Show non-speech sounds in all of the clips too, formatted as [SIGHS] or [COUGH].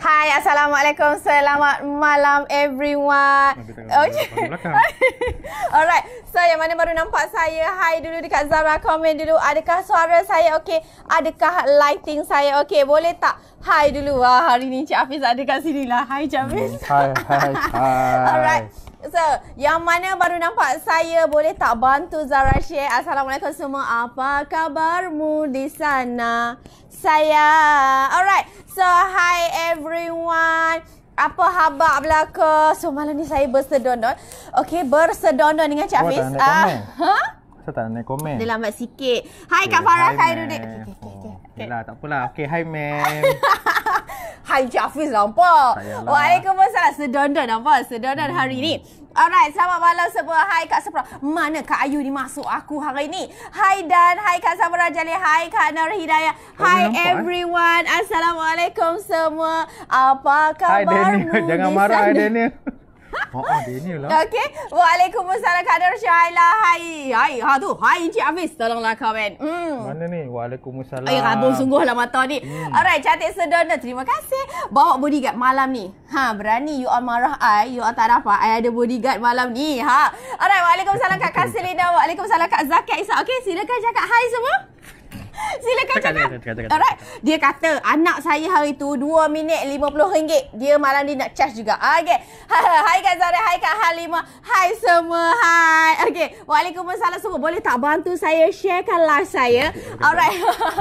Hai, Assalamualaikum. Selamat malam everyone. Okay. [LAUGHS] Alright. So, yang mana baru nampak saya, hai dulu dekat Zara. Comment dulu. Adakah suara saya okey? Adakah lighting saya okey? Boleh tak? Hai dulu. Wah, hari ni Cik Hafiz ada kat sini lah. Hai, Cik Hafiz. Hai, hmm, hai, hai. [LAUGHS] Alright. So, yang mana baru nampak saya boleh tak bantu Zara Syed? Assalamualaikum semua. Apa kabarmu di sana? Saya. Alright. So, hi everyone. Apa khabar belaka? So, malam ni saya bersedondon. Okay, bersedondon dengan Cik Hafiz. Ah, huh? asal tak nak komen. Dia lambat sikit. Hai okay, Kak Farah, hai Rudik. Okey, okey, okey. Yalah, tak apalah. Okey, [LAUGHS] hai man. hai Jafiz nampak. Waalaikumsalam. Sedondon nampak. Sedondon hmm. hari ni. Alright, selamat malam semua. Hai Kak Sabra. Mana Kak Ayu ni masuk aku hari ni? Hai Dan, hai Kak Sabra Jalil, hai Kak Nur Hidayah. Hai nampak, eh? everyone. Eh? Assalamualaikum semua. Apa khabar? Hai Daniel, jangan marah Daniel. [LAUGHS] Ha ah, Daniel lah. Okey. Waalaikumsalam Kak Syahila. Hai. Hai. Ha tu. Hai Encik Hafiz. Tolonglah komen. Hmm. Mana ni? Waalaikumsalam. Ay, rabung sungguh lah mata ni. Hmm. Alright. Cantik sedona. Terima kasih. Bawa bodyguard malam ni. Ha. Berani you all marah I. You all tak dapat. I ada bodyguard malam ni. Ha. Alright. Waalaikumsalam Kak Kasilina. Waalaikumsalam Kak Zakat Isak. Okey. Silakan cakap hai semua. [LAUGHS] Silakan cakap. cakap, cakap, cakap Alright. Dia kata anak saya hari tu 2 minit 50 ringgit. Dia malam ni nak charge juga. Ah, okay. [LAUGHS] Hai Kak Zara. Hai Kak Halimah. Hai semua. Hai. Okay. Waalaikumsalam semua. Boleh tak bantu saya sharekan live saya? Alright. [LAUGHS]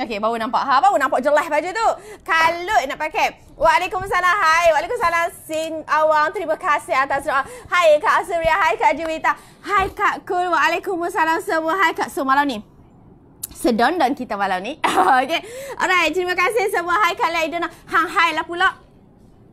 Okay. Baru nampak. Ha, baru nampak jelas baju tu. Kalut nak pakai. Waalaikumsalam. Hai. Waalaikumsalam. Sing Awang. Terima kasih atas doa. Hai Kak Surya. Hai Kak Jumita. Hai Kak Kul. Waalaikumsalam semua. Hai Kak Sumalau ni sedondon kita malam ni. [LAUGHS] okay. Alright, terima kasih semua. Hai Kak Laidana. Hang hai lah pula.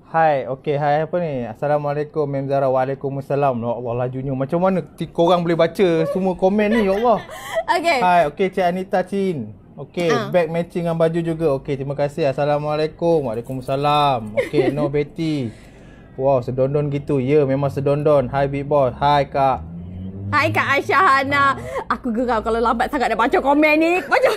Hai, okay. Hai apa ni? Assalamualaikum, Mem Zara. Waalaikumsalam. Ya Allah lajunya. Macam mana korang boleh baca semua komen ni, Ya Allah. [LAUGHS] Okay. Hai, okay. Cik Anita Chin. Okay, uh. Ah. back matching dengan baju juga. Okay, terima kasih. Assalamualaikum. Waalaikumsalam. Okay, [LAUGHS] no Betty. Wow, sedondon gitu. Ya, yeah, memang sedondon. Hai Big Boss. Hai Kak. Hai Kak Aisyah Hana. Aku geram kalau lambat sangat nak baca komen ni. Baca.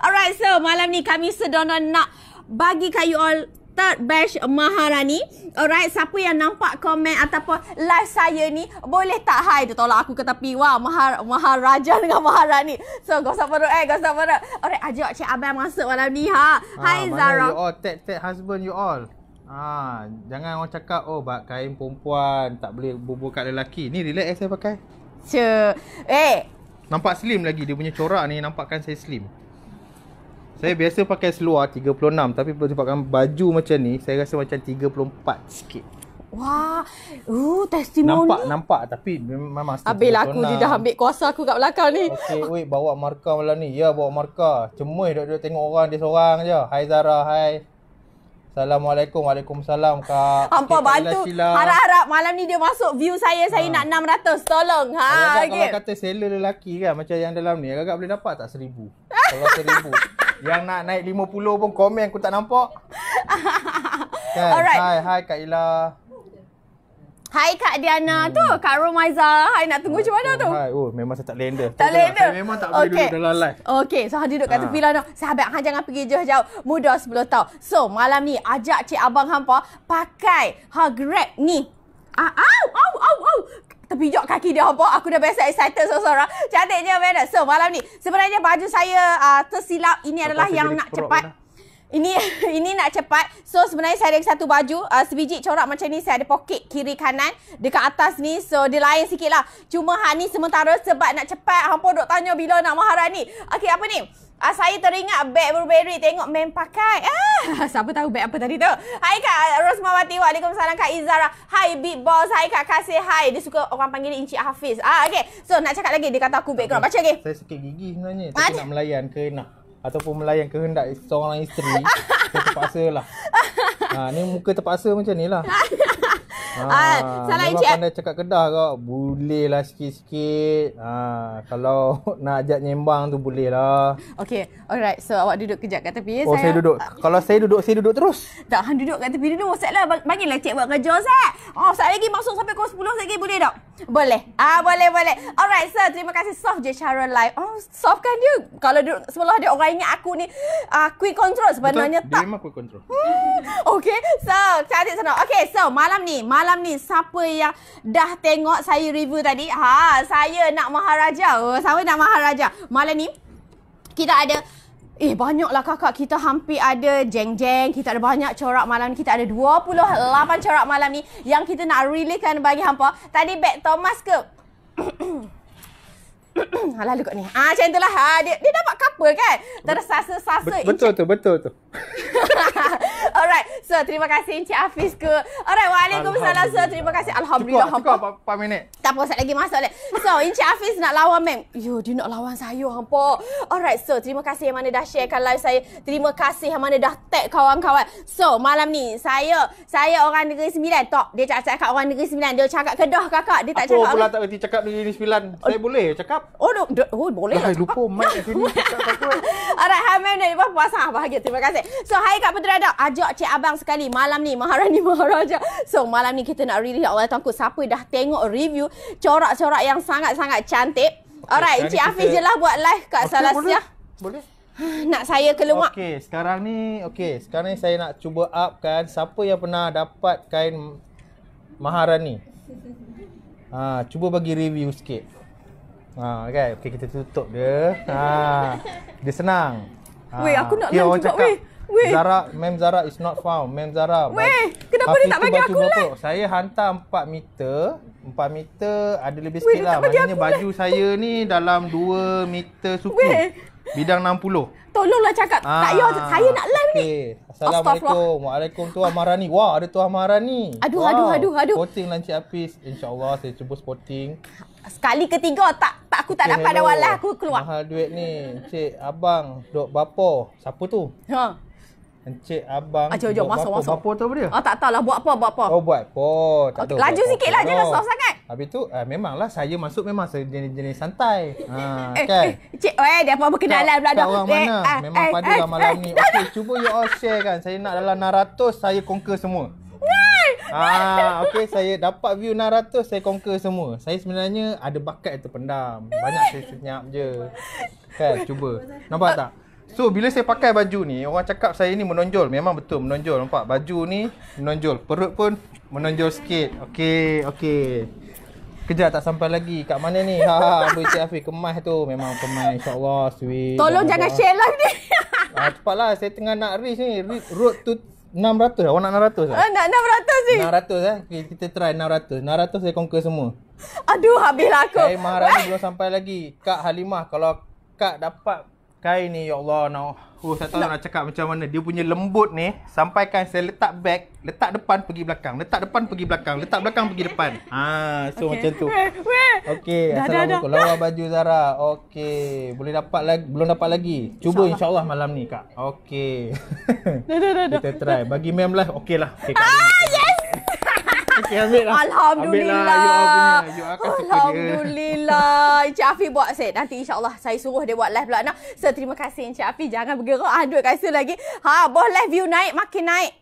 [LAUGHS] Alright, so malam ni kami sedona nak bagi kat you all third batch Maharani. Alright, siapa yang nampak komen ataupun live saya ni, boleh tak hai tu tolak aku ke tepi. Wah, Mahar Maharaja dengan Maharani. So, gosok perut eh, gosok perut. Alright, ajak cik abang masuk malam ni. Ha. Hai ha, Zara. You all, tag, tag husband you all. Ah, jangan orang cakap oh bak kain perempuan tak boleh bubuh kat lelaki. Ni relax eh saya pakai. Cie. Eh. Nampak slim lagi dia punya corak ni nampakkan saya slim. Saya biasa pakai seluar 36 tapi bila dipakai baju macam ni saya rasa macam 34 sikit. Wah, uh, testimoni. Nampak, nampak tapi memang still Habis lah aku dia dah ambil kuasa aku kat belakang ni. Okey, weh bawa markah malam ni. Ya, bawa markah. Cemui dah dia tengok orang dia seorang aja. Hai Zara, hai. Assalamualaikum. Waalaikumsalam Kak. [LAUGHS] Hampa okay, bantu. Harap-harap malam ni dia masuk view saya saya ha. nak 600. Tolong. Ha. Kalau, okay. kalau kata seller lelaki kan macam yang dalam ni, agak-agak boleh dapat tak seribu? Kalau seribu [LAUGHS] yang nak naik 50 pun komen aku tak nampak. [LAUGHS] kan? Alright. Hai, hai Kak Ila. Hai Kak Diana hmm. tu, Kak Rom Aizah. Hai nak tunggu macam oh, mana tu? Hai, oh, memang saya tak lander. Tak, tak lander? Saya memang tak boleh okay. duduk dalam live. Okay, so Han duduk kat ha. tepi lah. Sahabat Han jangan pergi jauh-jauh. Muda sebelum tahun. So, malam ni ajak Cik Abang Hampa pakai ha, Grab ni. Ah, au, au, au, au. Terpijak kaki dia apa? Aku dah biasa excited seorang-seorang. Cantiknya, Amanda. So, malam ni sebenarnya baju saya uh, tersilap. Ini adalah yang nak cepat. Mana? Ini [LAUGHS] ini nak cepat. So sebenarnya saya ada satu baju uh, sebiji corak macam ni. Saya ada poket kiri kanan dekat atas ni. So dia lain sikit lah. Cuma hak ni sementara sebab nak cepat. Hampa duk tanya bila nak mahara ni. Okay apa ni? Uh, saya teringat beg Burberry tengok men pakai. Ah, [LAUGHS] siapa tahu beg apa tadi tu? Hai Kak Rosmawati. Waalaikumsalam Kak Izara. Hai Big Boss. Hai Kak Kasih. Hai. Dia suka orang panggil dia Encik Hafiz. Ah, okay. So nak cakap lagi. Dia kata aku beg kau. Baca lagi. Okay. Saya sakit gigi sebenarnya. Tapi Ad? nak melayan ke nak ataupun melayan kehendak seorang isteri [LAUGHS] terpaksa lah ha, ni muka terpaksa macam ni lah [LAUGHS] Ah, ah salah Encik. Kalau pandai cakap kedah kau, boleh lah sikit-sikit. Ah, kalau [LAUGHS] nak ajak nyembang tu boleh lah. Okay, alright. So awak duduk kejap kat tepi. Ya, oh, saya, saya duduk. Uh, kalau saya duduk, saya duduk terus. Tak, han duduk kat tepi dulu. Ustaz lah, bangin Encik lah buat kerja Ustaz. Oh, Ustaz lagi masuk sampai kos 10 lagi boleh tak? Boleh. Ah, boleh, boleh. Alright, sir. Terima kasih. Soft je cara live. Oh, soft kan dia? Kalau duduk sebelah dia, orang ingat aku ni uh, quick control sebenarnya Betul. tak. Dia memang quick control. Hmm. [LAUGHS] Okay, so cantik senang. Okay, so malam ni, malam malam ni siapa yang dah tengok saya review tadi ha saya nak maharaja oh saya nak maharaja malam ni kita ada Eh banyaklah kakak kita hampir ada jeng-jeng Kita ada banyak corak malam ni Kita ada 28 corak malam ni Yang kita nak rilihkan bagi hampa Tadi beg Thomas ke? [COUGHS] Alah lukut ni Ah, macam itulah ha, dia, dia dapat couple kan? Tersasa-sasa Betul tu, betul tu [LAUGHS] Alright, so terima kasih Encik Hafiz ke. Alright, waalaikumsalam so Terima kasih. Alhamdulillah. Cukup, cukup. Empat minit. Tak apa, saya lagi masuk. Leh. So, Encik Hafiz nak lawan, mem? Yo, dia nak lawan saya, hampa. Alright, so terima kasih yang mana dah sharekan live saya. Terima kasih yang mana dah tag kawan-kawan. So, malam ni, saya saya orang Negeri Sembilan. Tak, dia cakap, cakap orang Negeri Sembilan. Dia cakap kedah, kakak. Dia tak apa cakap. Apa pula tak kerti cakap Negeri Sembilan? Saya oh. boleh cakap? Oh, no. oh boleh. Dah, lupa, ma'am. [LAUGHS] Alright, ha, ma'am. Puasa, bahagia. Terima kasih. Okay. So hai kat Putera Adab. Ajak Cik Abang sekali malam ni. Maharani [LAUGHS] Maharaja. So malam ni kita nak really ya Allah Tuanku. Siapa dah tengok review corak-corak yang sangat-sangat cantik. Okay, Alright. Cik Hafiz kita... je lah buat live kat okay, Salasya. Boleh. Ya. boleh. [SIGHS] nak saya keluar. Okay. Sekarang ni. Okay. Sekarang ni saya nak cuba upkan. Siapa yang pernah dapat kain Maharani. [LAUGHS] Ha, cuba bagi review sikit. Ha, okay. okay. Kita tutup dia. Ha, [LAUGHS] dia senang. Ha, weh aku nak okay, live juga weh. Weh. Zara, Mem Zara is not found. Mem Zara. Weh, kenapa dia tak bagi aku lah? Saya hantar 4 meter. 4 meter ada lebih sikit Weh, lah. Maksudnya baju lah. saya ni dalam 2 meter suku. Weh. Bidang 60. Tolonglah cakap. Ah, tak payah. Ah, saya nak live okay. ni. Assalamualaikum. Waalaikum Tuan ni. Wah, ada Tuan ni. Aduh, wow. aduh, aduh, aduh. Sporting lah Encik Hafiz. InsyaAllah saya cuba sporting. Sekali ketiga tak tak aku tak okay, dapat awal lah aku keluar. Mahal duit ni. Encik, abang, dok bapa. Siapa tu? Ha. Encik, abang, Acik, ah, jom, masuk, masuk. Bapa tu dia? Ah tak tahulah. Buat apa, buat apa. Oh, buat apa. Tak okay, tahu, laju sikit lah. Jangan soft sangat. Habis tu, eh, memanglah saya masuk memang sejenis-jenis santai. Ha, [LAUGHS] eh, kan? Eh, cik, eh, dia apa berkenalan pula dah. Kawan mana? Eh, memang eh, padu eh, lah malam eh, ni. [LAUGHS] Okay, cuba you all share kan. Saya nak dalam 600, saya conquer semua. Ah, okay, saya dapat view 600, saya conquer semua. Saya sebenarnya ada bakat pendam, Banyak saya senyap je. Kan, cuba. Nampak eh, tak? So bila saya pakai baju ni orang cakap saya ni menonjol. Memang betul menonjol nampak. Baju ni menonjol. Perut pun menonjol sikit. Okay, okay. Kejap tak sampai lagi. Kat mana ni? Ha, Abu ha, ha. Cik Afi kemas tu. Memang kemas. InsyaAllah. Sweet. Tolong Allah. jangan share live lah ni. Ha, [LAUGHS] cepatlah. Saya tengah nak reach ni. Road to 600 lah. Awak nak 600 lah? Ah, nak 600 ni. 600 lah. Okay, kita try 600. 600 saya conquer semua. Aduh, habislah aku. Saya Maharani eh. belum sampai lagi. Kak Halimah, kalau Kak dapat Kain ni ya Allah no. Oh, saya tahu nak. nak cakap macam mana. Dia punya lembut ni sampaikan saya letak back, letak depan pergi belakang, letak depan pergi belakang, letak belakang pergi depan. Ha, [LAUGHS] so okay. macam tu. Okey, assalamualaikum. Lawa baju Zara. Okey, boleh dapat lagi belum dapat lagi. Cuba insya-Allah malam ni, Kak. Okey. Dah dah dah. [LAUGHS] Kita try. Bagi mem lah. Okeylah. Okay, ah, yes. Okay, ambil lah. Alhamdulillah. Ambil lah. You, lah. you Alhamdulillah. Encik Afi buat set. Nanti insyaAllah saya suruh dia buat live pula. Nah, so, terima kasih Encik Afi. Jangan bergerak. Aduh, ah, kasi lagi. Ha, boleh live view naik. Makin naik.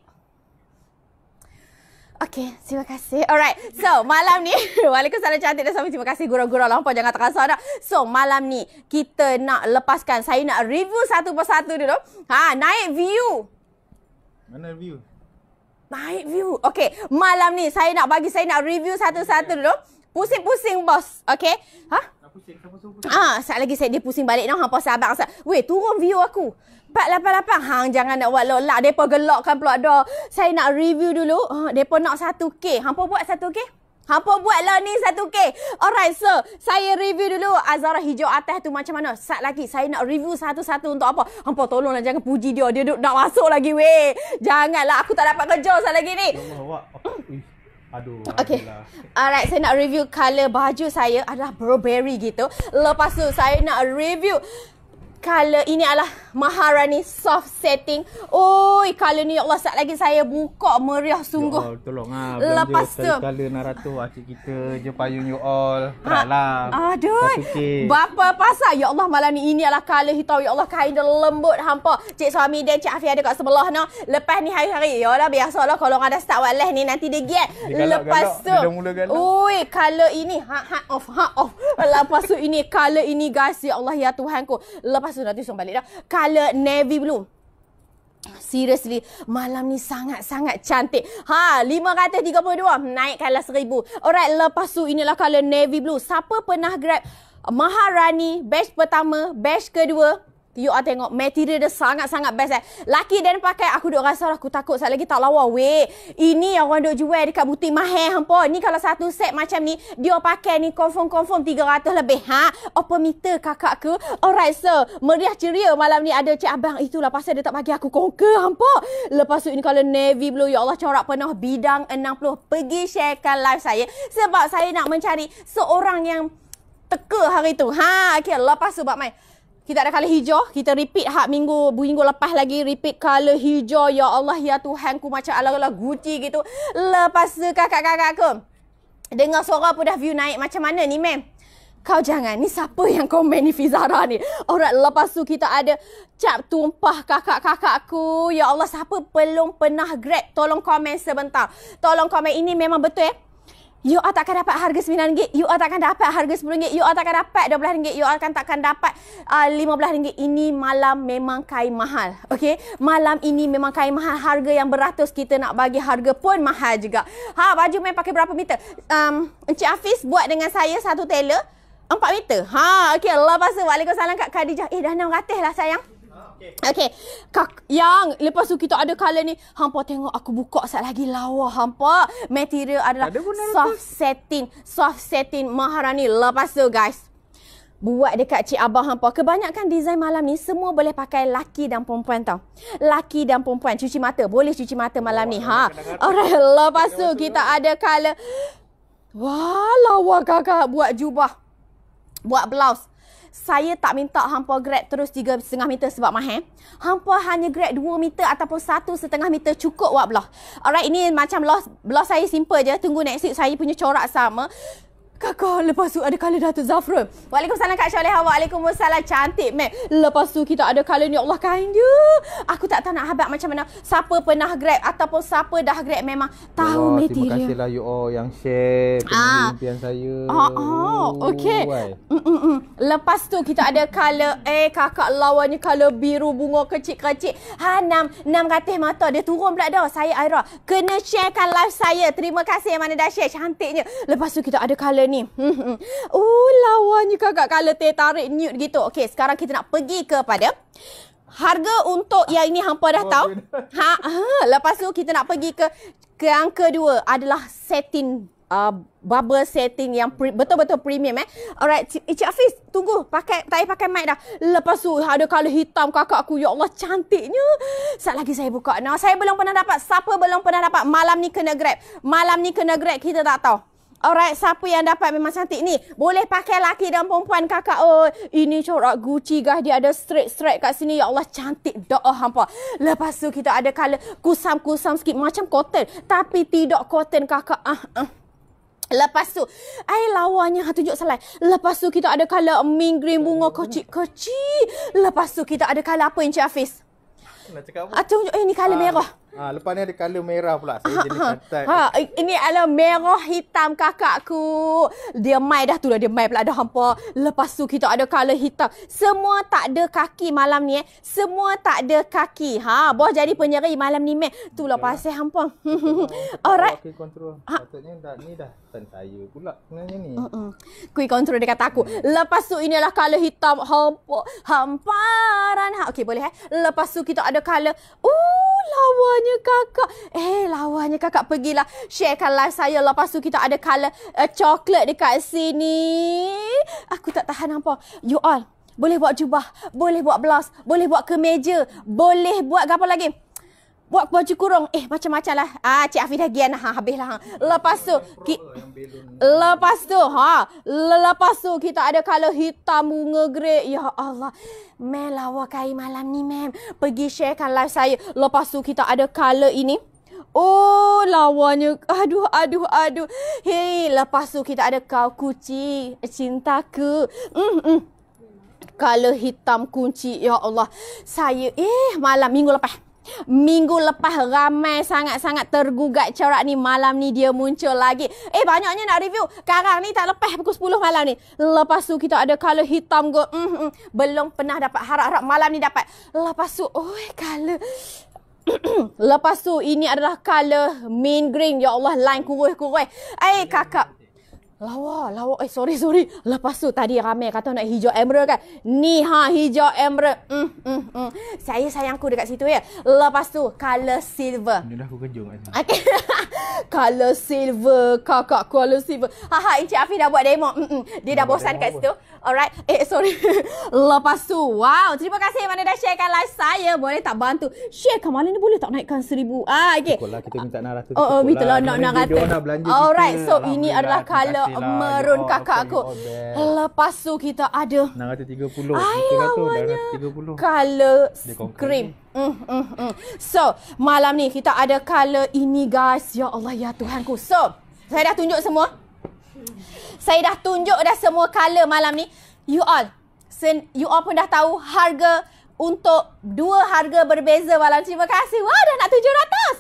Okay, terima kasih. Alright, so malam ni, [LAUGHS] Waalaikumsalam cantik dan sampai terima kasih gurau-gurau lampau jangan terasa dah. So malam ni, kita nak lepaskan, saya nak review satu persatu dulu. Ha, naik view. Mana view? Naik view. Okay. Malam ni saya nak bagi saya nak review satu-satu dulu. Pusing-pusing bos. Okay. Ha? Ah, sekejap lagi saya dia pusing balik noh hangpa sabar. Weh, turun view aku. 488. Hang jangan nak buat lolak. Depa gelakkan pula dah. Saya nak review dulu. Ah, depa nak 1K. Hangpa buat 1K. Hampa buat lah ni satu k. Alright, so saya review dulu Azara hijau atas tu macam mana. Sat lagi, saya nak review satu-satu untuk apa. Hampa tolonglah jangan puji dia. Dia nak masuk lagi weh. Janganlah aku tak dapat kerja sat lagi ni. Ya hmm. Aduh, okay. Alright, saya nak review color baju saya adalah Burberry gitu. Lepas tu saya nak review Color ini adalah Maharani soft setting. Oi, color ni ya Allah sat lagi saya buka meriah ya sungguh. Yo, tolong ah. Lepas tu color Naruto akik kita je payung you all. Ah, Taklah. Ha, aduh. Bapa pasal ya Allah malam ni ini adalah color hitam ya Allah kain dia lembut hampa. Cik suami dan Cik Afia ada kat sebelah noh. Lepas ni hari-hari ya lah biasalah kalau ada start wallah ni nanti dia giat. Lepas tu. Oi, color ini ha ha off ha off. Lepas tu ini color ini guys ya Allah ya Tuhanku. Lepas lepas tu nanti song balik dah. Color navy blue. Seriously, malam ni sangat-sangat cantik. Ha, 532, naikkanlah 1000. Alright, lepas tu inilah color navy blue. Siapa pernah grab Maharani batch pertama, batch kedua, You all tengok material dia sangat-sangat best eh. Laki dan pakai aku duk rasa aku takut sat lagi tak lawa weh. Ini yang orang duk jual dekat butik mahal hangpa. Ni kalau satu set macam ni dia pakai ni confirm-confirm 300 lebih ha. Apa meter kakak ke? Alright so meriah ceria malam ni ada cik abang itulah pasal dia tak bagi aku conquer hangpa. Lepas tu ini kalau navy blue ya Allah corak penuh bidang 60 pergi sharekan live saya sebab saya nak mencari seorang yang teka hari tu. Ha okey lepas tu buat main kita ada colour hijau. Kita repeat hak minggu, minggu lepas lagi. Repeat colour hijau. Ya Allah, ya Tuhan ku macam ala ala Gucci gitu. Lepas tu kakak-kakak aku. Dengar suara pun dah view naik macam mana ni, ma'am? Kau jangan. Ni siapa yang komen ni Fizara ni? Alright, lepas tu kita ada cap tumpah kakak-kakak aku. Ya Allah, siapa belum pernah grab? Tolong komen sebentar. Tolong komen. Ini memang betul eh. You all takkan dapat harga RM9, you all takkan dapat harga RM10, you all takkan dapat RM12, you all kan takkan dapat uh, RM15. Ini malam memang kain mahal. Okay? Malam ini memang kain mahal. Harga yang beratus kita nak bagi harga pun mahal juga. Ha, baju main pakai berapa meter? Um, Encik Hafiz buat dengan saya satu tailor. Empat meter. Ha, okay. Allah pasal. Waalaikumsalam Kak Khadijah. Eh, dah enam ratus lah sayang. Okay. okay. Kak, yang lepas tu kita ada colour ni. Hampa tengok aku buka sat lagi lawa. Hampa. Material adalah ada soft lepas. satin. Soft satin Maharani. Lepas tu guys. Buat dekat Cik Abah Hampa. Kebanyakan design malam ni semua boleh pakai laki dan perempuan tau. Laki dan perempuan. Cuci mata. Boleh cuci mata malam oh, ni. Ha. Alright. Lepas tu kita ada colour. Wah lawa kakak buat jubah. Buat blouse saya tak minta hampa grab terus 3.5 meter sebab mahal. Hampa hanya grab 2 meter ataupun 1.5 meter cukup buat belah. Alright, ini macam belah, belah saya simple je. Tunggu next week saya punya corak sama. Kakak, lepas tu ada kala Datuk Zafran. Waalaikumsalam Kak Syoleh. Waalaikumsalam. Cantik, Mac. Lepas tu kita ada kala ni Allah kain dia. Aku tak tahu nak habak macam mana. Siapa pernah grab ataupun siapa dah grab memang tahu oh, media. Terima kasih lah you all yang share ah. saya. Oh, ah, oh. Ah, okay. Mm-mm. Lepas tu kita ada kala eh kakak lawannya kala biru bunga kecil-kecil. Ha, enam. Enam katih mata. Dia turun pula dah. Saya Aira. Kena sharekan live saya. Terima kasih yang mana dah share. Cantiknya. Lepas tu kita ada kala ni. [LAUGHS] oh, lawannya kakak kalau teh tarik nude gitu. Okay, sekarang kita nak pergi kepada harga untuk yang ini hampa dah oh, tahu. [LAUGHS] Ha, ha, lepas tu kita nak pergi ke, ke yang kedua adalah setting uh, bubble setting yang pre- betul-betul premium eh. Alright, Encik eh, Hafiz, tunggu. Pakai, tak payah pakai mic dah. Lepas tu, ada colour hitam kakak aku. Ya Allah, cantiknya. Sekejap lagi saya buka. Nah, saya belum pernah dapat. Siapa belum pernah dapat? Malam ni kena grab. Malam ni kena grab. Kita tak tahu. Alright, siapa yang dapat memang cantik ni. Boleh pakai laki dan perempuan kakak. Oh, ini corak Gucci gah dia ada straight-straight kat sini. Ya Allah, cantik doa hampa. Lepas tu kita ada color kusam-kusam sikit macam cotton. Tapi tidak cotton kakak. Ah, ah. Lepas tu, air lawanya ha tunjuk selai. Lepas tu kita ada color mint green bunga kecil-kecil. Lepas tu kita ada color apa Encik Hafiz? Nak cakap apa? Ah, tunjuk, eh ni color um. Ah. merah. Ha, lepas ni ada color merah pula. Saya jadi pantat. Ha, ha. ha, ini adalah merah hitam kakakku. Dia mai dah tu lah. Dia mai pula dah hampa. Lepas tu kita ada color hitam. Semua tak ada kaki malam ni eh. Semua tak ada kaki. Ha, bos jadi penyeri malam ni meh. Tu lah pasal hampa. [LAUGHS] Alright. Okay, control. Ha. Patutnya dah, ni dah pattern saya pula sebenarnya ni. Mm Kuih kontrol dia kata aku. Lepas tu inilah color hitam hampa, hamparan. Ha. Okey boleh eh. Lepas tu kita ada color. Oh lawanya kakak. Eh lawanya kakak pergilah. Sharekan live saya. Lepas tu kita ada color uh, eh, coklat dekat sini. Aku tak tahan apa. You all. Boleh buat jubah. Boleh buat blouse. Boleh buat kemeja. Boleh buat apa lagi? buat baju kurung. Eh, macam-macam lah. Ah, Cik Afi dah gian. Lah. Ha, habislah. lah. Lepas tu. Ki- lepas tu. Ha. Lepas tu. Kita ada kalau hitam bunga grey. Ya Allah. Mem, lawa kain malam ni, mem. Pergi sharekan live saya. Lepas tu kita ada kalau ini. Oh, lawanya. Aduh, aduh, aduh. Hei, lepas tu kita ada kau kucing. Cintaku. Hmm, hmm. Color hitam kunci. Ya Allah. Saya, eh, malam minggu lepas. Minggu lepas ramai sangat-sangat tergugat corak ni. Malam ni dia muncul lagi. Eh banyaknya nak review. Sekarang ni tak lepas pukul 10 malam ni. Lepas tu kita ada color hitam go. Mm-hmm. Belum pernah dapat. Harap-harap malam ni dapat. Lepas tu, oi oh, colour. [CLEARS THROAT] Lepas tu ini adalah color main green. Ya Allah line kurus-kurus. Eh kakak Lawa, lawa. Eh, sorry, sorry. Lepas tu tadi ramai kata nak hijau emerald kan. Ni ha, hijau emerald. Mm, mm, mm. Saya sayangku dekat situ ya. Lepas tu, color silver. Ini dah aku kejung kat sini. Okay. [LAUGHS] color silver, kakak color silver. Haha, ha, Encik Afi dah buat demo. Mm, mm. Dia dah, dah bosan demo kat apa? situ. Alright. [LAUGHS] Eh, sorry. Lepas tu. Wow. Terima kasih mana dah sharekan live saya. Boleh tak bantu? Sharekan mana ni boleh tak naikkan seribu? Ah, okay. Cukuplah kita minta nak rata. Oh, oh minta lah nak nak rata. Alright. So, ini adalah kalau merun oh, kakak aku. Lepas tu kita ada. Nak rata 30. Ayah, mana? Color cream. Mm, mm, mm, So, malam ni kita ada kalau ini guys. Ya Allah, ya Tuhanku. So, saya dah tunjuk semua. Saya dah tunjuk dah semua color malam ni. You all, you all pun dah tahu harga untuk dua harga berbeza malam. Terima kasih. Wah, dah nak ratus.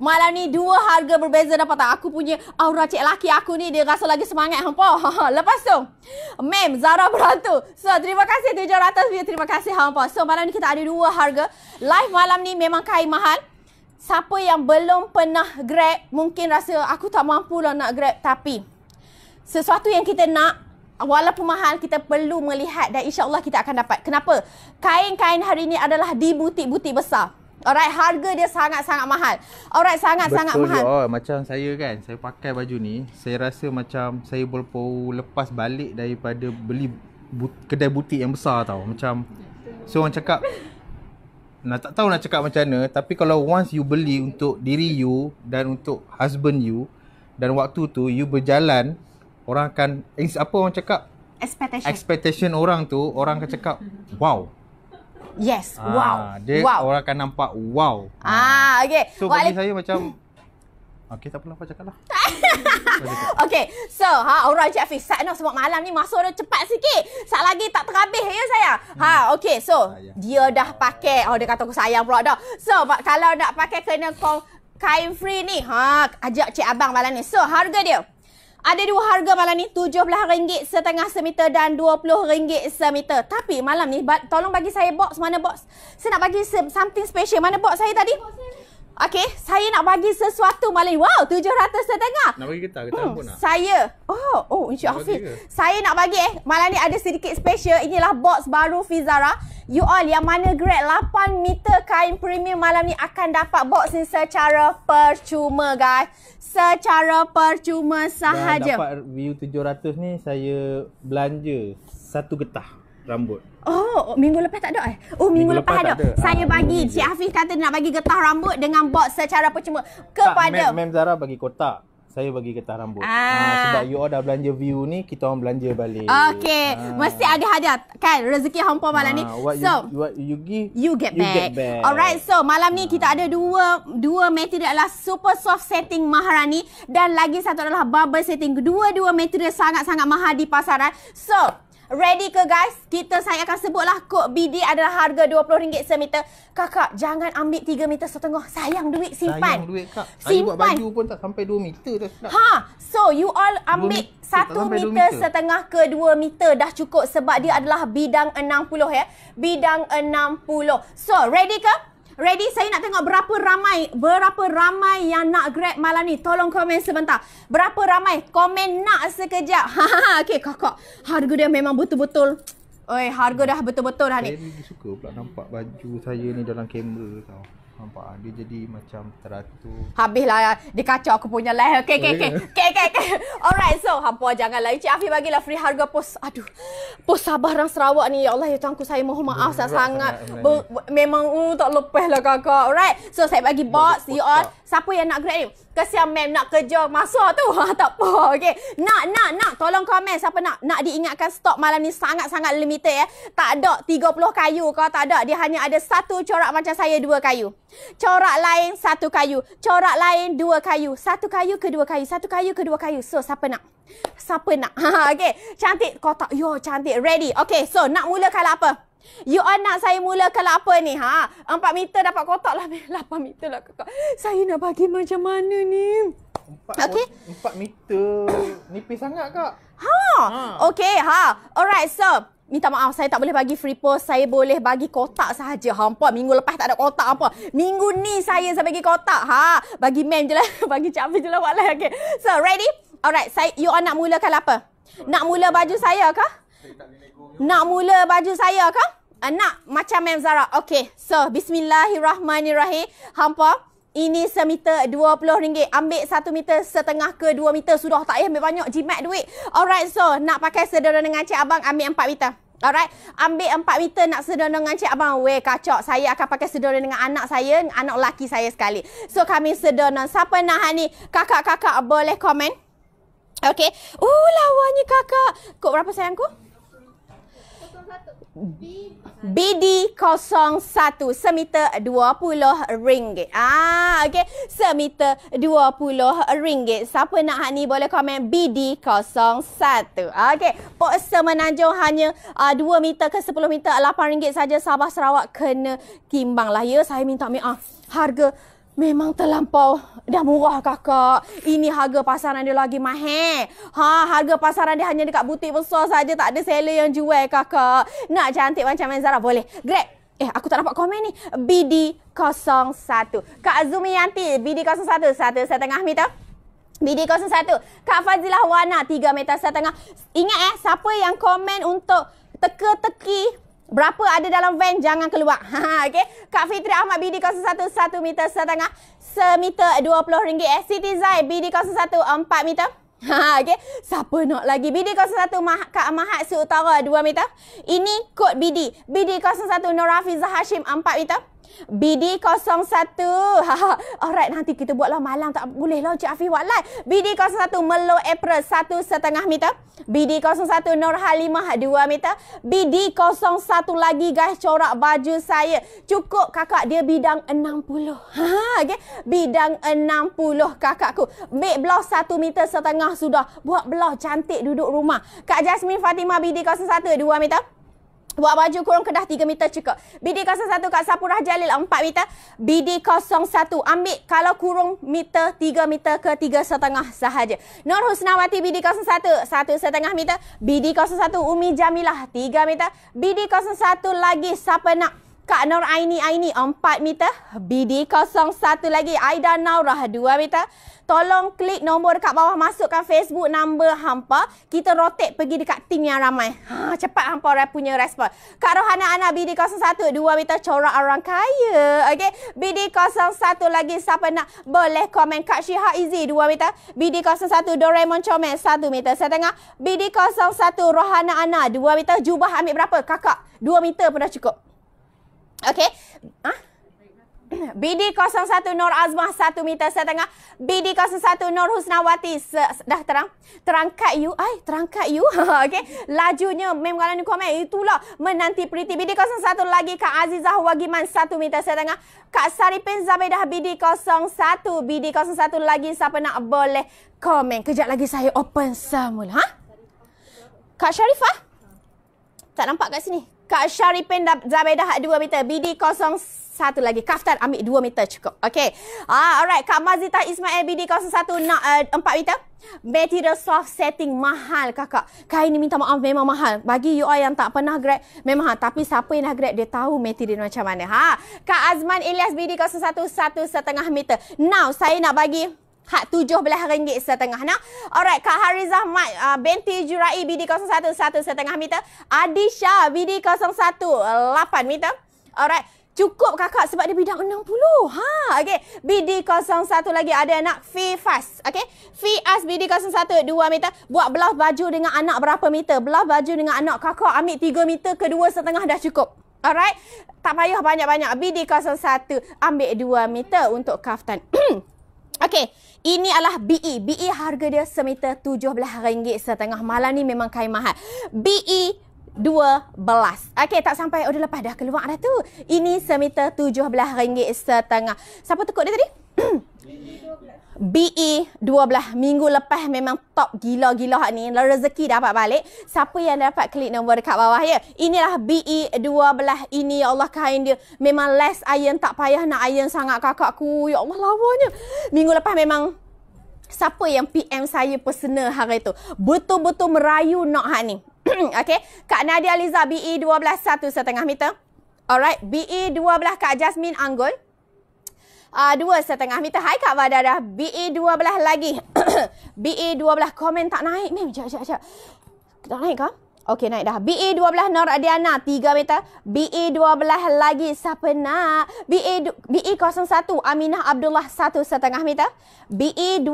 Malam ni dua harga berbeza dapat tak? Aku punya aura cik laki aku ni dia rasa lagi semangat Hampa [LAUGHS] Lepas tu, Mem Zara Berantu. So, terima kasih tujuh ratus. Terima kasih hampa. So, malam ni kita ada dua harga. Live malam ni memang kain mahal. Siapa yang belum pernah grab, mungkin rasa aku tak mampu lah nak grab. Tapi, sesuatu yang kita nak walaupun mahal kita perlu melihat dan insyaallah kita akan dapat. Kenapa? Kain-kain hari ini adalah di butik-butik besar. Alright, harga dia sangat-sangat mahal. Alright, sangat-sangat mahal. Betul. Oh, macam saya kan, saya pakai baju ni, saya rasa macam saya baru lepas balik daripada beli but, kedai butik yang besar tau. Macam so orang cakap Nah tak tahu nak cakap macam mana, tapi kalau once you beli untuk diri you dan untuk husband you dan waktu tu you berjalan orang akan eh, apa orang cakap expectation expectation orang tu orang akan cakap wow yes ah, wow dia wow. orang akan nampak wow ah okey ah, so bagi Wal- saya macam Okay, tak perlu apa cakap lah. [LAUGHS] okay, so ha, orang Cik Hafiz, Sat no, sebab malam ni masuk dia cepat sikit. Sat lagi tak terhabis ya saya Ha, hmm. okay, so ah, ya. dia dah pakai. Oh, dia kata aku sayang pula dah. So, kalau nak pakai kena kong kain free ni. Ha, ajak Cik Abang malam ni. So, harga dia? Ada dua harga malam ni, RM17 setengah semeter dan RM20 semeter. Tapi malam ni, tolong bagi saya box mana box. Saya nak bagi something special. Mana box saya tadi? Box Okay, saya nak bagi sesuatu malam ni. Wow, tujuh ratus setengah. Nak bagi kita, kita oh, nak. Saya. Oh, oh, Encik Hafiz. Saya nak bagi eh. Malam ni ada sedikit special. Inilah box baru Fizara. You all yang mana grade 8 meter kain premium malam ni akan dapat box ni secara percuma guys. Secara percuma sahaja. Dan dapat view tujuh ratus ni, saya belanja satu getah rambut. Oh, oh, minggu lepas tak ada eh? Oh, minggu, lepas, lepas ada. ada. Saya ah, bagi. Minggu. Cik Hafiz kata nak bagi getah rambut dengan box secara percuma kepada... Tak, Mem Zara bagi kotak. Saya bagi getah rambut. Ah. Ah, sebab you all dah belanja view ni, kita orang belanja balik. Okay. Ah. Mesti ada hadiah. Kan? Rezeki hampa malam ni. Ah, what so, you, what you give, you get you back. Get back. Alright. So, malam ni ah. kita ada dua dua material adalah super soft setting Maharani dan lagi satu adalah bubble setting. Dua-dua material sangat-sangat mahal di pasaran. So, Ready ke guys? Kita saya akan sebutlah kod BD adalah harga RM20 semeter. Kakak, jangan ambil 3 meter setengah. Sayang duit, simpan. Sayang duit, Kak. Simpan. Saya buat baju pun tak sampai 2 meter. Tak ha, so you all ambil 1 meter, meter setengah ke 2 meter dah cukup sebab dia adalah bidang 60 ya. Bidang 60. So, ready ke? Ready? Saya nak tengok berapa ramai berapa ramai yang nak grab malam ni. Tolong komen sebentar. Berapa ramai? Komen nak sekejap. [LAUGHS] Ha, ha, ha. okay, kakak. Harga dia memang betul-betul. Oi, harga dah betul-betul dah ni. Saya ni suka pula nampak baju saya ni dalam kamera tau. Nampak ah. Dia jadi macam teratur. Habislah dia kacau aku punya live. Okey okey okey. [LAUGHS] Okey okey okey. Alright so hampa jangan lain. Cik Afi lah free harga pos. Aduh. Pos Sabah dan Serawak ni ya Allah ya tuanku saya mohon maaf saya sangat, sangat be- memang uh, tak lepas lah kakak. Alright. So saya bagi box you all siapa yang nak grab ni? Kesian mem nak kerja masa tu. Ha, [LAUGHS] tak apa. Okay. Nak, nak, nak. Tolong komen siapa nak. Nak diingatkan stok malam ni sangat-sangat limited eh. Tak ada 30 kayu kau. Tak ada. Dia hanya ada satu corak macam saya dua kayu. Corak lain satu kayu. Corak lain dua kayu. Satu kayu ke dua kayu. Satu kayu ke dua kayu. So, siapa nak? Siapa nak? Ha, [LAUGHS] okay. Cantik kotak. Yo, cantik. Ready. Okay. So, nak mula kalau apa? You all nak saya mulakan lah apa ni? Ha? Empat meter dapat kotak lah. [LAUGHS] Lapan meter lah kotak. Saya nak bagi macam mana ni? Empat, okay. empat meter nipis sangat kak. Ha. ha. Okay. Ha. Alright. So. Minta maaf saya tak boleh bagi free post. Saya boleh bagi kotak sahaja. Hampa minggu lepas tak ada kotak apa. Minggu ni saya saya bagi kotak. Ha. Bagi mem je lah. [LAUGHS] bagi capi je lah. Walai. Okay. So ready? Alright. Saya, you all nak mulakan lah apa? Nak mula baju saya kah? Nak mula baju saya ke? Eh, nak macam Mem Zara. Okay. So, bismillahirrahmanirrahim. Hampa, ini semeter RM20. Ambil satu meter setengah ke dua meter. Sudah tak payah ambil banyak. Jimat duit. Alright. So, nak pakai sedara dengan cik abang. Ambil empat meter. Alright. Ambil empat meter nak sedara dengan cik abang. Weh, kacau. Saya akan pakai sedara dengan anak saya. Anak lelaki saya sekali. So, kami sedara. Siapa nak ni? Kakak-kakak boleh komen. Okay. Oh, lawannya kakak. Kok berapa sayangku? BD01 semeter 20 ringgit. Ah, okey. Semeter 20 ringgit. Siapa nak hak ni boleh komen BD01. Okey. Pok semenanjung hanya uh, ah, 2 meter ke 10 meter 8 ringgit saja Sabah Sarawak kena lah. ya. Saya minta maaf. Harga Memang terlampau dah murah kakak. Ini harga pasaran dia lagi mahal. Ha, harga pasaran dia hanya dekat butik besar saja tak ada seller yang jual kakak. Nak cantik macam Main Zara boleh. Grab. Eh, aku tak dapat komen ni. BD01. Kak Azumi Yanti, BD01. Satu, satu setengah meter. BD01. Kak Fazilah Wana, 3 meter setengah. Ingat eh, siapa yang komen untuk teka-teki Berapa ada dalam van jangan keluar. [LAUGHS] Ha okey. Kak Fitri Ahmad BD01 1 meter setengah. Semeter RM20. Eh. Siti Zai BD01 4 meter. [LAUGHS] Ha okey. Siapa nak lagi? BD01 Kak Mahat Si Utara 2 meter. Ini kod BD. BD01 Norafiza Hashim 4 meter. BD01. [LAUGHS] Alright, nanti kita buatlah malam. Tak boleh lah Encik Afi buat live. BD01, Melo April, 1,5 meter. BD01, Nur Halimah, 2 meter. BD01 lagi guys, corak baju saya. Cukup kakak dia bidang 60. Ha, okay. Bidang 60 kakakku. Make blouse 1 meter setengah sudah. Buat blouse cantik duduk rumah. Kak Jasmine Fatimah, BD01, 2 meter. Buat baju kurung kedah 3 meter cukup. BD01 kat Sapura Jalil 4 meter. BD01 ambil kalau kurung meter 3 meter ke 3 setengah sahaja. Nur Husnawati BD01 1 setengah meter. BD01 Umi Jamilah 3 meter. BD01 lagi siapa nak? Kak Nur Aini Aini 4 meter. BD01 lagi. Aida Naurah 2 meter. Tolong klik nombor dekat bawah. Masukkan Facebook number hampa. Kita rotate pergi dekat tim yang ramai. Ha, cepat hampa punya respon. Kak Rohana Anak BD01 2 meter corak orang kaya. Okay. BD01 lagi siapa nak boleh komen. Kak Syiha Izzy 2 meter. BD01 Doraemon Comel 1 meter setengah. BD01 Rohana Anak 2 meter. Jubah ambil berapa? Kakak 2 meter pun dah cukup. Okey. Ha? Ah? BD01 Nur Azmah 1 meter setengah. BD01 Nur Husnawati se- dah terang. Terangkat you. Ay, terangkat you. [LAUGHS] okay. Lajunya memang kalau ni komen. Itulah menanti periti. BD01 lagi Kak Azizah Wagiman 1 meter setengah. Kak Saripin Zabedah BD01. BD01 lagi siapa nak boleh komen. Kejap lagi saya open semula. Ha? Kak Sharifah? Tak nampak kat sini. Kak Sharipin Zabedah 2 meter. BD 0 satu lagi. Kaftan ambil 2 meter cukup. Okay. Ah, alright. Kak Mazita Ismail BD01 nak uh, eh, 4 meter. Material soft setting mahal kakak. Kain ini minta maaf memang mahal. Bagi you all yang tak pernah grab, memang mahal. Tapi siapa yang dah grab, dia tahu material macam mana. Ha? Kak Azman Ilyas BD01 1 setengah meter. Now, saya nak bagi hak tujuh belah ringgit setengah nak. Alright, Kak Harizah Mat uh, binti Jurai BD01 satu setengah meter. Adi Adisha BD01 lapan meter. Alright, cukup kakak sebab dia bidang enam puluh. Ha, okay. BD01 lagi ada anak Fifas. Okay, Fifas BD01 dua meter. Buat belah baju dengan anak berapa meter? Belah baju dengan anak kakak ambil tiga meter ke dua setengah dah cukup. Alright, tak payah banyak-banyak. BD01 ambil dua meter untuk kaftan. [CLEARS THROAT] okay, ini adalah BE. BE harga dia semeter belah ringgit setengah malam ni memang kain mahal. BE belas. Okey, tak sampai order oh, lepas dah keluar dah tu. Ini semeter belah ringgit setengah. Siapa tekuk dia tadi? [CLEARS THROAT] E BE 12 minggu lepas memang top gila-gila hak ni. Lah rezeki dapat balik. Siapa yang dapat klik nombor dekat bawah ya. Inilah e BE 12 ini ya Allah kain dia. Memang less iron tak payah nak iron sangat kakakku. Ya Allah lawanya. Minggu lepas memang siapa yang PM saya personal hari tu. Betul-betul merayu nak hak ni. [CLEARS THROAT] okay. Kak Nadia Liza e BE 12 satu setengah meter. Alright. BE 12 Kak Jasmine Anggol. Ah, dua setengah meter. Hai Kak Badar dah. BE12 lagi. [COUGHS] BE12 komen tak naik. Mim, sekejap, sekejap, sekejap. Tak naik kah? Okey, naik dah. BE12 Nor Adiana, 3 meter. BE12 lagi, siapa nak? BE, BE01 Aminah Abdullah, setengah meter. BE12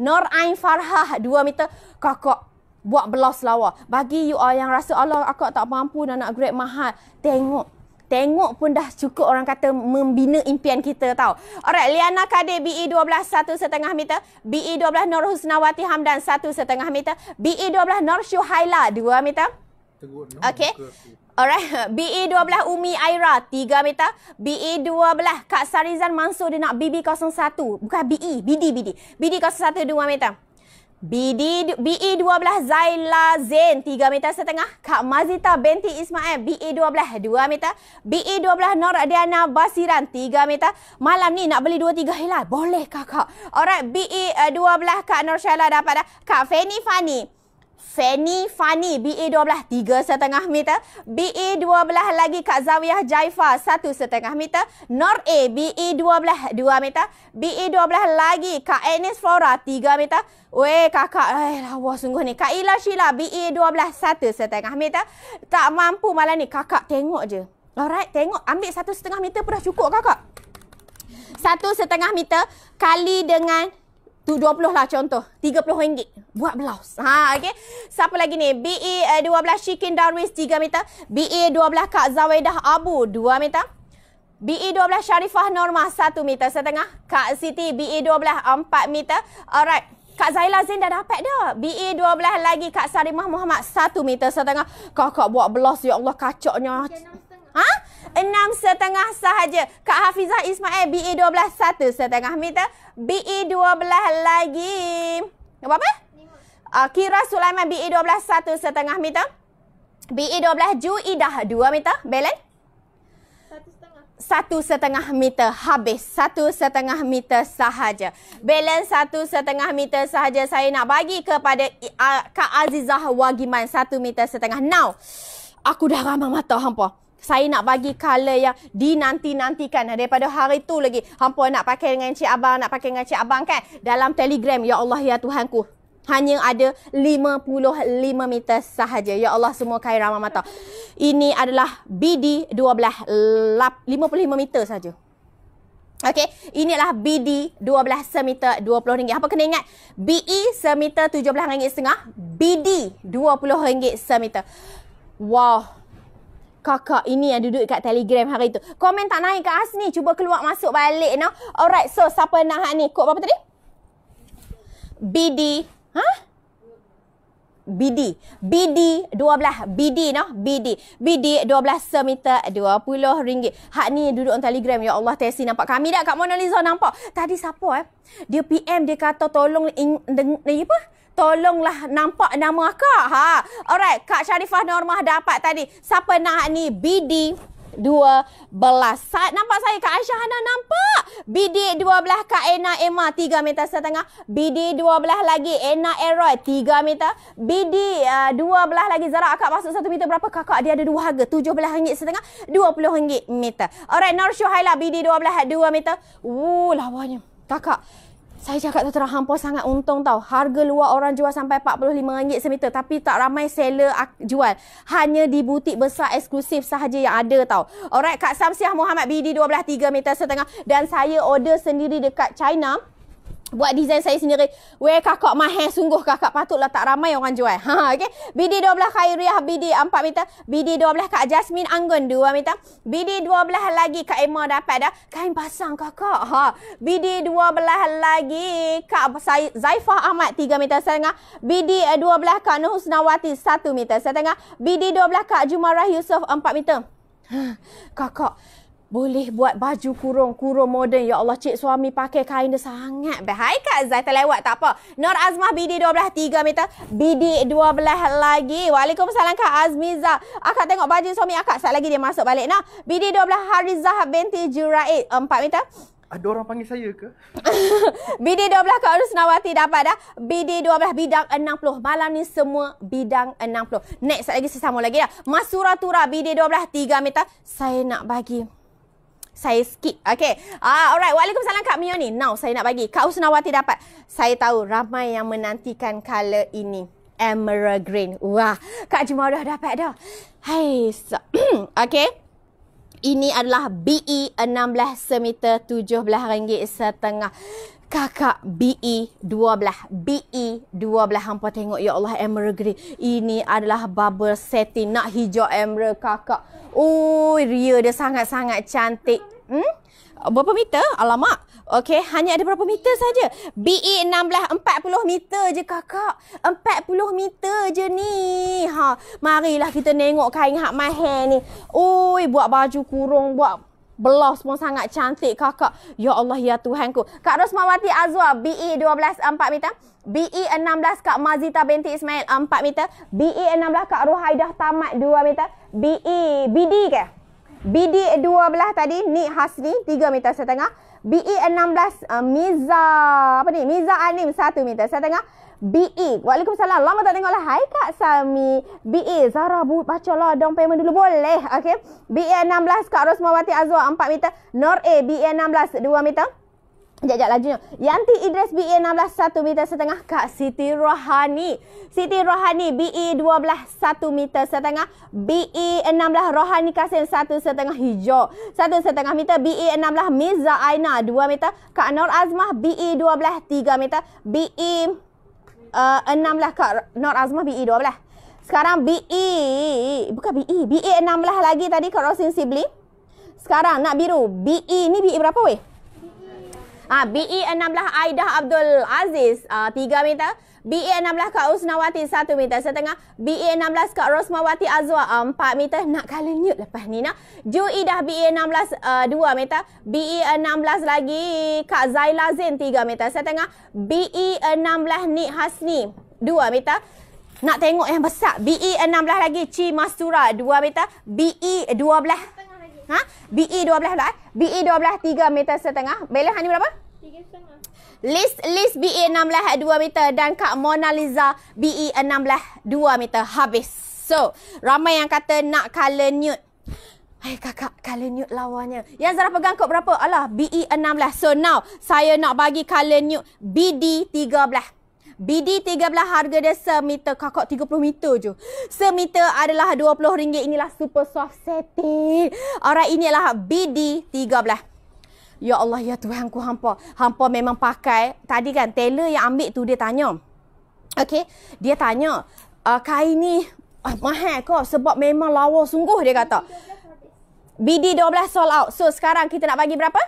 Nor Ain Farhah, 2 meter. Kakak, buat belas lawa. Bagi you all yang rasa, Allah, akak tak mampu dah nak grade mahal. Tengok, tengok pun dah cukup orang kata membina impian kita tau. Alright, Liana Kadir e BE12 satu setengah meter. E BE12 Nur Husnawati Hamdan satu setengah meter. E BE12 Nur Syuhaila dua meter. Okay. Alright, [LAUGHS] BE12 Umi Aira 3 meter, BE12 Kak Sarizan Mansur dia nak BB01, bukan BE, BD, BD, BD01 2 meter. BD BE12 Zaila Zain 3 meter setengah Kak Mazita binti Ismail e BE12 2 meter e BE12 Nor Adiana Basiran 3 meter Malam ni nak beli 2-3 helai Boleh kakak Alright e, eh, BE12 Kak Nur Syala dapat dah Kak Fanny Fanny Fanny Fanny, BA12 tiga setengah meter. BA12 lagi Kak Zawiyah Jaifa satu setengah meter. Nor A BA12 dua meter. BA12 lagi Kak Enis Flora tiga meter. Weh kakak, eh lawa sungguh ni. Kak Ila Sheila BA12 satu setengah meter. Tak mampu malam ni kakak tengok je. Alright, tengok. Ambil satu setengah meter pun dah cukup kakak. Satu setengah meter kali dengan 20 lah contoh. RM30. Buat blouse. Ha, okay. Siapa lagi ni? BA12 e, eh, Shikin Darwis 3 meter. BA12 e, Kak Zawedah Abu 2 meter. BA12 e, Sharifah Norma 1 meter setengah. Kak Siti BA12 4 meter. Alright. Kak Zaila Zain dah dapat dah. BA12 lagi Kak Sarimah Muhammad 1 meter setengah. Kakak buat blouse. Ya Allah kacaknya. Okay, no. Ha? Enam setengah sahaja. Kak Hafizah Ismail BE 12 satu setengah meter. BE 12 lagi. Apa apa? Uh, ah, Kira Sulaiman BE 12 satu setengah meter. BE 12 Juidah dua meter. Balance? Satu setengah meter habis. Satu setengah meter sahaja. Balance satu setengah meter sahaja saya nak bagi kepada uh, Kak Azizah Wagiman. Satu meter setengah. Now, aku dah ramah mata hampa saya nak bagi color yang dinanti-nantikan daripada hari tu lagi. Hampa nak pakai dengan cik abang, nak pakai dengan cik abang kan? Dalam telegram, Ya Allah, Ya Tuhanku. Hanya ada 55 meter sahaja. Ya Allah, semua kain ramah mata. Ini adalah BD 12, 55 meter sahaja. Okey, inilah BD 12 semeter RM20. Apa kena ingat? BE semeter rm setengah. BD RM20 semeter. Wow, kakak ini yang duduk kat telegram hari tu. Komen tak naik kat Hasni. Cuba keluar masuk balik no. Alright, so siapa nak hak ni? Kod berapa tadi? BD. Ha? BD. BD 12. BD no. BD. BD 12 semeter RM20. Hak ni duduk on telegram. Ya Allah, Tessie nampak. Kami dah kat Mona Lisa nampak. Tadi siapa eh? Dia PM, dia kata tolong ing, deng, apa? tolonglah nampak nama akak. Ha. Alright, Kak Sharifah Normah dapat tadi. Siapa nak ni? BD 12. Sa- nampak saya Kak Aisyah Hana nampak. BD 12 Kak Ena Emma 3 meter setengah. BD 12 lagi Ena Eroy 3 meter. BD uh, 12 lagi Zara Kak masuk 1 meter berapa? Kakak dia ada dua harga. 17 ringgit setengah. 20 ringgit meter. Alright Norsho Haila BD 12 2 meter. Wuh lawanya. Kakak saya cakap tu terang hampa sangat untung tau. Harga luar orang jual sampai RM45 semeter. Tapi tak ramai seller jual. Hanya di butik besar eksklusif sahaja yang ada tau. Alright, Kak Samsiah Muhammad BD 12, 3 meter setengah. Dan saya order sendiri dekat China. Buat desain saya sendiri. Weh kakak mahir sungguh kakak patutlah tak ramai orang jual. [LAUGHS] Ha, okay. BD12 Khairiyah BD 4 meter. BD12 Kak Jasmine Anggun 2 meter. BD12 lagi Kak Emma dapat dah. Kain pasang kakak. Ha. BD12 lagi Kak Zaifah Ahmad 3 meter setengah. BD12 Kak Nuh Husnawati 1 meter setengah. BD12 Kak Jumarah Yusof 4 meter. Ha, kakak boleh buat baju kurung, kurung moden. Ya Allah, cik suami pakai kain dia sangat. Hai Kak Zai, terlewat tak apa. Nur Azmah, BD 12, 3 meter. BD 12 lagi. Waalaikumsalam Kak Azmiza. Akak tengok baju suami akak. Sekejap lagi dia masuk balik. Nah, BD 12, Harizah binti Juraid, 4 meter. Ada orang panggil saya ke? [LAUGHS] BD 12 Kak Rusnawati dapat dah. BD 12 bidang 60. Malam ni semua bidang 60. Next lagi sesama lagi dah. Masura Tura BD 12 3 meter. Saya nak bagi saya skip. Okay. uh, alright. Waalaikumsalam Kak Mio ni. Now, saya nak bagi. Kak Usnawati dapat. Saya tahu ramai yang menantikan colour ini. Emerald Green. Wah. Kak Jumau dah dapat dah. Hai. So. [CLEARS THROAT] okay. Ini adalah e BE 16 semeter 17 ringgit setengah. Kakak BE 12. BE 12. Hampa tengok. Ya Allah. Emerald Green. Ini adalah bubble setting. Nak hijau emerald kakak. Oh, Ria dia sangat-sangat cantik. Hmm? Berapa meter? Alamak. Okey, hanya ada berapa meter saja? BE 16, 40 meter je kakak. 40 meter je ni. Ha, marilah kita tengok kain hak mahal ni. Oi, buat baju kurung, buat belas pun sangat cantik kakak. Ya Allah, ya Tuhanku. Kak Rosmawati Azwa, BE 12, 4 meter. E BE 16, Kak Mazita binti Ismail, 4 meter. E BE 16, Kak Ruhaidah Tamat, 2 meter. B E B D ke? B BD 12 tadi, Nik Hasni, 3 meter setengah. B E 16, uh, eh, Miza, apa ni? Miza Anim, 1 meter setengah. B BE, Waalaikumsalam. Lama tak tengoklah. Hai Kak Sami. B E Zara, buat baca lah. Dong payment dulu. Boleh, okay? BE 16, Kak Rosmawati Azwa 4 meter. Nor A, B BE 16, 2 meter. Sekejap, sekejap lajunya. Yanti Idris BE 16 1 meter setengah Kak Siti Rohani. Siti Rohani BE 12 1 meter setengah. BE 16 Rohani Kasim 1 setengah hijau. 1 setengah meter BE 16 Miza Aina 2 meter. Kak Nur Azmah BE 12 3 meter. BE uh, 16 Kak Nur Azmah BE 12. Sekarang BE, bukan BE, BE 16 lagi tadi Kak Rosin Sibli. Sekarang nak biru, BE ni BE berapa weh? Ah ha, BE 16 Aidah Abdul Aziz uh, 3 meter. BE 16 Kak Usnawati 1 meter setengah. BE 16 Kak Rosmawati Azwa uh, 4 meter. Nak kala nyut lepas ni nak. Juidah BE 16 uh, 2 meter. BE 16 lagi Kak Zaila Zain 3 meter setengah. BE 16 Nik Hasni 2 meter. Nak tengok yang besar. BE 16 lagi Ci Mastura 2 meter. BE 12 Ha? BE 12 lah eh. BE 12 3 meter setengah. Balance ni berapa? 3 List list BE 16 head 2 meter dan Kak Mona Liza BE 16 2 meter habis. So, ramai yang kata nak color nude. Hai eh, kakak, color nude lawanya. Yang Zara pegang kot berapa? Alah, e BE 16. So now, saya nak bagi color nude BD 13. BD 13 harga dia semeter. Kakak 30 meter je. Semeter adalah RM20. Inilah super soft setting. Alright, adalah BD 13. Ya Allah ya Tuhan ku hampa. Hampa memang pakai. Tadi kan tailor yang ambil tu dia tanya. Okay. Dia tanya. Uh, ah, kain ni uh, mahal ke? Sebab memang lawa sungguh dia kata. BD 12 sold out. So sekarang kita nak bagi berapa?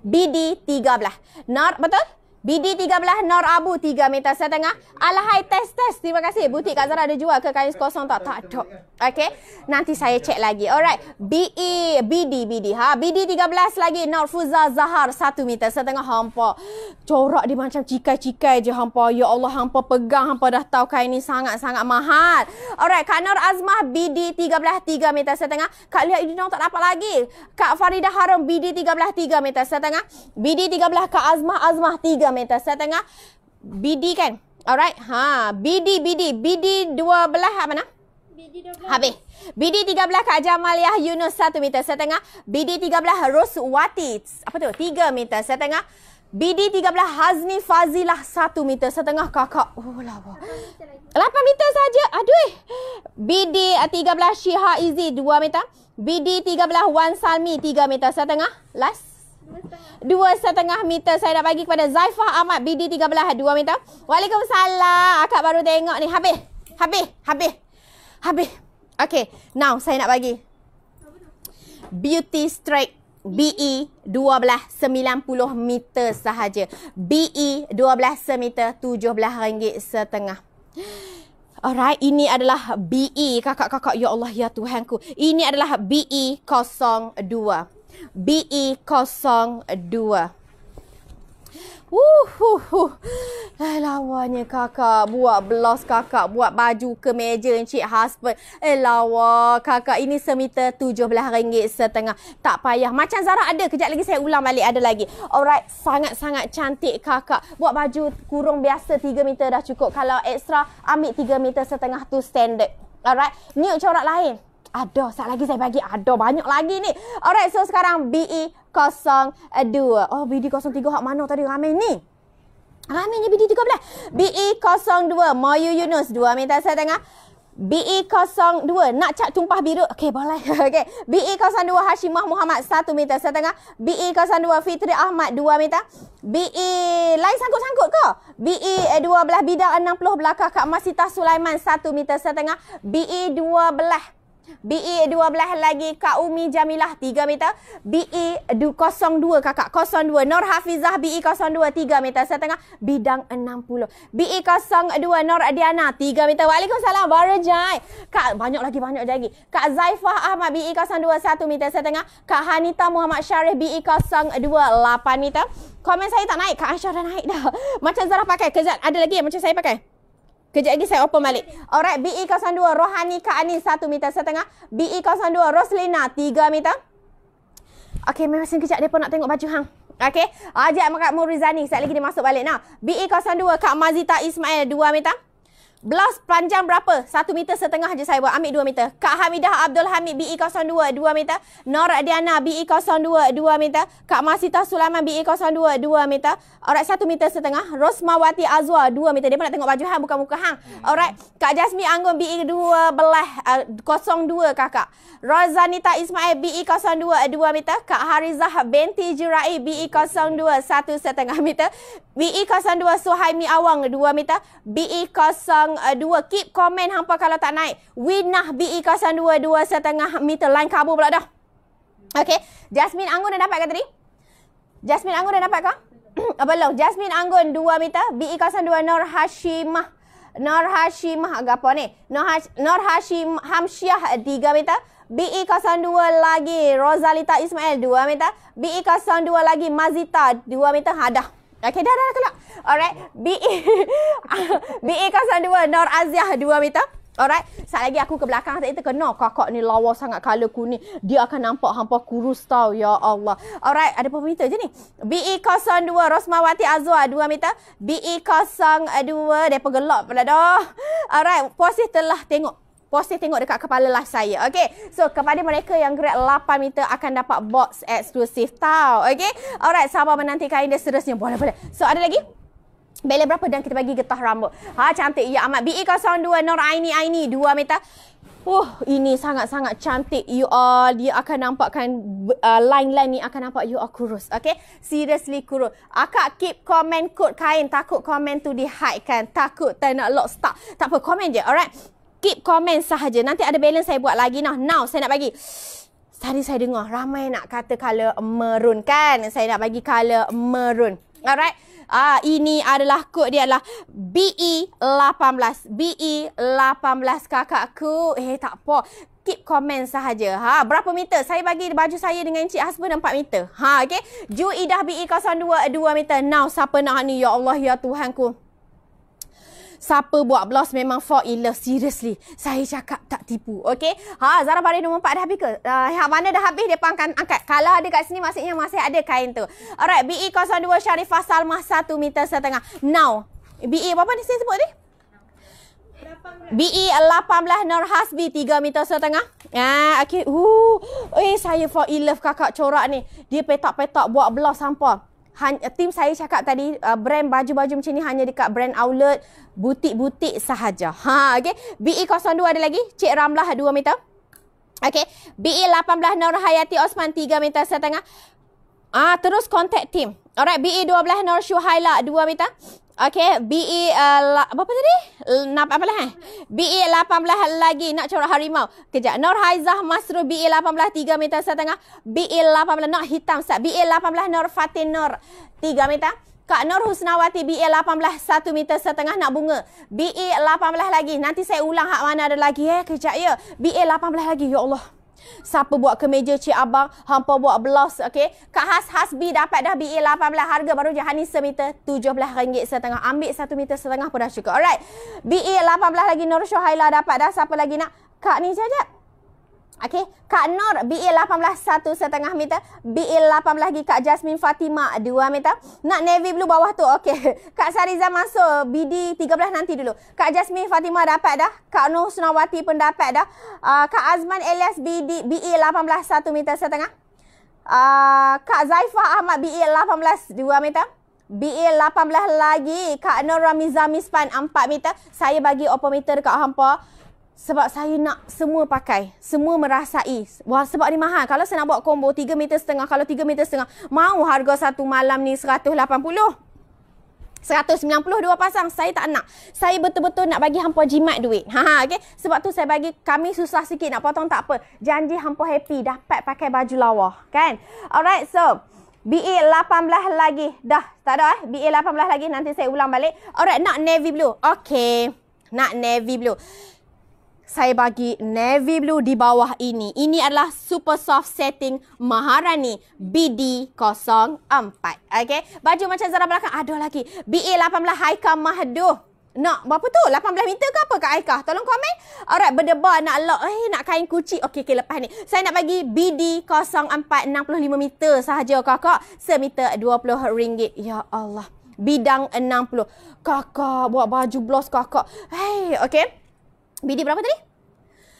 BD 13. Not, betul? BD13 Nor Abu 3 meter setengah. Alahai test test. Terima kasih. Butik Kak Zara ada jual ke kain kosong tak? Tak ada. Okay. Nanti saya cek lagi. Alright. BE BD BD. Ha? BD13 lagi. Nor Fuza Zahar 1 meter setengah. Hampa. Corak dia macam cikai-cikai je. Hampa. Ya Allah. Hampa pegang. Hampa dah tahu kain ni sangat-sangat mahal. Alright. Kak Nor Azmah BD13 3 meter setengah. Kak Lia Idina tak dapat lagi. Kak Farida Harum BD13 3 meter setengah. BD13 Kak Azmah Azmah 3 meter setengah. BD kan? Alright. Ha, BD, BD. BD 12 mana? BD 12. Habis. BD 13 Kak Jamaliah Yunus 1 meter setengah. BD 13 Roswati. Apa tu? 3 meter setengah. BD 13 Hazni Fazilah 1 meter setengah kakak. Oh, lah. 8 meter saja. Aduh. BD 13 Syihah Izzy 2 meter. BD 13 Wan Salmi 3 meter setengah. Last. Dua setengah meter saya nak bagi kepada Zaifah Ahmad BD 13 Dua meter Waalaikumsalam Akak baru tengok ni Habis Habis Habis Habis Okay Now saya nak bagi Beauty Strike e BE 1290 meter sahaja e BE 12 meter 17 ringgit setengah Alright, ini adalah BE kakak-kakak. Ya Allah, ya Tuhanku. Ini adalah BE 02. BE02. Wuhuhu. Eh lawanya kakak buat blouse kakak buat baju ke meja encik husband. Eh lawa kakak ini semeter tujuh belah ringgit setengah. Tak payah. Macam Zara ada. Kejap lagi saya ulang balik ada lagi. Alright. Sangat-sangat cantik kakak. Buat baju kurung biasa tiga meter dah cukup. Kalau ekstra ambil tiga meter setengah tu standard. Alright. niuk corak lain. Ada. Sat lagi saya bagi. Ada banyak lagi ni. Alright, so sekarang BE02. Oh, BD03 hak mana tadi ramai ni? Ramainya BD13. BE02 Moyu Yunus 2 meter setengah. BE02 nak cap tumpah biru. Okey, boleh. [LAUGHS] Okey. BE02 Hashimah Muhammad 1 meter setengah. BE02 Fitri Ahmad 2 meter. BE lain sangkut-sangkut ke? E, eh, BE12 bidang 60 belakang Kak Masita Sulaiman 1 meter setengah. BE12 E BE12 lagi Kak Umi Jamilah 3 meter. BE02 kakak 02. Nur Hafizah BE02 3 meter setengah. Bidang 60. BE02 Nur Adiana 3 meter. Waalaikumsalam. Barajai. Kak banyak lagi banyak lagi. Kak Zaifah Ahmad BE02 1 meter setengah. Kak Hanita Muhammad Syarif BE02 8 meter. Komen saya tak naik. Kak Aisyah dah naik dah. Macam Zara pakai. Kejap ada lagi yang macam saya pakai. Kejap lagi saya open balik. Alright, BE02 Rohani Kak Anin 1 meter setengah. BE02 Roslina tiga meter. Okay, memang sini kejap dia nak tengok baju hang. Okay. Ajak Kak Murizani. Sekejap lagi dia masuk balik. Nah, BE02 Kak Mazita Ismail dua meter. Blouse panjang berapa? Satu meter setengah je saya buat. Ambil dua meter. Kak Hamidah Abdul Hamid BE02 dua meter. Nora Diana BE02 dua meter. Kak Masita Sulaiman BE02 dua meter. Alright, satu meter setengah. Rosmawati Azwa, dua meter. Dia pun nak tengok baju hang, bukan muka hang. Hmm. Alright, Kak Jasmi Anggun, BE dua belah, eh, kosong uh, dua kakak. Rozanita Ismail, BE kosong dua, dua meter. Kak Harizah Binti Jurai, BE kosong dua, satu setengah meter. BE kosong dua, Suhaimi Awang, dua meter. BE kosong dua, keep comment hampa kalau tak naik. Winah BE kosong dua, dua setengah meter. Line kabur pula dah. Okay, Jasmine Anggun dah dapat kan tadi? Jasmine Anggun dah dapat kah? Hmm, apa long Jasmine Anggun 2 meter BE 02 Nur Hashimah Nur Hashimah apa ni Nur Hashim Hamsyah 3 meter BE 02 lagi Rosalita Ismail 2 meter BE 02 lagi Mazita 2 meter hadah Okay, dah, dah, dah, keluar. Alright. BE, BE 02, Nor Aziah 2 meter. Alright, sekejap lagi aku ke belakang tadi terkena kakak ni lawa sangat color kuning. Dia akan nampak hampa kurus tau, ya Allah. Alright, ada berapa meter je ni? BE02, Rosmawati Azwar, 2 meter. BE02, mereka gelap pula dah. Alright, posis telah tengok. Posis tengok dekat kepala lah saya. Okay, so kepada mereka yang grade 8 meter akan dapat box eksklusif tau. Okay, alright, sabar menanti kain dia seterusnya. Boleh, boleh. So, ada lagi? Bela berapa dan kita bagi getah rambut. Ha cantik ya amat. BE02 Nur Aini Aini 2 meter. Oh, ini sangat-sangat cantik you all. Dia akan nampakkan uh, line-line ni akan nampak you all kurus. Okay? Seriously kurus. Akak keep komen kod kain. Takut komen tu di Takut tak nak lock start. Tak apa, komen je. Alright? Keep komen sahaja. Nanti ada balance saya buat lagi. Now, now saya nak bagi. Tadi saya dengar ramai nak kata colour maroon kan? Saya nak bagi colour merun. Alright? Ah uh, ini adalah kod dia adalah BE18. BE18 e kakakku. Eh tak apa. Keep komen sahaja. Ha, berapa meter? Saya bagi baju saya dengan Encik Hasbun 4 meter. Ha, okay. Ju Idah BE02 2 meter. Now, siapa nak ni? Ya Allah, ya Tuhanku. ku siapa buat blouse memang fall in love seriously. Saya cakap tak tipu. okay Ha Zara baris nombor 4 dah habis ke? Uh, mana dah habis depa akan angkat. Kalau ada kat sini maksudnya masih ada kain tu. Alright, BE02 Sharifah Salmah 1 meter setengah. Now. E BE apa ni sini sebut ni? E BE 18 Nur Hasbi 3 meter setengah. Ya, ah, okey. Uh, eh saya fall in love kakak corak ni. Dia petak-petak buat blouse sampah hanya tim saya cakap tadi uh, brand baju-baju macam ni hanya dekat brand outlet butik-butik sahaja. Ha okey. BE02 ada lagi. Cik Ramlah 2 meter. Okey. E BE18 Nur Hayati Osman 3 meter setengah. Ah terus contact tim. Alright, e BE12 Nur Shuhaila 2 meter. Okay, BE uh, apa tadi? Apa lah eh? E BE 18 lagi nak corak harimau. Kejap, Nur Haizah Masru BE 18 3 meter setengah. BE 18 nak hitam sat. BE 18 Nur Fatin Nur 3 meter. Kak Nur Husnawati BE 18 1 meter setengah nak bunga. E BE 18 lagi. Nanti saya ulang hak mana ada lagi eh. Kejap ya. E BE 18 lagi. Ya Allah. Siapa buat kemeja Cik Abang? Hampa buat blouse, okey? Kak Has, Hasbi dapat dah BA18 harga baru je. Hani semeter RM17 setengah. Ambil satu meter setengah pun dah cukup. Alright. BA18 lagi Nur Syuhaila dapat dah. Siapa lagi nak? Kak ni sekejap. Okey, Kak Nur BA 18 satu meter. BA 18 lagi Kak Jasmine Fatima 2 meter. Nak navy blue bawah tu. Okey. [LAUGHS] Kak Sariza masuk BD 13 nanti dulu. Kak Jasmine Fatima dapat dah. Kak Nur Sunawati pun dapat dah. Uh, Kak Azman Elias BD BA 18 satu meter setengah. Uh, Kak Zaifa Ahmad BA 18 2 meter. BA 18 lagi Kak Nur Ramizah Mispan 4 meter. Saya bagi opometer dekat hampa. Sebab saya nak semua pakai. Semua merasai. Wah, sebab ni mahal. Kalau saya nak buat combo 3 meter setengah. Kalau 3 meter setengah. Mau harga satu malam ni 180. 190 dua pasang. Saya tak nak. Saya betul-betul nak bagi hampa jimat duit. Ha, ha okay? Sebab tu saya bagi kami susah sikit nak potong tak apa. Janji hampa happy. Dapat pakai baju lawa. Kan? Alright, so. BA 18 lagi. Dah, tak ada eh. BA 18 lagi. Nanti saya ulang balik. Alright, nak navy blue. Okay. Nak navy blue saya bagi navy blue di bawah ini. Ini adalah super soft setting Maharani BD04. Okay. Baju macam Zara belakang. Ada lagi. BA18 Haika Mahdu. Nak berapa tu? 18 meter ke apa kat Aika? Tolong komen. Alright, berdebar nak lock. Eh, nak kain kucing. Okey, okay, lepas ni. Saya nak bagi BD04 65 meter sahaja, kakak. Semeter RM20. Ya Allah. Bidang 60. Kakak, buat baju blouse kakak. Hei, okey. BD berapa tadi?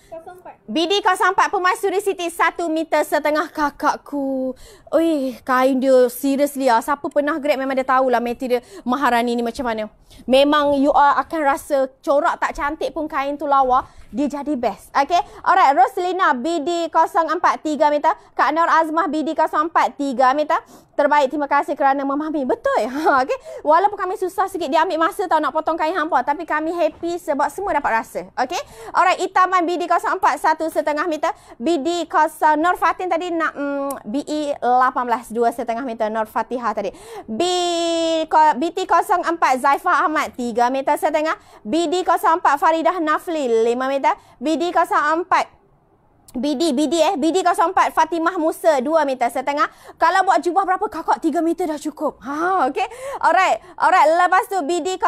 04. BD 04 pemasuri Siti 1 meter setengah kakakku. Ui, kain dia seriously lah. Siapa pernah grab memang dia tahu tahulah material Maharani ni macam mana. Memang you all akan rasa corak tak cantik pun kain tu lawa dia jadi best. Okay. Alright. Roslina BD043 meter. Kak Nur Azmah BD043 meter. Terbaik. Terima kasih kerana memahami. Betul. [LAUGHS] Ha, okay. Walaupun kami susah sikit dia ambil masa tau nak potong kain hampa. Tapi kami happy sebab semua dapat rasa. Okay. Alright. Itaman BD041 setengah meter. BD0 Nur Fatin tadi nak mm, e BE18 dua setengah meter. Nur Fatihah tadi. B, BT04 Zaifah Ahmad tiga meter setengah. BD04 Faridah Nafli lima meter eh. BD04. BD, BD eh. BD04, Fatimah Musa, 2 meter setengah. Kalau buat jubah berapa? Kakak, 3 meter dah cukup. Ha, okay. Alright, alright. Lepas tu, BD04,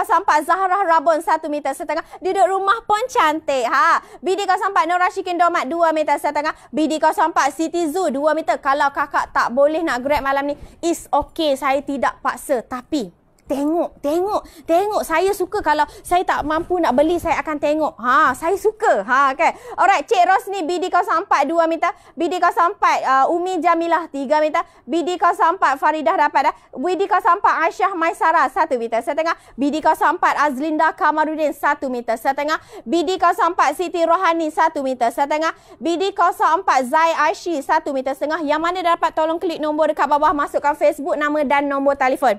Zahrah Rabun, 1 meter setengah. Duduk rumah pun cantik. Ha, BD04, Nora Shikin Domat, 2 meter setengah. BD04, Siti Zoo, 2 meter. Kalau kakak tak boleh nak grab malam ni, is okay. Saya tidak paksa. Tapi, tengok tengok tengok saya suka kalau saya tak mampu nak beli saya akan tengok ha saya suka ha okay. alright cik ros ni kau sampai dua, minta BD04 uh, Umi Jamilah tiga, minta bd sampai Faridah dapat dah bd sampai Aisyah Maisara satu, minta Saya setengah bd sampai Azlinda Kamarudin satu, minta Saya setengah bd sampai Siti Rohani satu, minta Saya setengah bd sampai Zai Aisyi satu, minta setengah yang mana dapat tolong klik nombor dekat bawah masukkan Facebook nama dan nombor telefon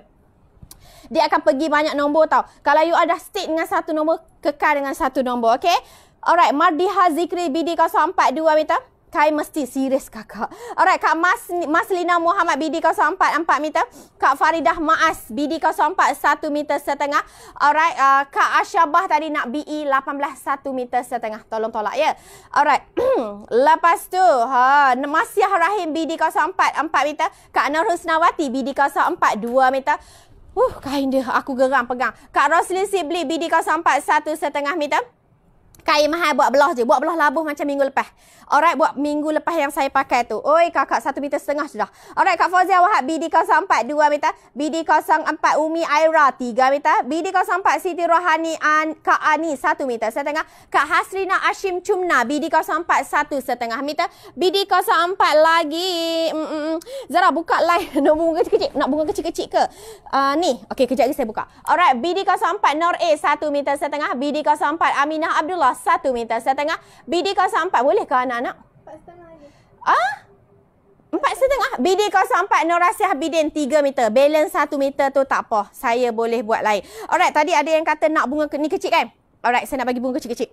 dia akan pergi banyak nombor tau. Kalau you ada stick dengan satu nombor, kekal dengan satu nombor, okay? Alright, Mardiha Zikri BD042 meter. Kai mesti serius kakak. Alright, Kak Mas, Maslina Muhammad BD044 meter. Kak Faridah Maas BD04 1 meter setengah. Alright, uh, Kak Asyabah tadi nak BE 18 1 meter setengah. Tolong tolak ya. Alright, [CLEARS THROAT] lepas tu ha, Masyah Rahim BD044 meter. Kak Nur Husnawati BD04 2 meter. Uh, kain dia aku geram pegang. Kak Roslin si beli bidi kau sampai satu setengah meter kain mahal buat belah je. Buat belah labuh macam minggu lepas. Alright, buat minggu lepas yang saya pakai tu. Oi, kakak satu meter setengah sudah. Alright, Kak Fauzia Wahab, BD04, dua meter. BD04, Umi Aira, tiga meter. BD04, Siti Rohani, An Kak Ani, satu meter setengah. Kak Hasrina Ashim Cumna, BD04, satu setengah meter. BD04 lagi. Mm-mm. Zara, buka live. [LAUGHS] Nak bunga kecil-kecil. Nak bunga kecil-kecil ke? Uh, ni. Okay, kejap lagi saya buka. Alright, BD04, Nor A, satu meter setengah. BD04, Aminah Abdullah, 1 meter setengah. BD kawasan 4 boleh ke anak-anak? 4 setengah je. Ah? 4 setengah. BD kawasan 4 Norasiah Bidin 3 meter. Balance 1 meter tu tak apa. Saya boleh buat lain. Alright, tadi ada yang kata nak bunga ni kecil kan? Alright, saya nak bagi bunga kecil-kecil.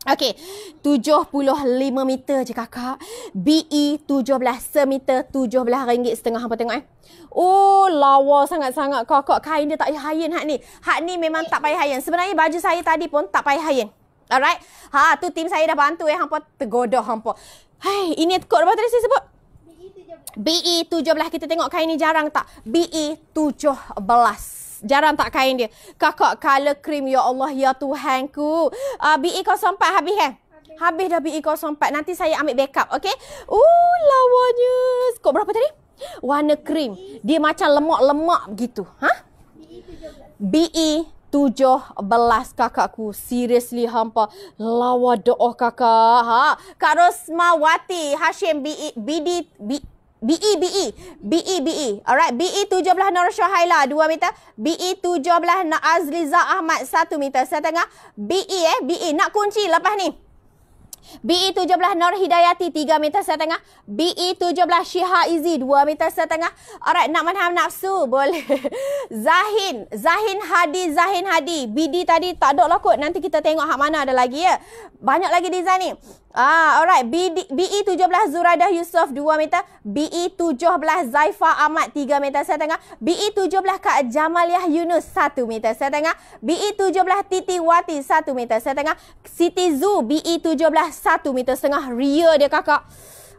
Okey, 75 meter je kakak. E BE 17 semeter, 17 ringgit setengah. Apa tengok eh? Oh, lawa sangat-sangat kakak. Kain dia tak payah hayin hak ni. Hak ni memang tak payah hayin. Sebenarnya baju saya tadi pun tak payah hayin. Alright. Ha tu tim saya dah bantu eh hangpa tergodoh hangpa. Hai, ini kod apa tadi saya sebut? E BE17. Kita tengok kain ni jarang tak? E BE17. Jarang tak kain dia. Kakak color cream ya Allah ya Tuhan ku. Uh, ah, BE04 habis kan? Eh? Habis. habis dah BE04. Nanti saya ambil backup. Okay. Uh, lawanya. Kod berapa tadi? Warna cream. Dia macam lemak-lemak begitu. Ha? BE17. BE tujuh belas kakakku. Seriously hampa. Lawa doa kakak. Ha? Kak Rosmawati. Hashim BD. B, BE, BE, BE, BE. E. Alright, e BE 17 Nur Syuhaila, 2 meter. E BE 17 Azliza Ahmad, satu meter. Saya tengah BE eh, BE. Nak kunci lepas ni. E BE17 Nor Hidayati 3 meter setengah. E BE17 Shiha Izzy 2 meter setengah. Alright, nak menham nafsu boleh. [LAUGHS] Zahin. Zahin Hadi, Zahin Hadi. BD tadi tak ada lah kot. Nanti kita tengok hak mana ada lagi ya. Banyak lagi design ni. Ah, alright. BD, BE17 Zuradah Yusof 2 meter. E BE17 Zaifa Ahmad 3 meter setengah. BE17 Kak Jamaliah Yunus 1 meter setengah. BE17 Titi Wati 1 meter setengah. Siti Zu BE17 1 meter setengah rear dia kakak.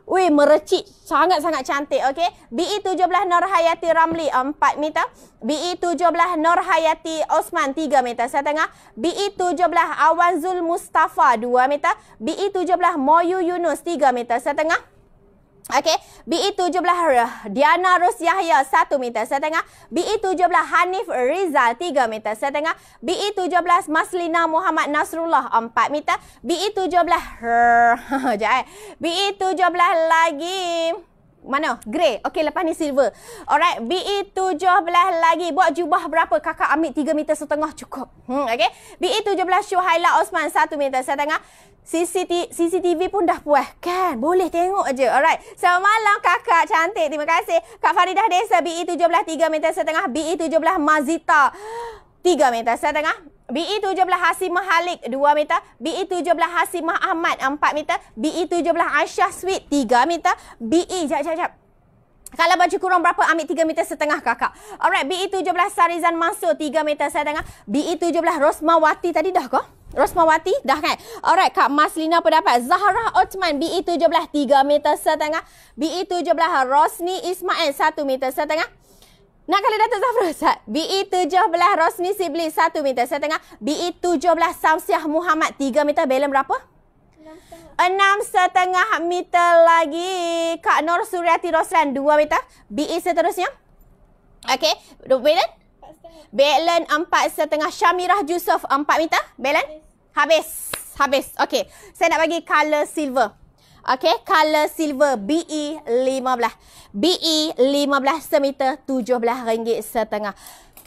Weh, merecik. Sangat-sangat cantik, okey. E BE17 Nur Hayati Ramli, 4 meter. E BE17 Nur Hayati Osman, 3 meter setengah. E BE17 Awan Zul Mustafa, 2 meter. BE17 Moyu Yunus, 3 meter setengah. Okey, e BE 17 Diana Rusyahya 1 meter setengah, e BE 17 Hanif Rizal 3 meter setengah, e BE 17 Maslina Muhammad Nasrullah 4 meter, BE 17 jae. BE 17 lagi. Mana? Grey. Okey, lepas ni silver. Alright, BE 17 lagi. Buat jubah berapa? Kakak ambil 3 meter setengah cukup. Hmm, okey. BE 17 Syuhaila Osman 1 meter setengah. CCTV, CCTV pun dah puas kan? Boleh tengok aje. Alright. Selamat malam kakak cantik. Terima kasih. Kak Faridah Desa e BE17 tiga meter setengah. E BE17 Mazita tiga meter setengah. E BE17 Hasimah Halik 2 meter. BE17 Hasimah Ahmad 4 meter. BE17 Aisyah Sweet 3 meter. BI jap, jap, jap. Kalau baju kurung berapa ambil 3 meter setengah kakak. Alright, e BE 17 Sarizan masuk 3 meter setengah. E BE 17 Rosmawati tadi dah kah? Rosmawati dah kan? Alright, Kak Maslina pun dapat. Zahra Othman BE 17 3 meter setengah. E BE 17 Rosni Ismail 1 meter setengah. Nak kali Datuk Zafra Ustaz. BE 17 Rosni Sibli 1 meter setengah. BE 17 Samsiah Muhammad 3 meter. Balance berapa? Enam setengah meter lagi. Kak Nur Suryati Roslan. Dua meter. BE seterusnya. Okay. belen, belen empat setengah. Syamirah Yusof empat meter. belen, Habis. Habis. Okay. Saya nak bagi color silver. Okay. Color silver. BE lima belah. BE lima belah semeter. Tujuh belah ringgit setengah.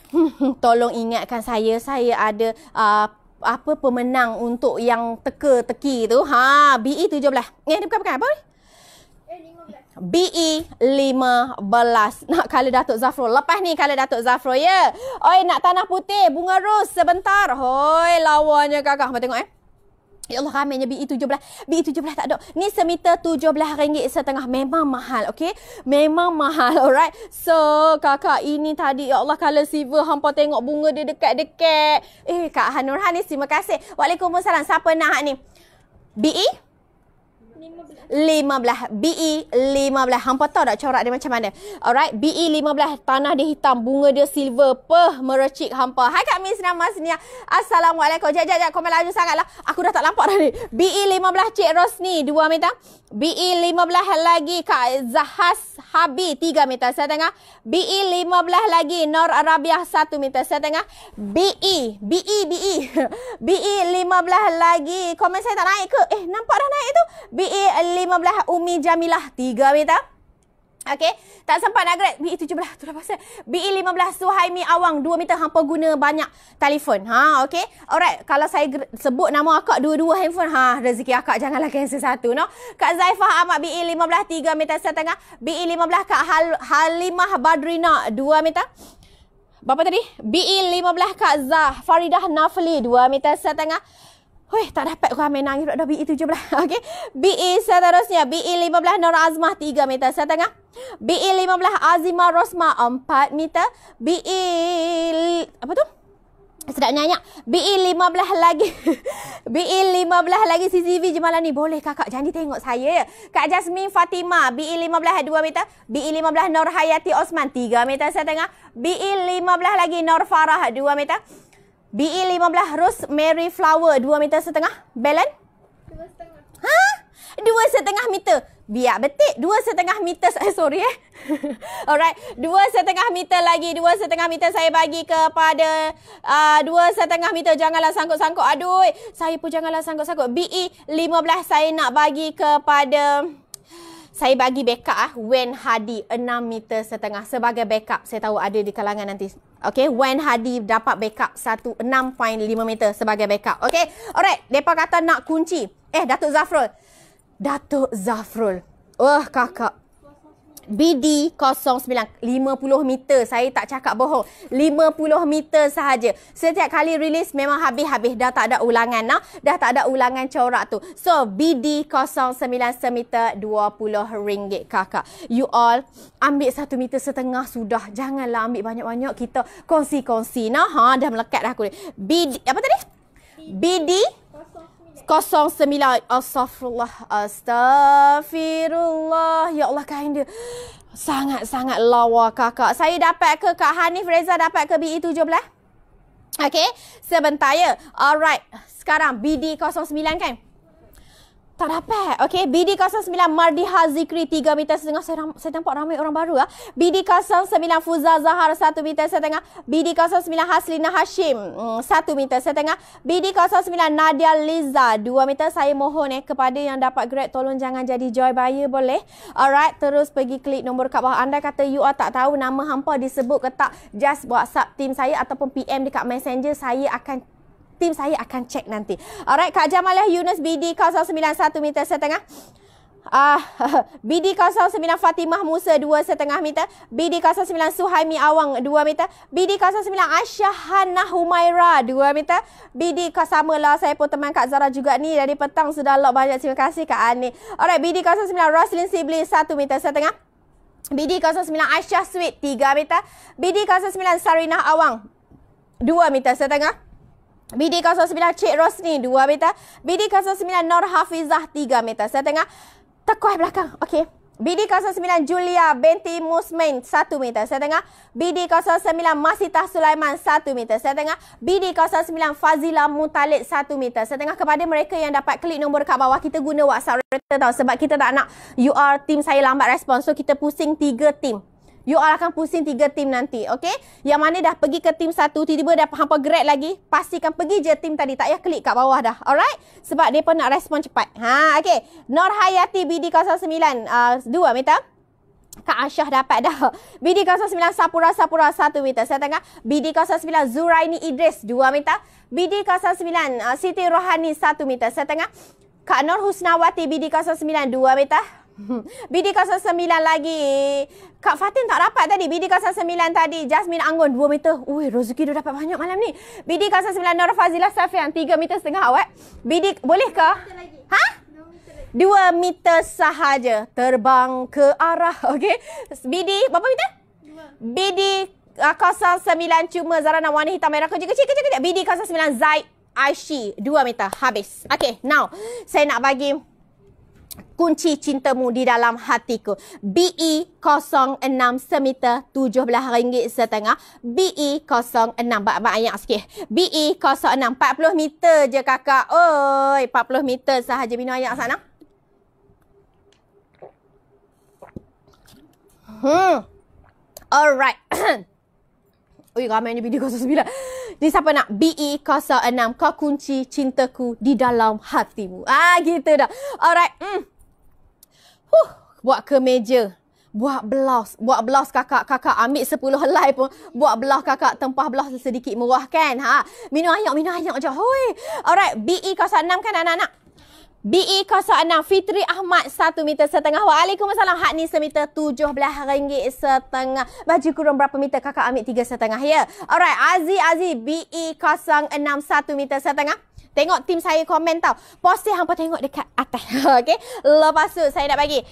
[LAUGHS] Tolong ingatkan saya. Saya ada... Uh, apa pemenang untuk yang teka-teki tu? Ha, e BE 17. Eh, dia bukan bukan apa ni? Eh, 15. BE 15. Nak kala Datuk Zafro. Lepas ni kala Datuk Zafro, ya. Yeah. Oi, nak tanah putih, bunga ros sebentar. Hoi, lawanya kakak. Mau tengok eh. Ya Allah ramainya BE17. BE17 e tak ada. Ni semeter RM17 setengah. Memang mahal. Okay. Memang mahal. Alright. So kakak ini tadi. Ya Allah color silver. Hampa tengok bunga dia dekat-dekat. Eh Kak Hanur Hanis. Terima kasih. Waalaikumsalam. Siapa nak ni? BE? 15 BE 15 Hampa tahu tak corak dia macam mana Alright e BE 15 Tanah dia hitam Bunga dia silver Peh merecik Hampa Hai Kak Miss Nama Senia Assalamualaikum Jat jat jat Komen laju sangat lah Aku dah tak lampak dah ni e BE 15 Cik Rosni 2 meter e BE 15 lagi Kak Zahas Habi 3 meter Saya tengah BE 15 lagi Nor Arabiah 1 meter Saya tengah BE BE BE BE 15 lagi Komen saya tak naik ke Eh nampak dah naik tu BE BE 15 Umi Jamilah 3 meter. Okay. Tak sempat nak grab. BE 17. Itulah pasal. BE 15 Suhaimi Awang. 2 meter. Hampa guna banyak telefon. Ha, okay. Alright. Kalau saya sebut nama akak dua-dua handphone. Ha, rezeki akak janganlah cancel satu. No? Kak Zaifah Ahmad. BE 15. 3 meter setengah. BE 15 Kak Hal Halimah Badrina. 2 meter. Berapa tadi? BE 15 Kak Zah. Faridah Nafli. 2 meter setengah. Weh, tak dapat kau ambil nangis dah BE 17 lah. Okay. BE seterusnya. BE 15 Nur Azmah 3 meter setengah. BE 15 Azimah Rosma 4 meter. BE... Apa tu? Sedap nyanyak. BE 15 lagi. BE 15 lagi CCTV je malam ni. Boleh kakak janji tengok saya. Kak Jasmine Fatima. BE 15 2 meter. BE 15 Nur Hayati Osman 3 meter setengah. BE 15 lagi Nur Farah 2 meter. BE15 Mary Flower 2 meter setengah. Balan? 2 setengah. Ha? 2 setengah meter. Biar betik. 2 setengah meter. [LAUGHS] Eh, sorry eh. [LAUGHS] Alright. 2 setengah meter lagi. 2 setengah meter saya bagi kepada 2 uh, setengah meter. Janganlah sangkut-sangkut. Aduh. Saya pun janganlah sangkut-sangkut. BE15 saya nak bagi kepada saya bagi backup ah Wen Hadi 6 meter setengah sebagai backup. Saya tahu ada di kalangan nanti. Okay, Wen Hadi dapat backup 16.5 meter sebagai backup. Okay, alright. Mereka kata nak kunci. Eh, Datuk Zafrul. Datuk Zafrul. Wah, oh, kakak. BD 0950 meter. Saya tak cakap bohong. 50 meter sahaja. Setiap kali rilis memang habis-habis. Dah tak ada ulangan lah. Dah tak ada ulangan corak tu. So BD 0950 meter rm ringgit kakak. You all ambil 1 meter setengah sudah. Janganlah ambil banyak-banyak. Kita kongsi-kongsi lah. Ha, dah melekat dah aku BD, apa tadi? BD Astagfirullah. Astagfirullah. Ya Allah kain dia. Sangat-sangat lawa kakak. Saya dapat ke Kak Hanif Reza dapat ke e BE17? Okay. Sebentar ya. Alright. Sekarang BD09 kan? Tak dapat. Okey, BD09 Mardiha Zikri 3 meter setengah. Saya, ram- saya nampak ramai orang baru lah. BD09 Fuza Zahar 1 meter setengah. BD09 Haslina Hashim 1 hmm, meter setengah. BD09 Nadia Liza 2 meter. Saya mohon eh kepada yang dapat grab tolong jangan jadi joy buyer boleh. Alright, terus pergi klik nombor kat bawah. Anda kata you all tak tahu nama hampa disebut ke tak. Just WhatsApp team saya ataupun PM dekat messenger. Saya akan tim saya akan cek nanti. Alright, Kak Jamalah Yunus BD 091 meter setengah. Uh, ah, [LAUGHS] BD09 Fatimah Musa 2,5 meter BD09 Suhaimi Awang 2 meter BD09 Aisyah Hana Humaira 2 meter BD sama lah saya pun teman Kak Zara juga ni Dari petang sudah lock banyak Terima kasih Kak Ani Alright BD09 Roslyn Sibli 1 meter setengah BD09 Aisyah Sweet 3 meter BD09 Sarinah Awang 2 meter setengah BD09 Cik Rosni 2 meter. BD09 Nor Hafizah 3 meter. Saya tengah tekuah eh belakang. Okey. BD09 Julia Binti Musmin 1 meter. Saya tengah BD09 Masitah Sulaiman 1 meter. Saya tengah BD09 Fazila Mutalib 1 meter. Saya tengah kepada mereka yang dapat klik nombor kat bawah. Kita guna WhatsApp Kita tahu Sebab kita tak nak You are team saya lambat respon. So kita pusing tiga team you all akan pusing tiga tim nanti. Okay? Yang mana dah pergi ke tim satu, tiba-tiba dah hampa grad lagi, pastikan pergi je tim tadi. Tak payah klik kat bawah dah. Alright? Sebab dia pun nak respon cepat. Ha, okay. Norhayati BD09. Uh, dua meter. Kak Aisyah dapat dah. [LAUGHS] BD09 Sapura Sapura satu, meter. Saya tengah. BD09 Zuraini Idris 2 meter. BD09 uh, Siti Rohani satu, meter. Saya tengah. Kak Nur Husnawati BD09 dua, meter. [LAUGHS] BD09 lagi. Kak Fatin tak rapat tadi. BD09 tadi. Jasmine Anggun 2 meter. Ui, rezeki dia dapat banyak malam ni. BD09 Nur Fazila Safian 3 meter setengah awak. BD, ke? Ha? 2 meter sahaja. Terbang ke arah. [LAUGHS] Okay. BD, berapa meter? 2. BD09 ah, cuma Zara nak warna hitam merah. Kecil, kecil, kecil, kecil. BD09 Zaid. Aishi, 2 meter. Habis. Okay, now. Saya nak bagi kunci cintamu di dalam hatiku. BE 06 semita 17 ringgit setengah. BE 06. Bak banyak sikit. BE 06. 40 meter je kakak. Oi, 40 meter sahaja minum air sana. Hmm. Alright. [CLEARS THROAT] Ui, ramainya BD09. Ni siapa nak? BE06, kau kunci cintaku di dalam hatimu. Ah, gitu dah. Alright. Mm. Huh, buat ke meja Buat belas. Buat belas kakak. Kakak ambil sepuluh helai pun. Buat belas kakak. Tempah belas sedikit murah kan. Ha? Minum ayam minum ayam je. Hui. Alright, BE06 kan anak-anak? BE06 Fitri Ahmad 1 meter setengah. Waalaikumsalam. Hak ni semeter 17 ringgit setengah. Baju kurung berapa meter? Kakak ambil 3 setengah ya. Alright. Aziz Aziz BE06 1 meter setengah. Tengok tim saya komen tau. Posting hampa tengok dekat atas. [LAUGHS] Okay. Lepas tu saya nak bagi.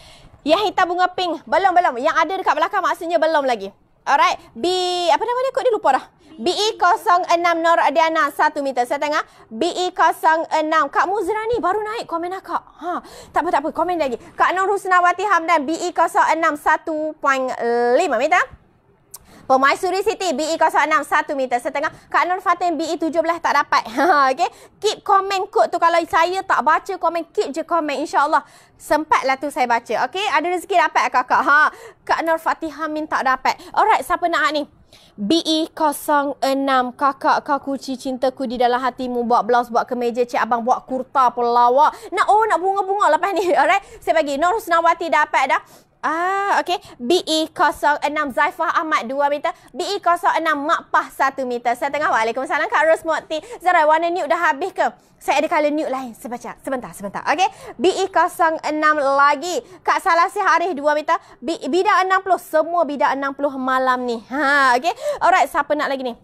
Yang hitam bunga pink. Belum, belum. Yang ada dekat belakang maksudnya belum lagi. Alright, B apa nama dia kod dia lupa dah. BE06 06 Nor Adiana 1 meter setengah. BE06 06 Kak Muzra ni baru naik komen akak. Lah, ha, tak apa tak apa komen lagi. Kak Nur Husnawati Hamdan BE06 01.5 meter. Pemaisuri Siti BE 06 1 meter setengah Kak Nur Fatin e BE 17 tak dapat [LAUGHS] ha, okay. Keep komen kot tu Kalau saya tak baca komen Keep je komen insyaAllah Sempatlah tu saya baca okay. Ada rezeki dapat kakak ha. Kak Nur Fatihamin tak dapat Alright siapa nak ni BE06 Kakak kau kuci cintaku di dalam hatimu Buat blouse, buat kemeja Cik Abang buat kurta pun lawak Nak oh nak bunga-bunga lepas ni [LAUGHS] Alright Saya bagi Nur Husnawati dapat dah Ah, okay. BE06 Zaifah Ahmad 2 meter. BE06 Makpah 1 meter. Saya tengah Waalaikumsalam Kak Ros Mokti. Zara, warna nude dah habis ke? Saya ada colour nude lain. Sebentar, sebentar, sebentar. Okay. BE06 lagi. Kak Salasih Arif 2 meter. Bida bidang 60. Semua bidang 60 malam ni. Ha, okay. Alright, siapa nak lagi ni?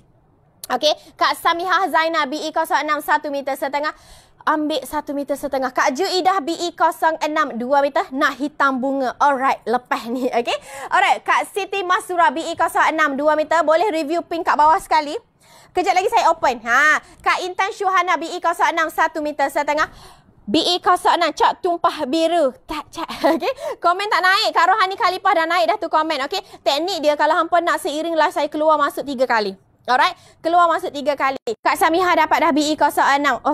Okay. Kak Samihah Zainal BE06 1 meter setengah ambil satu meter setengah. Kak Ju Idah BE 06 dua meter nak hitam bunga. Alright, lepas ni. [LAUGHS] Okay. Alright, Kak Siti Masura BE 06 dua meter. Boleh review pink kat bawah sekali. Kejap lagi saya open. Ha. Kak Intan Syuhana BE 06 satu meter setengah. BE 06 cak tumpah biru. Tak cak. [LAUGHS] Okay. Komen tak naik. Kak Rohani Khalifah dah naik dah tu komen. Okay. Teknik dia kalau hampa nak seiring lah saya keluar masuk tiga kali. Alright. Keluar masuk tiga kali. Kak Samiha dapat dah BE 06.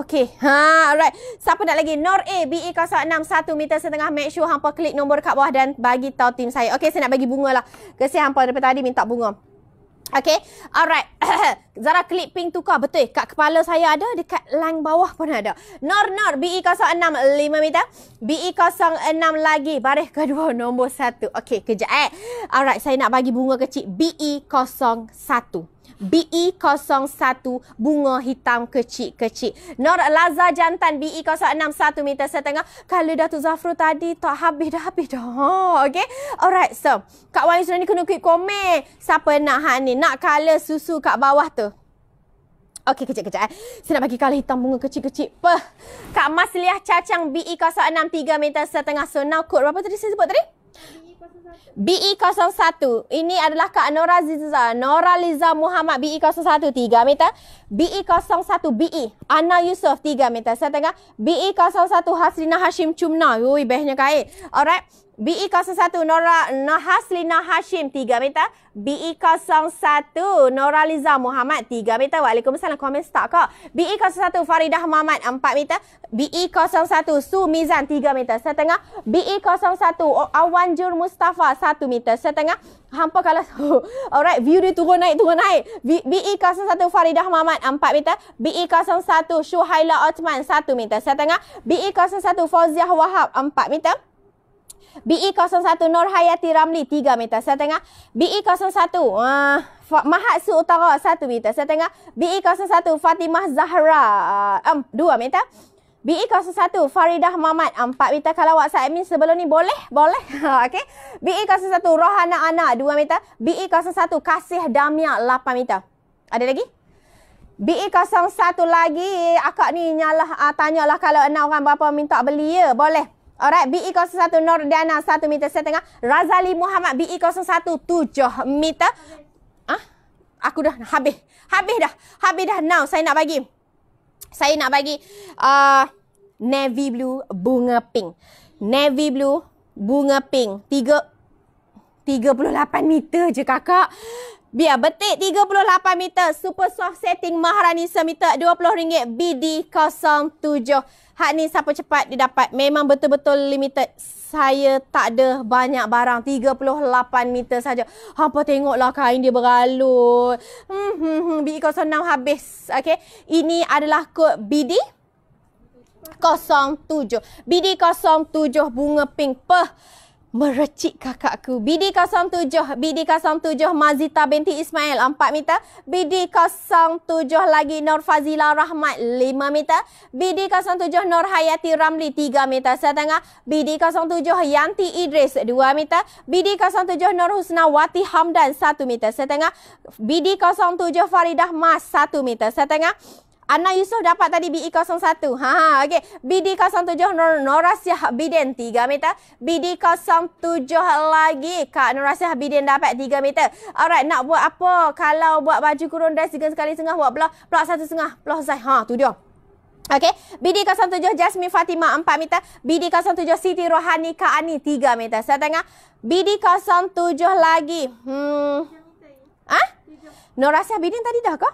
Okay. Ha, alright. Siapa nak lagi? Nor A BE 06. Satu meter setengah. Make sure hampa klik nombor kat bawah dan bagi tahu tim saya. Okay. Saya nak bagi bunga lah. Kesian hampa daripada tadi minta bunga. Okay. Alright. [COUGHS] Zara klik pink tukar. Betul. Kat kepala saya ada. Dekat lang bawah pun ada. Nor Nor. BE 06. lima meter. BE 06 lagi. Baris kedua. Nombor satu. Okay. Kejap eh. Alright. Saya nak bagi bunga kecil. BE 01. BE01 bunga hitam kecil-kecil. Nor Laza Jantan BE06 meter setengah. Kalau Datuk Zafro tadi tak habis dah habis dah. Ha, okay. Alright. So, Kak Wahyu sudah ni kena klik komen. Siapa nak hak ni? Nak color susu kat bawah tu? Okey, kejap-kejap eh. Saya nak bagi color hitam bunga kecil-kecil. Peh. Kak Masliah Cacang BE06 meter setengah. So, now code berapa tadi saya sebut tadi? BE01. Ini adalah Kak Nora Ziza. Nora Liza Muhammad BE01. 3 meter. BE01 BE. Ana Yusof 3 meter. Saya tengah. BE01 Hasrina Hashim Chumna. Ui, behnya kait. Alright. BE01 Nora Nahaslina Hashim 3 meter. BE01 Nora Liza Muhammad 3 meter. Waalaikumsalam. Komen start kak. BE01 Faridah Muhammad 4 meter. BE01 Su Mizan 3 meter setengah. BE01 Awan Jur Mustafa 1 meter setengah. Hampa kalah. [LAUGHS] Alright. View dia turun naik, turun naik. BE01 Faridah Muhammad 4 meter. BE01 Shuhaila Othman 1 meter setengah. BE01 Fauziah Wahab 4 meter. BE01 Nur Ramli 3 meter setengah. BE01 uh, ah, Mahat Su Utara 1 meter setengah. BE01 Fatimah Zahra um, ah, 2 meter. BE01 Faridah Mamat 4 meter. Kalau awak admin sebelum ni boleh? Boleh? [LAUGHS] Ha, okay. BE01 Rohana Ana 2 meter. BE01 Kasih Damia 8 meter. Ada lagi? BE01 lagi. Akak ni nyalah uh, tanyalah kalau enam orang berapa minta beli ya? Boleh? Alright, BE 01 Nordana 1 meter setengah. Razali Muhammad BE 01 7 meter. Ah, ha? Aku dah habis. Habis dah. Habis dah. Now, saya nak bagi. Saya nak bagi uh, navy blue bunga pink. Navy blue bunga pink. tiga tiga puluh lapan meter je kakak. Biar betik lapan meter. Super soft setting Maharani semeter RM20. BD tujuh Hak ni siapa cepat dia dapat. Memang betul-betul limited. Saya tak ada banyak barang. 38 meter saja. Hampa tengoklah kain dia beralut. Hmm, hmm, hmm. B06 habis. Okay. Ini adalah kod BD. 07. BD07 bunga pink. Perh merecik kakakku. BD07, BD07 Mazita binti Ismail 4 meter. BD07 lagi Nur Fazila Rahmat 5 meter. BD07 Nur Hayati Ramli 3 meter setengah. BD07 Yanti Idris 2 meter. BD07 Nur Husna Wati Hamdan 1 meter setengah. BD07 Faridah Mas 1 meter setengah. Anna Yusof dapat tadi BE01. Ha, ha, okey. BD07 Nor Norasiah Biden 3 meter. BD07 lagi Kak Norasiah Biden dapat 3 meter. Alright, nak buat apa? Kalau buat baju kurun dress 3 sekali setengah, buat belah. Belah satu setengah. Belah Zai. Ha, tu dia. Okey, BD07 Jasmine Fatimah 4 meter, BD07 Siti Rohani Kak Ani 3 meter. Saya tengah BD07 lagi. Hmm. Ya? Ha? Norasia Bidin tadi dah ke?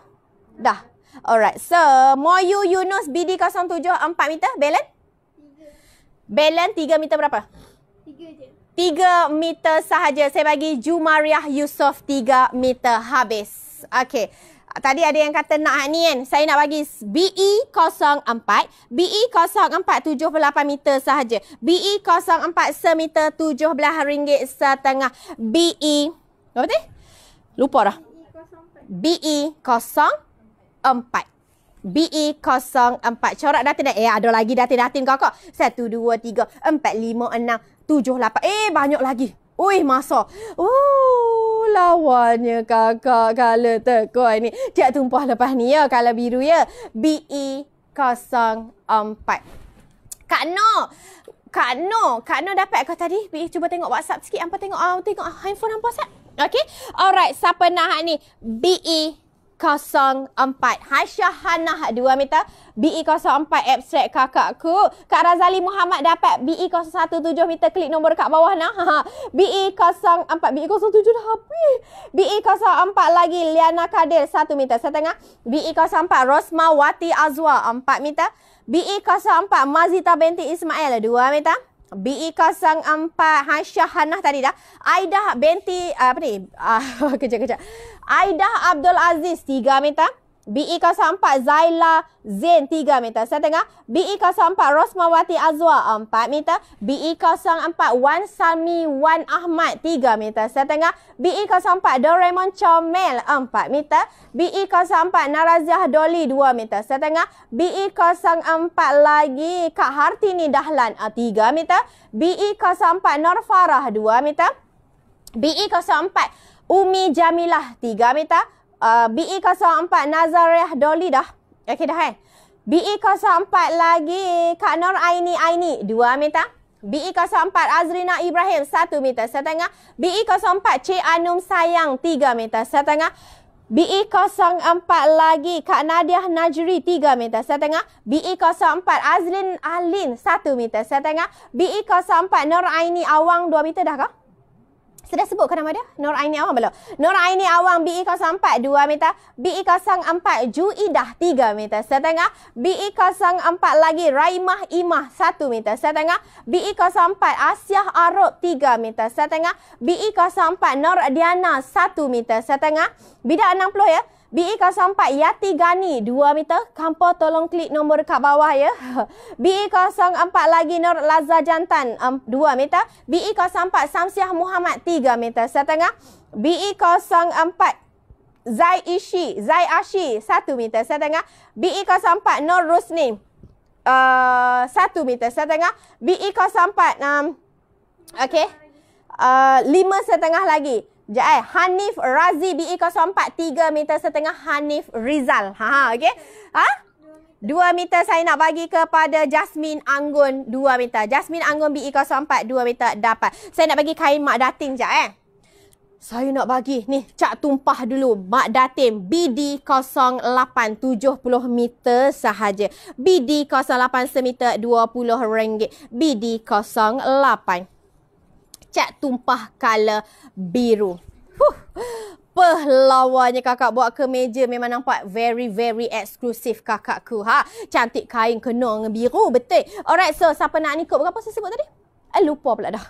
Dah. Alright, so Moyu Yunus BD07 4 meter, balance? 3 Balance 3 meter berapa? 3 je 3 meter sahaja, saya bagi Jumariah Yusof 3 meter habis Okay, tadi ada yang kata nak ni kan Saya nak bagi BE04 BE04 78 meter sahaja BE04 semeter 17 ringgit setengah BE, apa tadi? Lupa dah BE04 BE E B E kosong empat corak datin eh ada lagi datin datin kau kok 1 2 3 4 5 6 7 8 eh banyak lagi Ui, masa. Oh, lawannya kakak kalau tekoi ni. Cik tumpah lepas ni ya, kalau biru ya. BE04. Kak No. Kak No. Kak No dapat kau tadi? BE, cuba tengok WhatsApp sikit. Apa tengok? Ah, tengok ah, handphone apa sat? Okay. Alright, siapa nak ni B E Hasyah Hanah 2 meter. BE04 abstract kakakku. Kak Razali Muhammad dapat BE017 meter. Klik nombor kat bawah nah. BE04. [LAUGHS] BE07 e dah habis. BE04 lagi. Liana Kadir 1 meter setengah. BE04 Rosmawati Azwa 4 meter. BE04 Mazita Binti Ismail 2 meter. BE 04 Hasyah Hanah tadi dah. Aida Benti apa ni? Ah [LAUGHS] kejap kejap. Aida Abdul Aziz 3 minta. BE04 Zaila Zain 3 meter setengah. BE04 Rosmawati Azwa 4 meter. BE04 Wan Sami Wan Ahmad 3 meter setengah. BE04 Doraemon Chomel 4 meter. BE04 Narazah Doli 2 meter setengah. BE04 lagi Kak Hartini Dahlan 3 eh, meter. BE04 Nor Farah 2 meter. BE04 Umi Jamilah 3 meter uh, ah, BE04 Nazareth Dolly dah. Okey dah eh. BE04 lagi Kak Nur Aini Aini 2 meter. BE04 Azrina Ibrahim satu meter setengah. BE04 Cik Anum Sayang tiga meter setengah. BE04 lagi Kak Nadia Najri tiga meter setengah. BE04 Azlin Alin satu meter setengah. BE04 Nur Aini Awang dua meter dah kah? Sudah sebut ke nama dia? Nur Aini Awang belum? Nur Aini Awang BE04 2 meter. BE04 Juidah 3 meter setengah. BE04 lagi Raimah Imah 1 meter setengah. BE04 Asyah Arub 3 meter setengah. BE04 Nur Diana 1 meter setengah. Bidang 60 ya. BE04 Yati Gani 2 meter. Kampo tolong klik nombor dekat bawah ya. [LAUGHS] BE04 lagi Nur Laza Jantan um, 2 meter. BE04 Samsiah Muhammad 3 meter setengah. BE04 Zai Ishi, Zai Ashi 1 meter setengah. BE04 Nur Rusni uh, eh, 1 meter setengah. BE04 um, Okay. Uh, lima setengah lagi. Sekejap eh. Hanif Razi ba e 043 meter setengah Hanif Rizal. Ha, ha okay. Ha? dua meter saya nak bagi kepada Jasmine Anggun dua meter. Jasmine Anggun BA04 e 2 meter dapat. Saya nak bagi kain Mak Datin sekejap eh. Saya nak bagi ni cak tumpah dulu Mak Datin BD08 meter sahaja. BD08 dua puluh ringgit. BD08 cat tumpah color biru. Huh. Pelawanya kakak buat ke meja memang nampak very very exclusive kakakku. Ha, cantik kain kena dengan biru betul. Alright, so siapa nak ikut berapa saya sebut tadi? Eh lupa pula dah.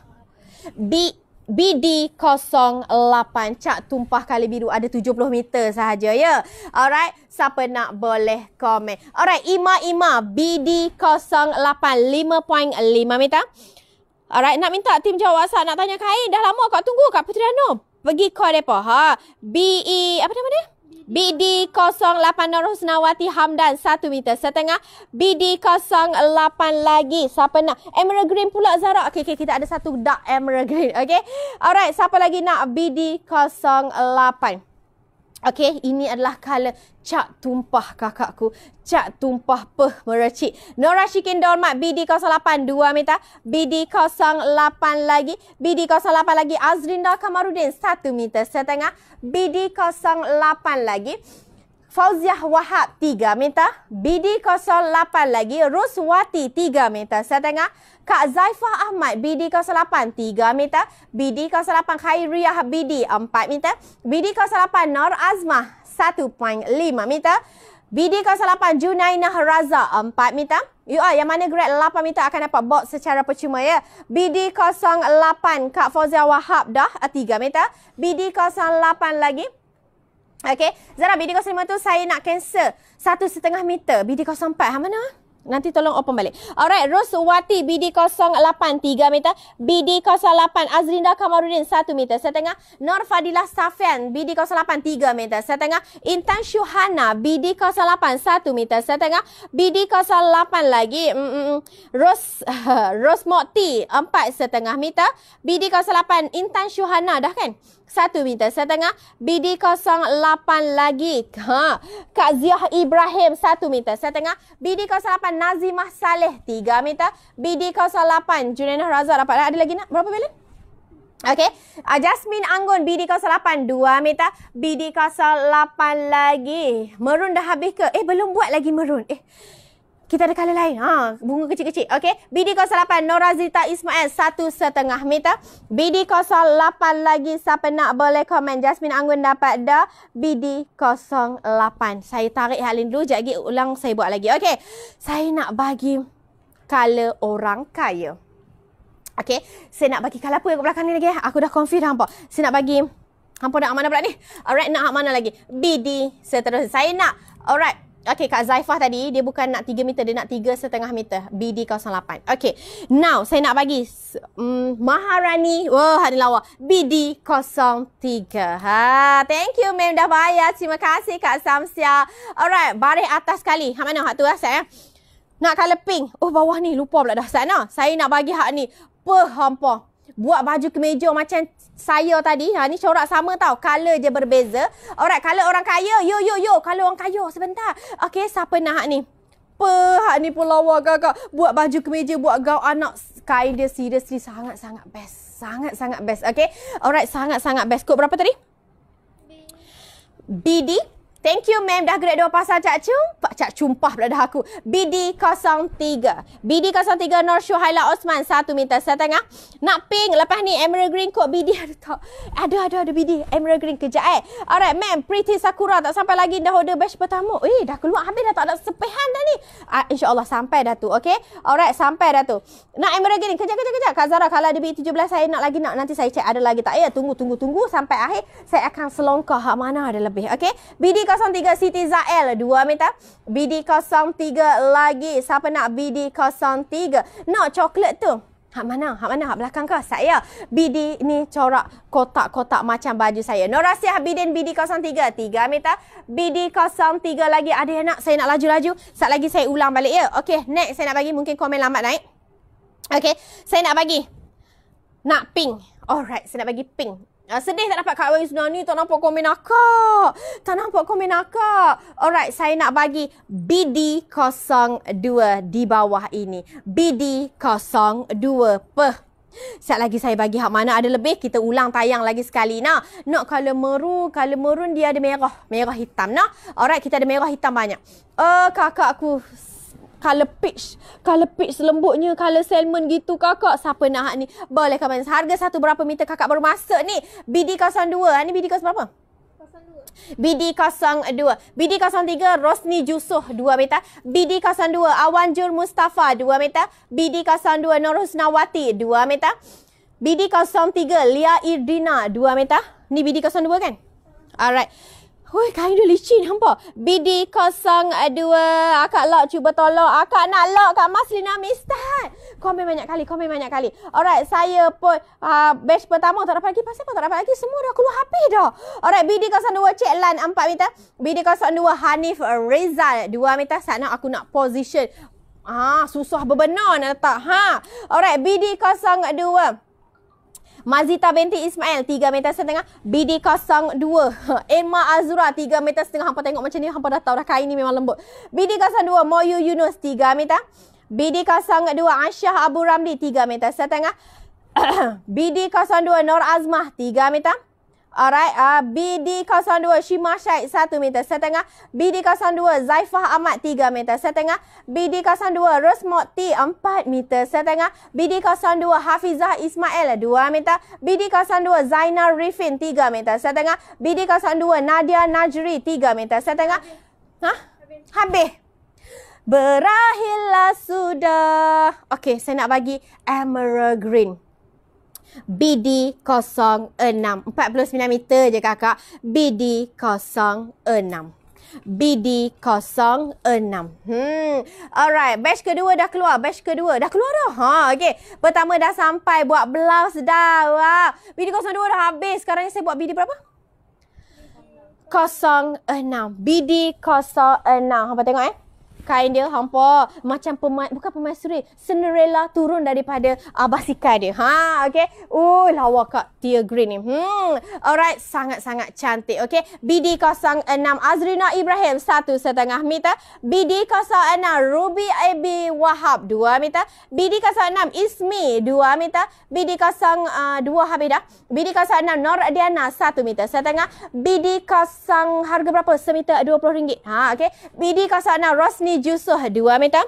B BD08 cak tumpah kali biru ada 70 meter sahaja ya. Alright, siapa nak boleh komen. Alright, Ima Ima BD08 5.5 meter. Alright, nak minta tim jawab WhatsApp nak tanya Kain. Dah lama kau tunggu kat Puteri Anum. Pergi call depa ha. B E apa nama dia? BD08 Rosnawati Hamdan 1 meter setengah BD08 lagi Siapa nak Emerald Green pula Zara okay, okay, kita ada satu dark Emerald Green Okay Alright Siapa lagi nak BD08 Okey, ini adalah color cak tumpah kakakku. Cak tumpah peh meracik. Nora Shikin Dormat BD08. Dua minta. BD08 lagi. BD08 lagi. Azrinda Kamarudin. Satu meter setengah. BD08 lagi. Fauziah Wahab 3 meter. BD08 lagi. Ruswati 3 meter saya tengah Kak Zaifah Ahmad BD08 3 meter. BD08 Khairiyah BD 4 meter. BD08 Nor Azmah 1.5 meter. BD08 Junainah Raza 4 meter. You ya, are yang mana grade 8 meter akan dapat box secara percuma ya. BD08 Kak Fauziah Wahab dah 3 eh, meter. BD08 lagi Okay. Zara BD05 tu saya nak cancel satu setengah meter. BD04. Ha mana? Nanti tolong open balik. Alright, Roswati BD08 3 meter, BD08 Azrinda Kamarudin 1 meter setengah, Nur Fadilah Safian BD08 3 meter setengah, Intan Syuhana BD08 1 meter setengah, BD08 lagi, mm, mm, mm. Ros [LAUGHS] Ros Mokti 4 setengah meter, BD08 Intan Syuhana dah kan? satu meter setengah. BD08 lagi. Ha. Kak Ziyah Ibrahim satu meter setengah. BD08 dapatkan Nazimah Saleh 3 meter. BD 08, Junaina Razak dapatkan. Lah. Ada lagi nak? Berapa balance? Okay. Uh, ah, Jasmine Anggun, BD 08, 2 meter. BD 08 lagi. Merun dah habis ke? Eh, belum buat lagi Merun. Eh, kita ada color lain. Ha, bunga kecil-kecil. Okey. BD08 Nora Zita Ismail satu setengah meter. BD08 lagi siapa nak boleh komen. Jasmine Anggun dapat dah BD08. Saya tarik Halin dulu. Sekejap lagi ulang saya buat lagi. Okey. Saya nak bagi color orang kaya. Okey. Saya nak bagi color apa yang belakang ni lagi. Aku dah confirm hampa. Saya nak bagi. Hampa nak mana pula ni? Alright nak mana lagi? BD seterusnya. Saya nak. Alright. Okay, Kak Zaifah tadi dia bukan nak 3 meter, dia nak 3 setengah meter. BD 08. Okay, now saya nak bagi um, Maharani, wah oh, ni lawa, BD 03. Ha, thank you ma'am dah bayar. Terima kasih Kak Samsia. Alright, baris atas sekali. Hak mana hak tu lah eh, saya? Eh? Nak colour pink. Oh, bawah ni lupa pula dah. Sana, saya nak bagi hak ni. Perhampa. Buat baju kemeja macam saya tadi. Ha ni corak sama tau. Color je berbeza. Alright, color orang kaya. Yo yo yo, color orang kaya sebentar. Okay, siapa nak hak ni? Apa hak ni pun lawa kakak. Buat baju kemeja, buat gaun anak. Kain dia seriously sangat-sangat best. Sangat-sangat best, okay? Alright, sangat-sangat best. Kod berapa tadi? BD. BD. Thank you ma'am dah grade 2 pasal Cak Chum. Pak Cak Chum pah pula dah aku. BD03. BD03 North Shore Haila Osman Satu minta setengah. Nak pink lepas ni Emerald Green kot BD. [LAUGHS] Aduh tak. Aduh aduh aduh BD. Emerald Green kejap eh. Alright ma'am Pretty Sakura tak sampai lagi dah order batch pertama. Eh dah keluar habis dah tak ada sepehan dah ni. Uh, InsyaAllah sampai dah tu. Okay. Alright sampai dah tu. Nak Emerald Green kejap kejap kejap. Kak Zara kalau ada BD17 saya nak lagi nak. Nanti saya check ada lagi tak. Ya tunggu tunggu tunggu sampai akhir. Saya akan selongkah mana ada lebih. Okay. BD 03 Siti Zael 2 meter. BD03 lagi. Siapa nak BD03? Nak coklat tu. Hak mana? Hak mana? Hak belakang ke? Saya. BD ni corak kotak-kotak macam baju saya. Nora Syah Bidin BD03. 3 meter. BD03 lagi. Ada yang nak? Saya nak laju-laju. Sat lagi saya ulang balik ya. Okey. Next saya nak bagi. Mungkin komen lambat naik. Okey. Saya nak bagi. Nak pink. Alright, saya nak bagi pink. Ah, sedih tak dapat Kak Wayne Sunil ni. Tak nampak komen akak. Tak nampak komen akak. Alright, saya nak bagi BD02 di bawah ini. BD02 peh. Sekejap lagi saya bagi hak mana ada lebih. Kita ulang tayang lagi sekali. Nak nak kalau merun, kalau merun dia ada merah. Merah hitam. Nah, alright, kita ada merah hitam banyak. Eh, uh, kakakku. Color peach. Color peach lembutnya. Color salmon gitu kakak. Siapa nak hak ni? Boleh kan mana? Harga satu berapa meter kakak baru masuk ni? BD02. Ni BD02 berapa? BD02. BD03 Rosni Jusuh 2 meter. BD02 Awan Jur Mustafa 2 meter. BD02 Nur Husnawati 2 meter. BD03 Lia Irdina 2 meter. Ni BD02 kan? Alright. Hui, kain dia licin. Hampa. BD 02. Akak lock cuba tolong. Akak nak lock kat Maslina Mistah. Komen banyak kali. Komen banyak kali. Alright, saya pun uh, batch pertama tak dapat lagi. Pasal apa tak dapat lagi? Semua dah keluar habis dah. Alright, BD 02 Cik Lan 4 meter. BD 02 Hanif Rizal 2 meter. Sana aku nak position. Ah, susah berbenar nak letak. Ha. Alright, BD 02. Mazita binti Ismail 3 meter setengah BD02 [LAUGHS] Emma Azura 3 meter setengah Hampa tengok macam ni Hampa dah tahu dah kain ni memang lembut BD02 Moyu Yunus 3 meter BD02 Aisyah Abu Ramli 3 meter setengah [CLEARS THROAT] BD02 Nor Azmah 3 meter Alright, uh, BD02 Syimah Syed 1 meter setengah, BD02 Zaifah Ahmad 3 meter setengah, BD02 Rosmokti 4 meter setengah, BD02 Hafizah Ismail 2 meter, BD02 Zainal Rifin 3 meter setengah, BD02 Nadia Najri 3 meter setengah. Habis. Hah? Habis. Berakhirlah sudah. Okay, saya nak bagi Emerald Green. BD06 49 meter je kakak BD06 BD06 Hmm Alright Batch kedua dah keluar Batch kedua Dah keluar dah Ha okay Pertama dah sampai Buat blouse dah Wow. BD02 dah habis Sekarang ni saya buat BD berapa? 06 BD06 Hampa tengok eh kain dia hampa macam pema, bukan suri Cinderella turun daripada uh, basikal dia ha okey oh uh, lawa kak dia green ni hmm alright sangat-sangat cantik okey BD06 Azrina Ibrahim satu setengah meter BD06 Ruby AB Wahab 2 meter BD06 Ismi dua meter BD02 uh, Habida BD06 Nor Diana satu meter setengah BD06 harga berapa semeter RM20 ha okey BD06 Rosni ini jusuh dua meter.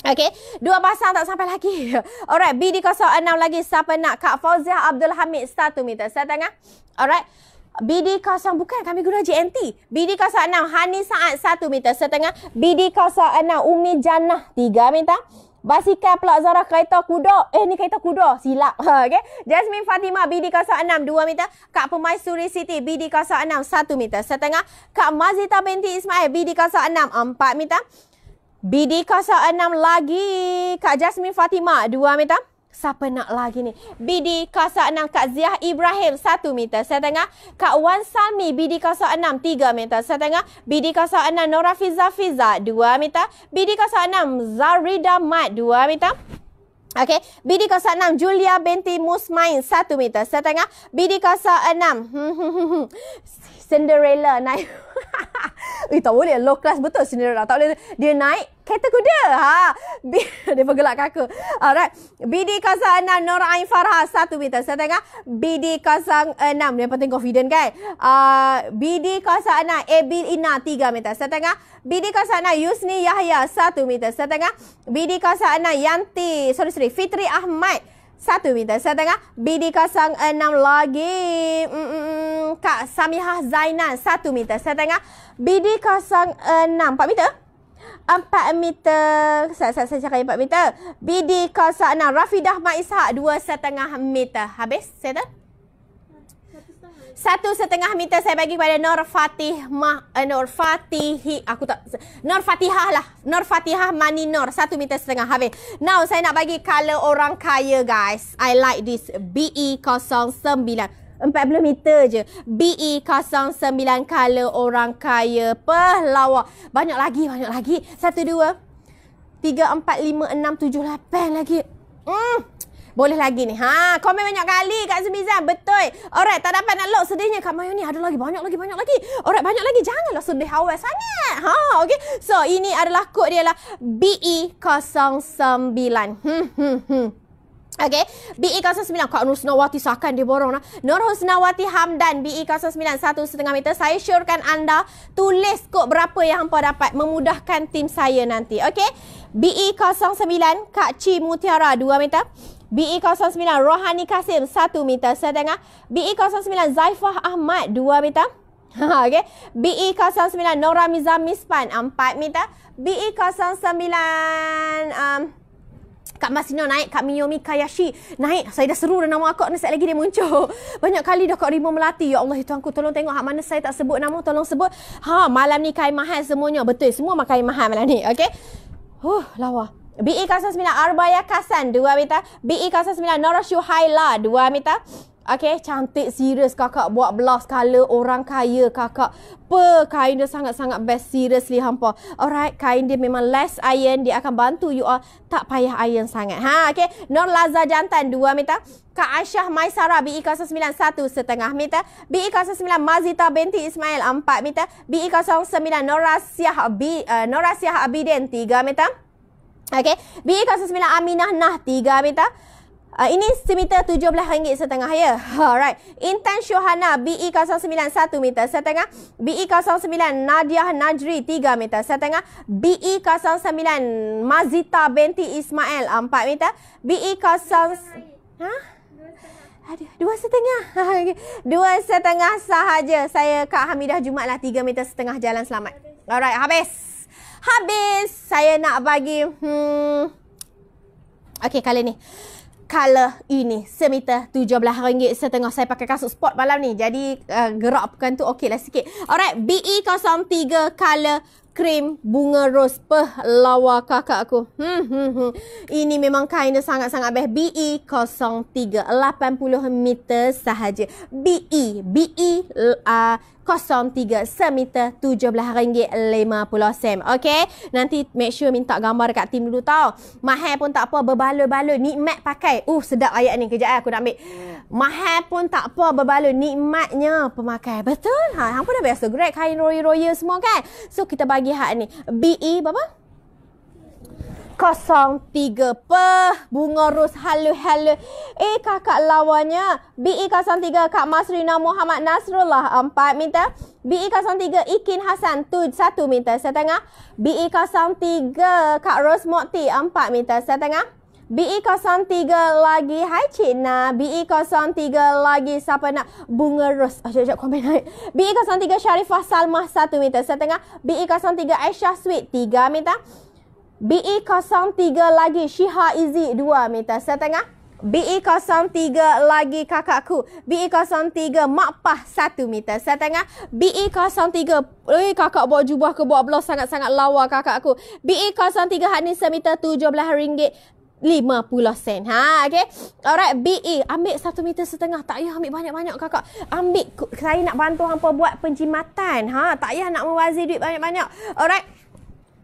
Okey, dua pasang tak sampai lagi. [LAUGHS] Alright, BD06 lagi siapa nak Kak Fauzia Abdul Hamid satu meter setengah. Alright. BD0 bukan kami guna GNT. BD06 Hani Saat 1 meter setengah. BD06 Umi Jannah tiga meter. Basikal pula Zara kereta kuda. Eh ni kereta kuda. Silap. [LAUGHS] Ha, okay. Jasmine Fatimah BD06 2 meter. Kak Pemaisuri Siti BD06 1 meter setengah. Kak Mazita Binti Ismail BD06 4 meter. BD06 lagi Kak Jasmine Fatima 2 meter. Siapa nak lagi ni? BD06 Kak Ziah Ibrahim 1 meter setengah. Kak Wan Salmi BD06 3 meter setengah. BD06 Nora Fiza Fiza 2 meter. BD06 Zarida Mat 2 meter. Okey, BD06 Julia binti Musmain 1 meter setengah. BD06 [LAUGHS] hmm, hmm, hmm, hmm. Cinderella naik. [LAUGHS] Eh tak boleh low class betul Cinderella tak boleh dia naik kereta kuda ha [LAUGHS] dia pergelak kaku alright BD 06 Nora Ain Farha satu meter saya tengah BD 06 dia penting confident kan uh, BD 06 AB Ina tiga meter saya tengah BD 06 Yusni Yahya satu meter saya tengah BD 06 Yanti sorry sorry Fitri Ahmad satu minta setengah. BD06 lagi. Mm-mm. Kak Samihah Zainal. Satu minta setengah. BD06. Empat minta? Empat meter. Saya, saya, saya cakap empat meter. BD06. Rafidah Maishak. Dua setengah meter. Habis? Settle? satu setengah meter saya bagi kepada Nur Fatih Mah eh, uh, Nur Fatihi aku tak Nur Fatihah lah Nur Fatihah Mani Nur satu meter setengah habis now saya nak bagi kalau orang kaya guys I like this BE09 40 meter je BE09 color orang kaya pelawa banyak lagi banyak lagi satu dua tiga empat lima enam tujuh lapan lagi hmm boleh lagi ni. Ha, komen banyak kali Kak Zumizan. Betul. Alright, tak dapat nak lock sedihnya Kak Mayoni. Ada lagi banyak lagi banyak lagi. Alright, banyak lagi. Janganlah sedih awal sangat. Ha, okey. So, ini adalah kod dia lah BE09. Hmm, hmm, hmm. Okay. BE09. Kak Nur Senawati seakan dia borong lah. Nur Senawati Hamdan. BE09. Satu setengah meter. Saya syurkan anda tulis kod berapa yang hampa dapat. Memudahkan tim saya nanti. Okay. BE09. Kak Ci Mutiara. Dua meter. BE09 Rohani Kasim 1 meter setengah. BE09 Zaifah Ahmad 2 meter. [LAUGHS] okay. BE09 Nora Miza Mispan 4 meter. BE09 um, Kak Masino naik, Kak Miyomi Kayashi naik. Saya dah seru dah nama aku nasi lagi dia muncul. [LAUGHS] Banyak kali dah Kak Rimo Melati. Ya Allah, itu aku tolong tengok hak mana saya tak sebut nama, tolong sebut. Ha, malam ni kain mahal semuanya. Betul, semua makan mahal malam ni. Okay. Huh, lawa. BE09 Arbaya Kasan 2 meter. BE09 Nora Shuhaila 2 meter. Okay, cantik serius kakak buat belas color orang kaya kakak. Pe, kain dia sangat-sangat best seriously hampa. Alright, kain dia memang less iron. Dia akan bantu you all tak payah iron sangat. Ha, okay. Nur Laza Jantan, 2 meter. Kak Aisyah Maisara, BE09, 1 setengah meter. BE09, Mazita Binti Ismail, 4 meter. BE09, Nora Syah, B, uh, e eh, Nora Abidin, 3 meter. Okey, B09 Aminah Nah 3 minta. Uh, ini semeter RM17.5 ya. Yeah. Alright. Intan Syuhana BE091 meter setengah. BE09 Nadiah Najri 3 meter setengah. BE09 Mazita Binti Ismail 4 meter. BE09 Dua setengah. [LAUGHS] Dua setengah sahaja. Saya Kak Hamidah Jumatlah 3 meter setengah jalan selamat. Alright, habis. Habis saya nak bagi hmm Okey, kali ni. Color ini semeter RM17.5 setengah. Saya pakai kasut sport malam ni. Jadi uh, eh, gerak pekan tu okey lah sikit. Alright, BE03 color cream bunga rose. Peh, lawa kakak aku. Hmm, hmm, hmm. Ini memang kain dia sangat-sangat best. BE03, 80 meter sahaja. BE, BE uh, ah, 0.03 semeter RM17.50. Okay. Nanti make sure minta gambar dekat tim dulu tau. Mahal pun tak apa. Berbaloi-baloi. Nikmat pakai. Uh, sedap ayat ni. Kejap eh, aku nak ambil. Mahal pun tak apa. Berbaloi. Nikmatnya pemakai. Betul? Ha, hang pun dah biasa. Great kain royal-royal semua kan? So, kita bagi hak ni. BE berapa? A03 Peh Bunga Ros Halo Halo Eh kakak lawannya BI BE03 Kak Masrina Muhammad Nasrullah 4 minta BE03 Ikin Hasan Satu minta setengah BI BE03 Kak Ros Mokti 4 minta setengah BI BE03 lagi Hai Cik BI BE03 lagi Siapa nak Bunga Ros oh, Sekejap komen naik BE03 Sharifah Salmah Satu minta setengah BI BE03 Aisyah Sweet Tiga minta BE03 lagi Shiha Izzy 2 meter setengah BE03 lagi kakakku BE03 Makpah 1 meter setengah BE03 Eh kakak buat jubah ke buat blouse sangat-sangat lawa kakakku BE03 Hanis 1 meter 17 ringgit 50 sen. Ha, okay. Alright, BE. Ambil satu meter setengah. Tak payah ambil banyak-banyak, kakak. Ambil. Saya nak bantu hampa buat penjimatan. Ha, tak payah nak mewazir duit banyak-banyak. Alright.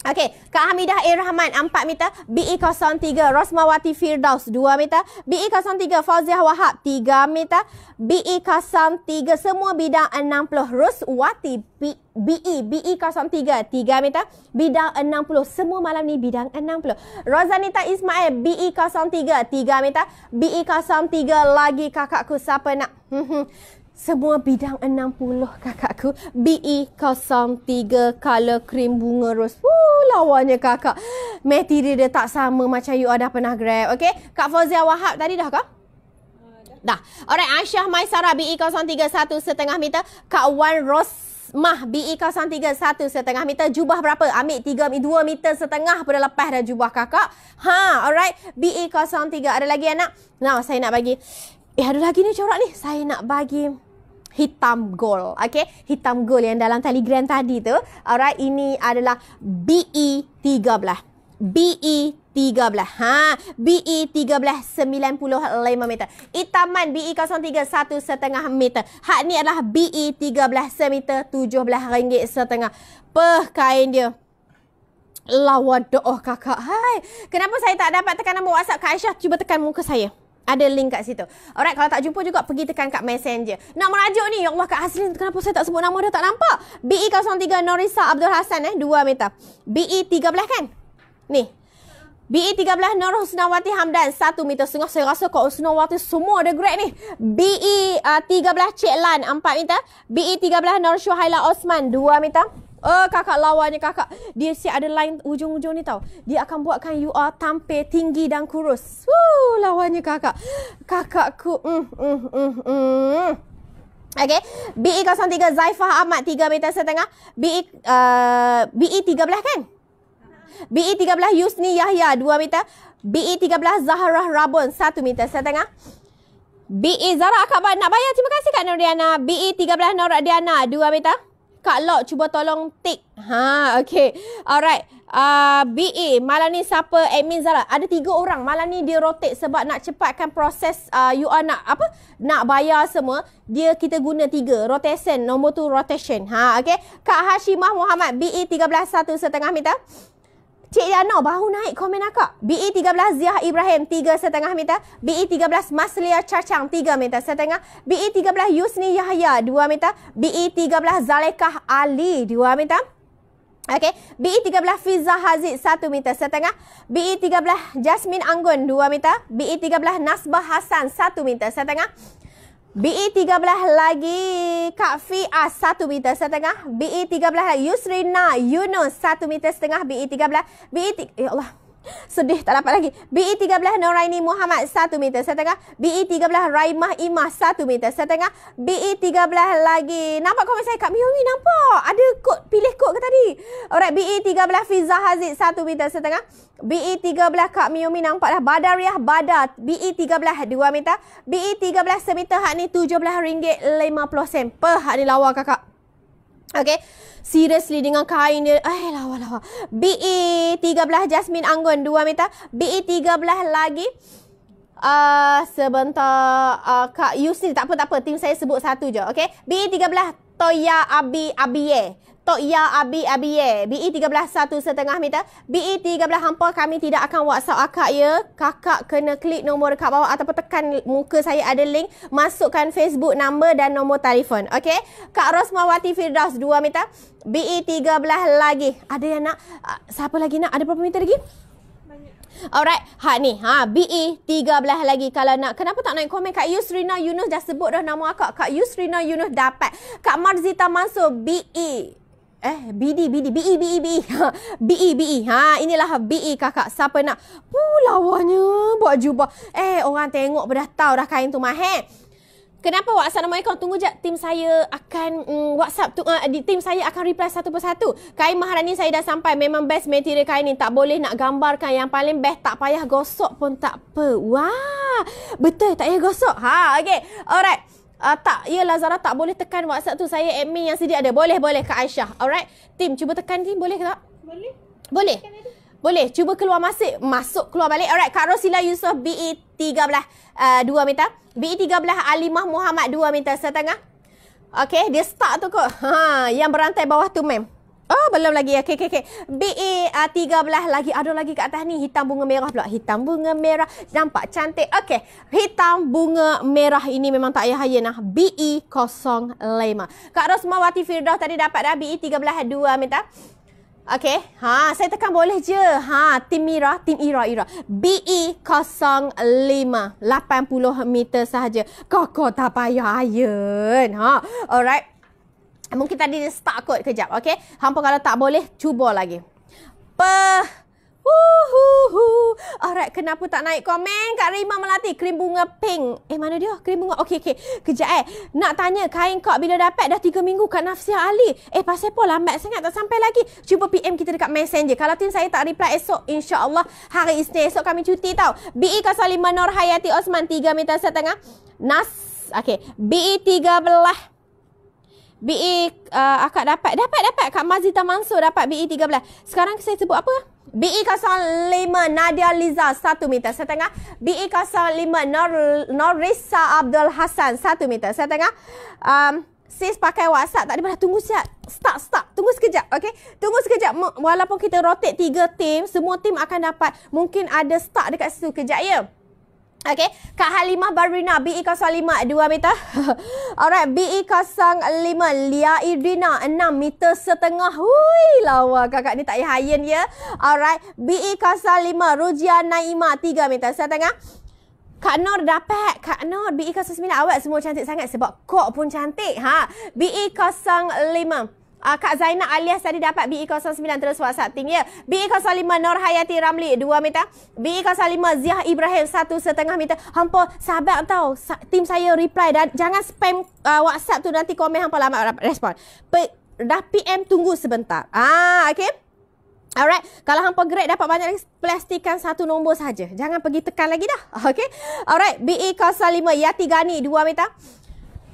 Okey, Kak Hamidah Irhaman 4 meter, BE03 Rosmawati Firdaus 2 meter, BE03 Fauziah Wahab 3 meter, BE03 semua bidang 60 Roswati BE BE03 3 meter, bidang 60 semua malam ni bidang 60. Rozanita Ismail BE03 3 meter, BE03 lagi kakakku siapa nak? Hmm, hmm. Semua bidang 60 kakakku. BE03 color cream bunga rose. Woo, lawannya kakak. Material dia tak sama macam you ada pernah grab. Okay. Kak Fauzia Wahab tadi dah kak? Dah. Alright, Aisyah Maisara BE03 satu setengah meter. Kak Wan Rosmah BE03 satu setengah meter. Jubah berapa? Ambil tiga, dua meter setengah pada lepas dah jubah kakak. Ha, alright. BE03 ada lagi anak? Now, saya nak bagi Eh ada lagi ni corak ni. Saya nak bagi hitam gold. Okay. Hitam gold yang dalam telegram tadi tu. Alright. Ini adalah BE13. BE13. 13. Ha, e BE 1395 meter. Itaman BE 03 satu setengah meter. Hak ni adalah e BE 13 semeter tujuh belah ringgit setengah. Peh kain dia. Lawa doh, kakak. Hai. Kenapa saya tak dapat tekan nombor WhatsApp Kak Aisyah? Cuba tekan muka saya. Ada link kat situ. Alright, kalau tak jumpa juga, pergi tekan kat Messenger. Nak merajuk ni, Ya Allah Kak Aslin, kenapa saya tak sebut nama dia, tak nampak? BE03 Norisa Abdul Hassan eh, 2 meter. E BE13 kan? Ni. E BE13 Nur Husnawati Hamdan, 1 meter setengah. Saya rasa Kak Husnawati semua ada grade ni. BE13 uh, Cik Lan, 4 meter. E BE13 Nur Syuhaila Osman, 2 meter. Uh, kakak lawannya kakak. Dia si ada line ujung-ujung ni tau. Dia akan buatkan you are tampil tinggi dan kurus. Woo, lawannya kakak. Kakakku. Mm, mm, mm, mm. Okay. BE03 Zaifah Ahmad 3 meter setengah. BE, uh, e BE 13 kan? E BE 13 Yusni Yahya 2 meter. E BE 13 Zaharah Rabun 1 meter setengah. BE Zara Akabar nak bayar. Terima kasih Kak Nuriana. BE 13 Nora Diana 2 meter. Kak Lok cuba tolong tick. Ha, okay. Alright. Uh, ah, BA, malam ni siapa admin Zara? Ada tiga orang. Malam ni dia rotate sebab nak cepatkan proses uh, you are nak apa? Nak bayar semua. Dia kita guna tiga. Rotation. Nombor tu rotation. Ha, okay. Kak Hashimah Muhammad, BA 13.1 setengah meter. Cik Yano baru naik komen akak. E BE13 Ziah Ibrahim setengah meter. E BE13 Maslia Cacang 3 meter setengah. E BE13 Yusni Yahya 2 meter. BE13 Zalekah Ali 2 meter. Okey, BE13 Fiza Haziz 1 meter setengah, BE13 Jasmine Anggun 2 meter, BE13 Nasbah Hasan 1 meter setengah, E BE 13 lagi. Kak Fiah 1 meter setengah. BE 13 lagi. Yusrina Yunus 1 meter setengah. BE 13. BE... T- ya Allah. Sedih tak dapat lagi. E BE13 Noraini Muhammad 1 meter setengah. E BE13 Raimah Imah 1 meter setengah. E BE13 lagi. Nampak komen saya Kak Miomi nampak. Ada kod pilih kod ke tadi? Alright BE13 Fiza Haziz 1 meter setengah. BE13 Kak Miomi nampak dah. Badariah Badar BE13 2 meter. BE13 semeter hak ni RM17.50 per. Hak ni lawa kakak. Okay. Seriously dengan kain dia. Eh lawa lawa. E BE 13 Jasmine Anggun dua meter. E BE 13 lagi. Uh, sebentar uh, Kak Yusni tak apa tak apa Tim saya sebut satu je Okay BE 13 Toya Abi Abie Tok Ya Abi Abi ye. BE 13 satu setengah meter. E BE 13 hampa kami tidak akan WhatsApp akak ya. Kakak kena klik nombor dekat bawah ataupun tekan muka saya ada link. Masukkan Facebook nombor dan nombor telefon. Okey. Kak Rosmawati Firdaus 2 meter. E BE 13 lagi. Ada yang nak? Ah, siapa lagi nak? Ada berapa meter lagi? Alright, ha ni, ha e BE 13 lagi kalau nak. Kenapa tak naik komen Kak Yusrina Yunus dah sebut dah nama akak. Kak Yusrina Yunus dapat. Kak Marzita Mansur BE eh BD BD BE BE BE e. [LAUGHS] BE BE ha inilah BE kakak siapa nak Puh, lawanya buat jubah eh orang tengok dah tahu dah kain tu mahal eh. Kenapa WhatsApp Wak? Assalamualaikum. Tunggu je tim saya akan mm, WhatsApp tu uh, di tim saya akan reply satu persatu. Kain Maharani saya dah sampai memang best material kain ni. Tak boleh nak gambarkan yang paling best tak payah gosok pun tak apa. Wah. Betul tak payah gosok. Ha okey. Alright uh, tak ya Lazara tak boleh tekan WhatsApp tu saya admin yang sedia ada. Boleh boleh Kak Aisyah. Alright. Tim cuba tekan tim boleh tak? Boleh. Boleh. Boleh. Cuba keluar masuk. Masuk keluar balik. Alright. Kak Rosila Yusof BE 13. Uh, dua meter. E BE 13 Alimah Muhammad dua meter setengah. Okay. Dia start tu kot. Ha, yang berantai bawah tu ma'am. Oh, belum lagi. Ya, okey, okey, okey. BA uh, 13 lagi. Ada lagi kat atas ni. Hitam bunga merah pula. Hitam bunga merah. Nampak cantik. Okey. Hitam bunga merah ini memang tak payah-hayah nah. BA e 05. Kak Rosma Wati Firdaus tadi dapat dah. BA 13 2 minta. Okey. Ha, saya tekan boleh je. Ha, tim Mira, tim Ira, Ira. BE05 80 meter sahaja. Kokok tak payah ayun. Ha. Alright. Mungkin tadi dia start kot kejap. Okay. Hampa kalau tak boleh, cuba lagi. Pe, Wuhuhu. Alright, kenapa tak naik komen Kak Rima Melati? Krim bunga pink. Eh, mana dia? Krim bunga. Okey, okey. Kejap eh. Nak tanya kain kau bila dapat dah tiga minggu kat Nafsiah Ali. Eh, pasal apa? Lambat sangat tak sampai lagi. Cuba PM kita dekat messenger. Kalau tim saya tak reply esok, insyaAllah hari Isnin esok kami cuti tau. BE05 Nur Hayati Osman 3 meter setengah. Nas. Okay. E BE13 BA e, uh, akak dapat. Dapat, dapat. Kak Mazita Mansur dapat BA e 13. Sekarang saya sebut apa? BA e 05 Nadia Liza 1 meter setengah. BA 05 Nor Norissa Abdul Hassan 1 meter setengah. Um, sis pakai WhatsApp tak ada pada tunggu siap. Start, start. Tunggu sekejap, okay? Tunggu sekejap. M- walaupun kita rotate 3 tim, semua tim akan dapat. Mungkin ada start dekat situ. Kejap, ya? Yeah? Okay, Kak Halimah Barina, BE 05, 2 meter. [LAUGHS] Alright, BE 05, Lia Irina, 6 meter setengah. Hui, lawa kakak ni tak payah hayan ya. Alright, BE 05, Rujia Naima, 3 meter setengah. Kak Nur dapat. Kak Nur, BE 09, awak semua cantik sangat sebab kok pun cantik. Ha? BE 05, uh, Kak Zainab alias tadi dapat BE09 terus WhatsApp ting ya. BE05 Nur Hayati Ramli 2 meter. BE05 Ziah Ibrahim 1.5 meter. Hampa sahabat tau tim saya reply dan jangan spam uh, WhatsApp tu nanti komen hampa lambat respon. Pe- dah PM tunggu sebentar. Ah okey. Alright, kalau hampa grade dapat banyak lagi, plastikan satu nombor saja. Jangan pergi tekan lagi dah. Okay. Alright, BE05 Yati Gani 2 meter.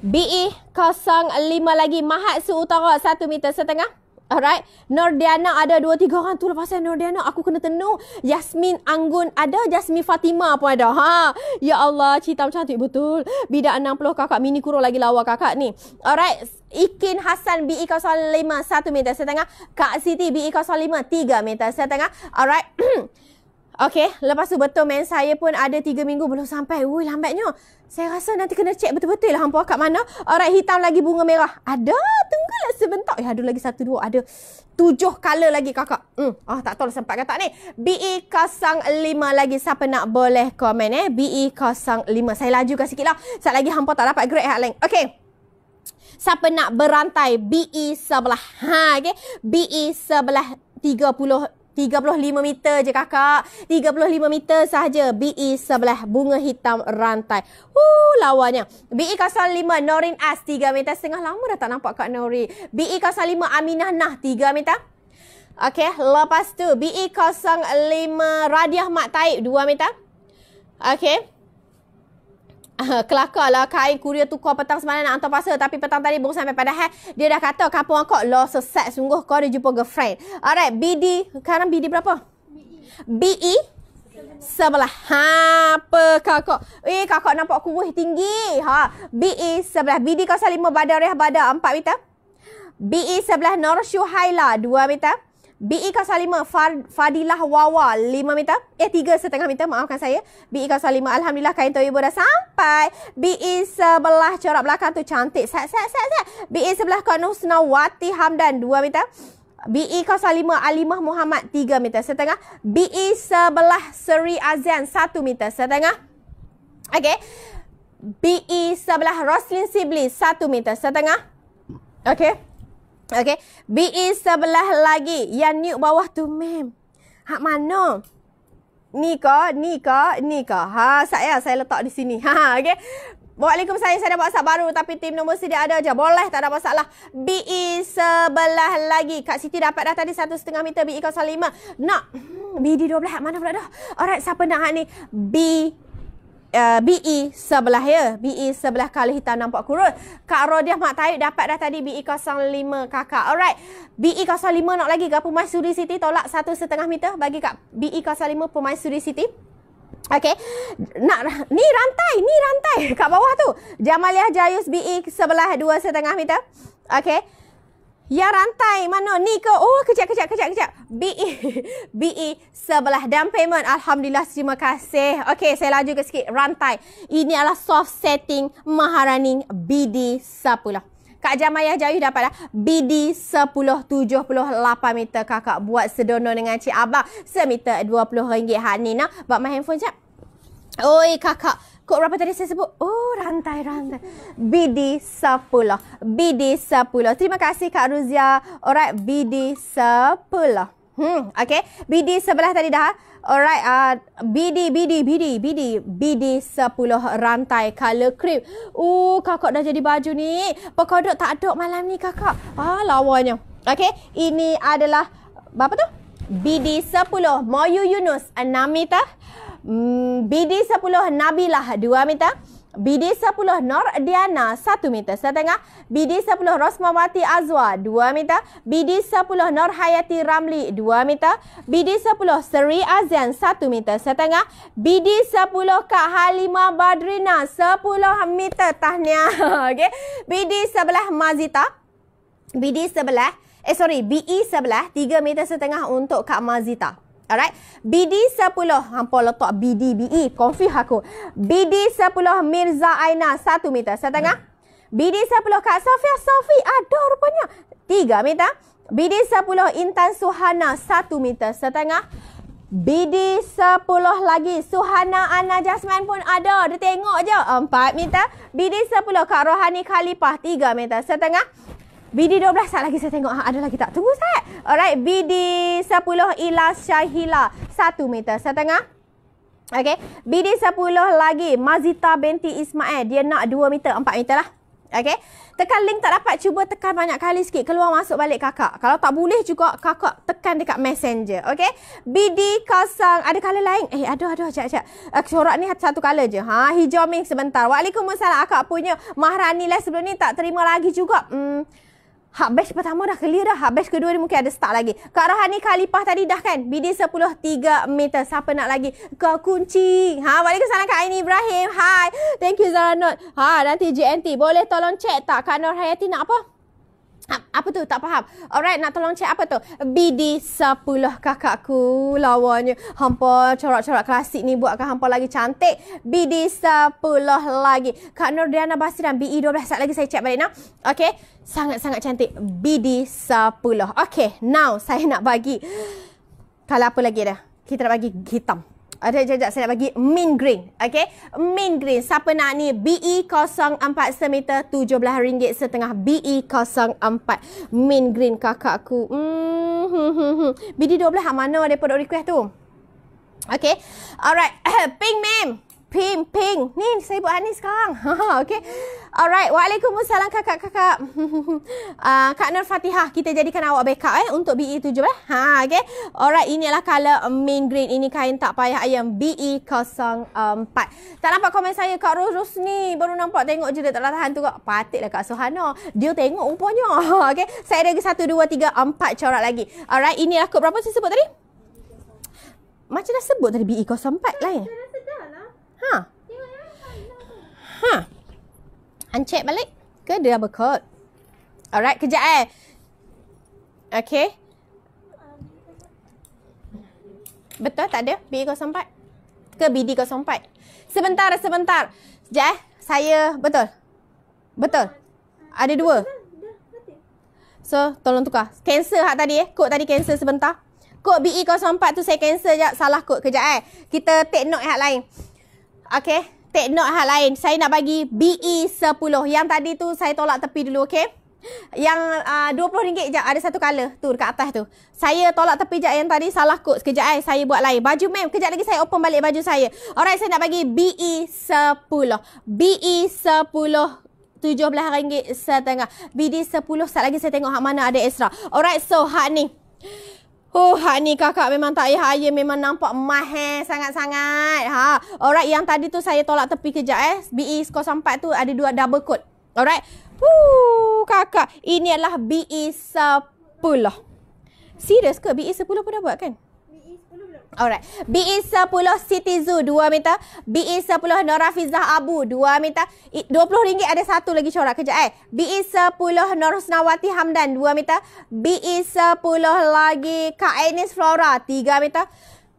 BE 05 lagi Mahat Su Utara 1 meter setengah Alright. Nordiana ada dua tiga orang tu lepas saya Nordiana aku kena tenung. Yasmin Anggun ada, Yasmin Fatima pun ada. Ha. Ya Allah, cita macam tu betul. Bidak 60 kakak mini kuro lagi lawa kakak ni. Alright. Ikin Hasan BE 05 1 meter setengah. Kak Siti BE 05 3 meter setengah. Alright. [CLEARS THROAT] Okay, lepas tu betul men saya pun ada 3 minggu belum sampai. Ui, lambatnya. Saya rasa nanti kena cek betul-betul lah hampa kat mana. Alright, hitam lagi bunga merah. Ada, tunggulah sebentar. Ya eh, ada lagi satu dua. Ada tujuh color lagi kakak. Hmm. Oh, tak tahu lah sempat kata ni. BE05 lagi. Siapa nak boleh komen eh. BE05. Saya lajukan sikit lah. Sekejap lagi hampa tak dapat great hat Okay. Siapa nak berantai BE sebelah. Ha, okay. BE sebelah 30 35 meter je kakak. 35 meter sahaja BE sebelah bunga hitam rantai. Woo, lawanya. BE05 Norin As 3 meter setengah. Lama dah tak nampak Kak Nori. BE05 Aminah Nah 3 meter. Okey, lepas tu BE05 Radiah Mak Taib 2 meter. Okey. [LAUGHS] kelakar lah kain kuria kau petang semalam nak hantar pasal tapi petang tadi baru sampai pada dia dah kata kampung angkot lah sesat sungguh kau dia jumpa girlfriend alright BD sekarang BD berapa? BE BE sebelah ha apa kakak eh kakak nampak kuih tinggi ha BE sebelah BD kau salimah badar badar 4 meter BE sebelah Nur Syuhaila 2 meter BE kawasan 5 Fadilah Wawa 5 meter eh 3 setengah meter maafkan saya BE kawasan 5 alhamdulillah kain toyo dah sampai BE sebelah corak belakang tu cantik set set set set BE sebelah Kanusna Wati Hamdan 2 meter BE kawasan 5 Alimah Muhammad 3 meter setengah BE sebelah Seri Azian 1 meter setengah Okey BE sebelah Roslin Sibli 1 meter setengah Okey Okay. BE sebelah lagi. Yang new bawah tu, ma'am. Hak mana? Ni ke? Ni ke? Ni ke? Ha, saya saya letak di sini. [LAUGHS] Ha, okay. Waalaikum saya saya dah buat sub baru tapi tim nombor sedia ada je. Boleh tak ada masalah. BE sebelah lagi. Kak Siti dapat dah tadi 1.5 meter BE 05. Nak. BD 12 hak mana pula dah? Alright, siapa nak hak ni? BE uh, BE sebelah ya. BE sebelah kali hitam nampak kurus. Kak Rodiah Mak Taib dapat dah tadi BE 05 kakak. Alright. BE 05 nak lagi ke suri City tolak 1.5 meter bagi kat BE 05 suri City. Okay. Nak, ni rantai. Ni rantai [LAUGHS] kat bawah tu. Jamaliah Jayus BE sebelah 2.5 meter. Okay. Ya rantai mana ni ke? Oh kejap kejap kejap kejap. BE [LAUGHS] BE sebelah down payment. Alhamdulillah terima kasih. Okey saya laju ke sikit rantai. Ini adalah soft setting Maharani BD 10. Kak Jamayah Jayu dapat lah. BD 10 78 meter kakak buat sedonor dengan Cik Abang. Semeter RM20 hak ni nak. Buat my handphone jap. Oi kakak kod berapa tadi saya sebut? Oh, rantai-rantai. BD10. BD10. Terima kasih Kak Ruzia. Alright, BD10. Hmm, okay. BD sebelah tadi dah. Alright, uh, BD, BD, BD, BD, BD 10 rantai color cream. Oh, uh, kakak dah jadi baju ni. Pekodok tak ada malam ni kakak. Ah, lawanya. Okay, ini adalah, apa tu? BD 10, Moyu Yunus, 6 meter. BD 10 Nabilah 2 meter. BD 10 Nor Diana 1 meter setengah. BD 10 Rosmawati Azwa 2 meter. BD 10 Nor Hayati Ramli 2 meter. BD 10 Seri Azian 1 meter setengah. BD 10 Kak Halimah Badrina 10 meter tahniah. [LAUGHS] Okay. BD sebelah Mazita. BD sebelah. Eh sorry, BE sebelah 3 meter setengah untuk Kak Mazita. Alright. BD10. Hampa letak BD, BE. Confuse aku. BD10 Mirza Aina. satu meter. Setengah. Hmm. BD10 Kak Sofia. Sofi ada rupanya. Tiga meter. BD10 Intan Suhana. satu meter. Setengah. BD 10 lagi. Suhana Ana Jasmine pun ada. Dia tengok je. 4 meter. BD 10 Kak Rohani Khalifah. tiga meter setengah. BD12 tak lagi saya tengok. Ha, ada lagi tak? Tunggu sat. Alright. BD10 Ila Syahila. satu meter setengah. Okay. BD10 lagi. Mazita binti Ismail. Dia nak dua meter. empat meter lah. Okay. Tekan link tak dapat. Cuba tekan banyak kali sikit. Keluar masuk balik kakak. Kalau tak boleh juga kakak tekan dekat messenger. Okay. BD kosong. Ada colour lain? Eh aduh aduh. Sekejap sekejap. Uh, corak ni satu colour je. Ha, hijau mink sebentar. Waalaikumsalam. Akak punya Maharani lah sebelum ni tak terima lagi juga. Hmm. Hak batch pertama dah clear dah. Hak batch kedua ni mungkin ada start lagi. Kak Rahani Khalifah tadi dah kan? Bidin 10, meter. Siapa nak lagi? Kak Kunci. Ha, balik ke sana Kak Aini Ibrahim. Hai. Thank you Zara Not. Ha, nanti GNT. Boleh tolong check tak Kak Nur Hayati nak apa? apa tu tak faham alright nak tolong check apa tu BD 10 kakakku lawannya hampa corak-corak klasik ni buatkan hampa lagi cantik BD 10 lagi Kak Nur Diana Basiran Bi 12 sat lagi saya check balik nak Okay, sangat-sangat cantik BD 10 Okay, now saya nak bagi kalau apa lagi dah kita nak bagi hitam ada uh, jajak saya nak bagi mint green. Okey. Mint green. Siapa nak ni? BE04 semeter rm ringgit setengah. BE04 mint green kakakku. Hmm. hmm, hmm, hmm. BD12 mana daripada request tu? Okey. Alright. [COUGHS] Pink mem. Pim, Ping. Ni saya buat lah Anis sekarang. [LAUGHS] okay. Alright. Waalaikumsalam kakak-kakak. uh, [LAUGHS] ah, Kak Nur Fatihah. Kita jadikan awak backup eh. Untuk BE7 eh. Ha, okay. Alright. Inilah colour um, main green. Ini kain tak payah ayam BE04. Tak nampak komen saya Kak Ros ni. Baru nampak tengok je dia tak tahan tu kak. Patutlah Kak Sohana. Dia tengok rupanya. [LAUGHS] okay. Saya ada satu, dua, tiga, empat corak lagi. Alright. Inilah kod berapa saya sebut tadi? Macam dah sebut tadi BE04 lain. Lah, ya? Ha. Ha. Uncheck balik. Ke dia double Alright, kejap eh. Okay. Betul tak ada? B04? Ke BD04? Sebentar, sebentar. Sekejap eh. Saya, betul? Betul? Ada dua? So, tolong tukar. Cancel hak tadi eh. Kod tadi cancel sebentar. Kod BE04 tu saya cancel sekejap. Salah kod. Kejap eh. Kita take note hak lain. Okay. Take note hal lain. Saya nak bagi BE10. Yang tadi tu saya tolak tepi dulu. Okay. Yang uh, RM20 je ada satu color tu dekat atas tu. Saya tolak tepi je yang tadi salah kot. Sekejap eh saya buat lain. Baju mem Kejap lagi saya open balik baju saya. Alright saya nak bagi BE10. BE10 RM17 setengah. BD10 saat lagi saya tengok hak mana ada extra. Alright so hak ni. Oh, hak ni kakak memang tak payah ayah memang nampak mahir sangat-sangat. Ha. Alright, yang tadi tu saya tolak tepi kejap eh. BE sampai tu ada dua double code. Alright. Fuh, kakak. Ini adalah BE 10. Serius ke? BE 10 pun dah buat kan? Alright. BE 10 City Zoo 2 meter. BE 10 Nora Fizah Abu 2 meter. RM20 ada satu lagi corak kejap eh. BE 10 Nur Husnawati Hamdan 2 meter. BE 10 lagi Kak Ainis Flora 3 meter.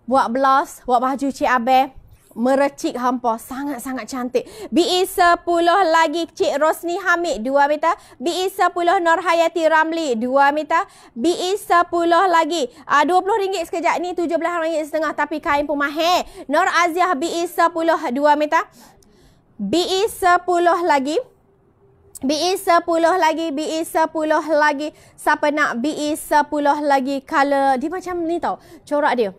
Buat blouse, buat baju Cik Abel. Merecik hampa sangat-sangat cantik. BE 10 lagi Cik Rosni Hamid 2 meter. BE 10 Norhayati Ramli 2 meter. BE 10 lagi. Ah, uh, RM20 sekejap ni rm ringgit setengah tapi kain pun mahal. Nor Aziah BE 10 2 meter. BE 10 lagi. BE 10 lagi, BE 10 lagi. Siapa nak BE 10 lagi color dia macam ni tau. Corak dia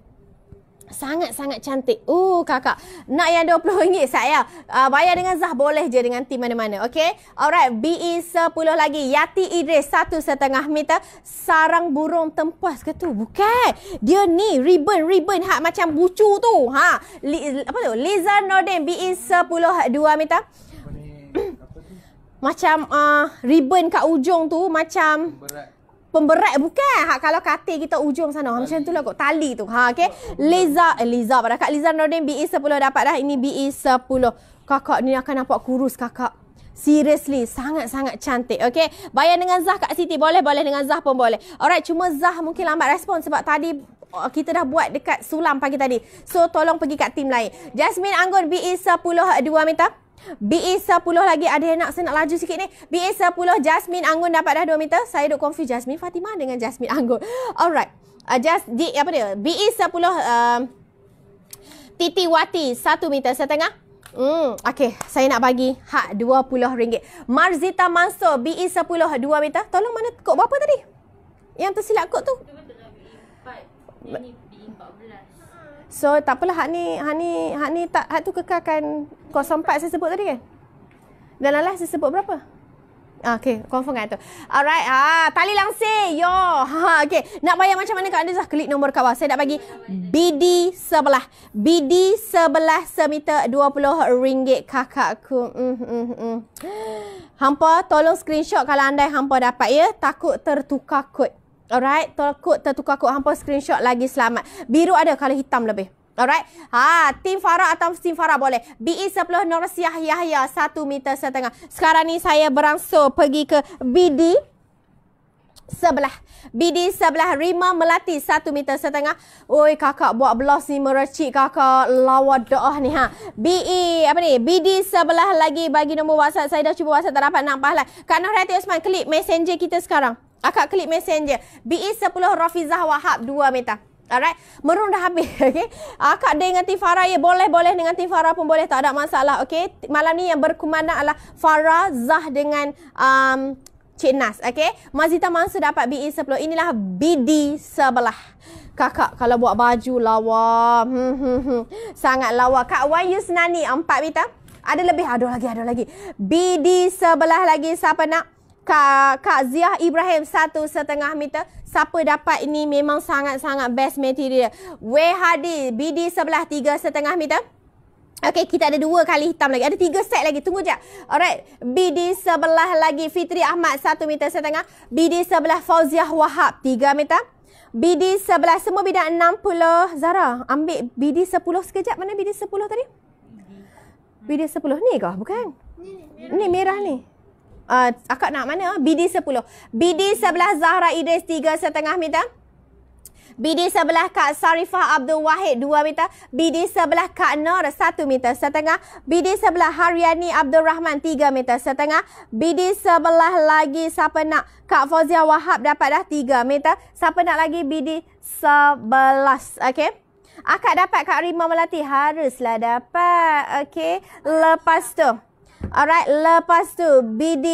sangat-sangat cantik. Uh kakak, nak yang RM20 saya. Uh, bayar dengan Zah boleh je dengan tim mana-mana. Okay. Alright, BE 10 lagi. Yati Idris satu setengah meter. Sarang burung tempas ke tu? Bukan. Dia ni ribbon, ribbon hak macam bucu tu. Ha. Li, apa tu? Liza Nordin BE 10 2 meter. macam uh, ribbon kat ujung tu macam Berat pemberat bukan ha, kalau katil kita ujung sana ha, macam tu lah kot tali tu ha okey Liza eh, Liza pada kak Liza Nordin BE 10 dapat dah ini BE 10 kakak ni akan nampak kurus kakak Seriously, sangat-sangat cantik. Okay, bayar dengan Zah kat Siti. Boleh, boleh dengan Zah pun boleh. Alright, cuma Zah mungkin lambat respon sebab tadi uh, kita dah buat dekat sulam pagi tadi. So, tolong pergi kat tim lain. Jasmine Anggun, BE 10, 2 meter. BA 10 lagi ada yang nak saya nak laju sikit ni. BA 10 Jasmine Anggun dapat dah 2 meter. Saya duk confuse Jasmine Fatimah dengan Jasmine Anggun. Alright. Uh, just di apa dia? BA 10 uh, um, Titi Wati 1 meter setengah. Hmm, okay, saya nak bagi hak RM20. Marzita Manso BE10, 2 meter. Tolong mana kod berapa tadi? Yang tersilap kod tu? So tak apalah hak ni hak ni hak ni tak hak tu kekalkan 04 saya sebut tadi kan? Dan last saya sebut berapa? Ah, okay, confirm kan tu. Alright, ah, tali langsir, yo. Ha, ha okay, nak bayar macam mana kat anda dah klik nombor kawal. Saya nak bagi BD sebelah. BD sebelah semeter RM20 kakakku. Mm, mm, mm. Hampa, tolong screenshot kalau anda hampa dapat ya. Takut tertukar kot. Alright, tolkut tertukar kot hampa screenshot lagi selamat. Biru ada kalau hitam lebih. Alright. Ha, Tim Farah atau Tim Farah boleh. BE 10 Nur Yahya 1 meter setengah. Sekarang ni saya berangsur pergi ke BD sebelah. BD sebelah Rima Melati 1 meter setengah. Oi kakak buat blouse ni merecik kakak. Lawa doah ni ha. BE apa ni? BD sebelah lagi bagi nombor WhatsApp. Saya dah cuba WhatsApp tak dapat nampak lah. Kak Nur Hati Osman klik messenger kita sekarang. Akak klik messenger. BE10 Rafizah Wahab 2 meter. Alright. Merung dah habis. [LAUGHS] Okay. Akak ada dengan Tim Ya boleh. Boleh dengan Tim pun boleh. Tak ada masalah. Okay. Malam ni yang berkumandang adalah Farah Zah dengan... Um, Cik Nas, okay? Mazita Mansur dapat BE 10. Inilah BD sebelah. Kakak, kalau buat baju lawa. Hmm, hmm, hmm. Sangat lawa. Kak Wan nani empat meter. Ada lebih? Ada lagi, ada lagi. BD sebelah lagi. Siapa nak? Kak Ziah Ibrahim satu setengah meter. Siapa dapat ini memang sangat-sangat best material. Wei Hadi BD sebelah tiga setengah meter. Okay, kita ada dua kali hitam lagi. Ada tiga set lagi. Tunggu sekejap. Alright. BD sebelah lagi. Fitri Ahmad satu meter setengah. BD sebelah Fauziah Wahab tiga meter. BD sebelah semua bidang enam puluh. Zara, ambil BD sepuluh sekejap. Mana BD sepuluh tadi? BD sepuluh ni kah? Bukan? ni. Merah ni uh, akak nak mana? BD 10. BD sebelah Zahra Idris 3 setengah meter. BD sebelah Kak Sarifah Abdul Wahid 2 meter. BD sebelah Kak Nor 1 meter setengah. BD sebelah Haryani Abdul Rahman 3 meter setengah. BD sebelah lagi siapa nak Kak Fauzia Wahab dapat dah 3 meter. Siapa nak lagi BD 11 okey. Akak dapat Kak Rima Melati haruslah dapat okey. Lepas tu. Uh, Alright, lepas tu BD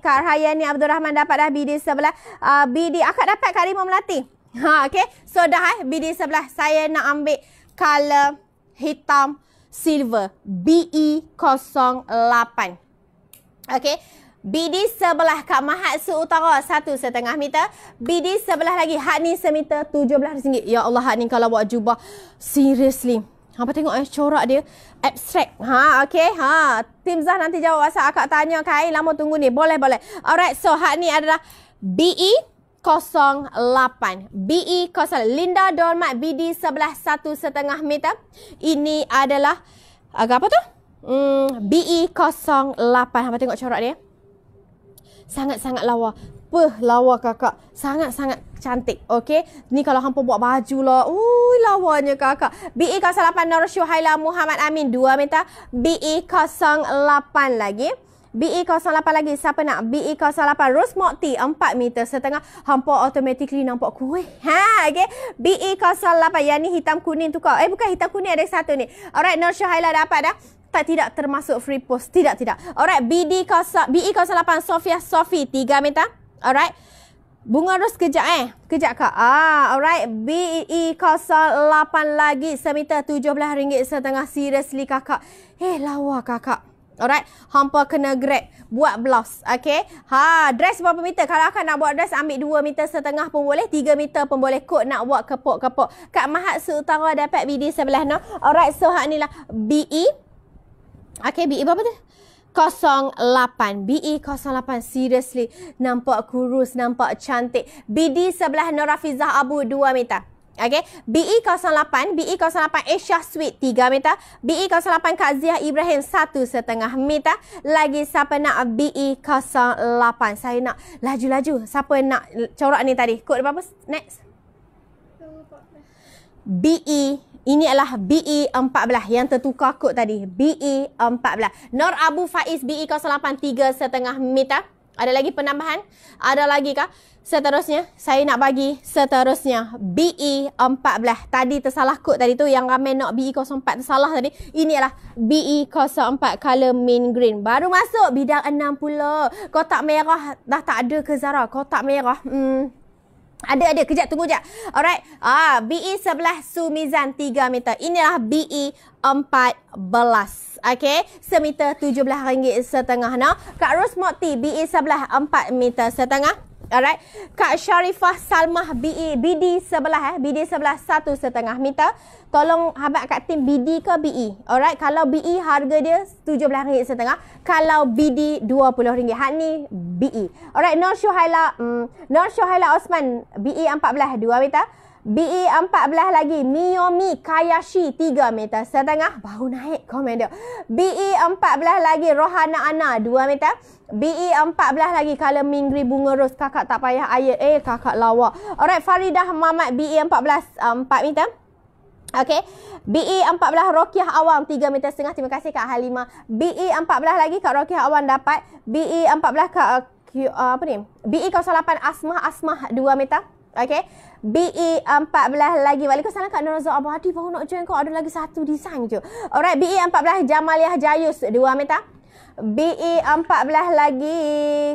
Kak Abdul Rahman dapat dah BD sebelah. Uh, ah, BD akak dapat Kak Rima Melati. Ha, okay. So dah eh, BD sebelah. Saya nak ambil colour hitam silver. BE08. Okay. BD sebelah Kak Mahat Su satu setengah meter. BD sebelah lagi Hak ni semeter tujuh belah ringgit. Ya Allah Hak ni kalau buat jubah. Seriously apa tengok eh corak dia abstrak. Ha okey. Ha Tim Zah nanti jawab asal akak tanya kain lama tunggu ni. Boleh boleh. Alright so hak ni adalah BE 08 BE 08 Linda Dormat BD 11 satu setengah meter Ini adalah Agak apa tu? Hmm, BE 08 Apa tengok corak dia Sangat-sangat lawa apa lawa kakak. Sangat-sangat cantik. Okay. Ni kalau hampa buat baju lah. Ui, lawanya kakak. Be 08 Nur Syuhaila Muhammad Amin. Dua minta. BA08 e lagi. BA08 e lagi. Siapa nak? Be 08 Rose Mokti. Empat meter setengah. Hampa automatically nampak kuih. Ha, okay. BA08. E Yang ni hitam kuning tu kau. Eh, bukan hitam kuning. Ada satu ni. Alright, Nur Syuhaila dapat dah. Tak, tidak termasuk free post. Tidak, tidak. Alright, BD08. Be 08 Sofia Sofi. Tiga minta. Tiga minta. Alright. Bunga ros kejap eh. Kejap kak. Ah, alright. BE 08 e lagi. Semeter RM17 setengah. Seriously kakak. Eh, lawa kakak. Alright. Hampa kena grab. Buat blouse. Okay. Ha, dress berapa meter? Kalau akak nak buat dress, ambil 2 meter setengah pun boleh. 3 meter pun boleh. Kok nak buat kepok-kepok. Kak Mahat Seutara dapat BD sebelah no. Alright. So, hak ni lah. BE. Okay, BE berapa tu? 08 BE 08 seriously nampak kurus nampak cantik BD sebelah Nora Fizah Abu 2 meter Okay, BE08, BE08 Asia Sweet 3 meter, BE08 Kak Ziyah Ibrahim 1.5 meter, lagi siapa nak BE08, saya nak laju-laju, siapa nak corak ni tadi, kod berapa next? BE ini adalah e BE14 yang tertukar kod tadi. E BE14. Nor Abu Faiz BE083 setengah meter. Ada lagi penambahan? Ada lagi kah? Seterusnya, saya nak bagi seterusnya. E BE14. Tadi tersalah kod tadi tu yang ramai nak BE04 tersalah tadi. Ini adalah BE04 color mint green. Baru masuk bidang 60. Kotak merah dah tak ada ke Zara? Kotak merah. Hmm. Ada ada kejap tunggu kejap. Alright. Ah BE sebelah Sumizan 3 meter. Inilah e BE 14. Okay, semeter setengah. 1750 Kak Ros Mokti, BE sebelah 4 meter setengah. Alright. Kak Sharifah Salmah BE BD sebelah eh. BD sebelah satu setengah meter. Tolong habat kat tim BD ke BE. Alright. Kalau BE harga dia RM17 setengah. Kalau BD RM20. Hak ni BE. Alright. Nur Shuhaila. Mm, Nur Shuhaila Osman e BE 14 dua. meter. E BE 14 lagi. Miyomi Kayashi 3 meter setengah. Baru naik komen komander. BE 14 lagi. Rohana Ana 2 meter. E BE 14 lagi. Kalau Mingri Bunga Ros. Kakak tak payah air. Eh, kakak lawa. Alright, Faridah Mamat e BE 14. Um, 4 meter. Okay. BE 14 Rokiah Awang 3 meter setengah. Terima kasih Kak Halimah. BE 14 lagi Kak Rokiah Awang dapat. BE 14 Kak... Uh, uh, apa ni? BE 08 Asmah Asmah 2 meter. Okay. E BE14 lagi. Waalaikumsalam Kak Nur Razak Abadi. Baru nak join kau. Ada lagi satu design je. Alright. E BE14 Jamaliah Jayus. Dua meter. E BE14 lagi.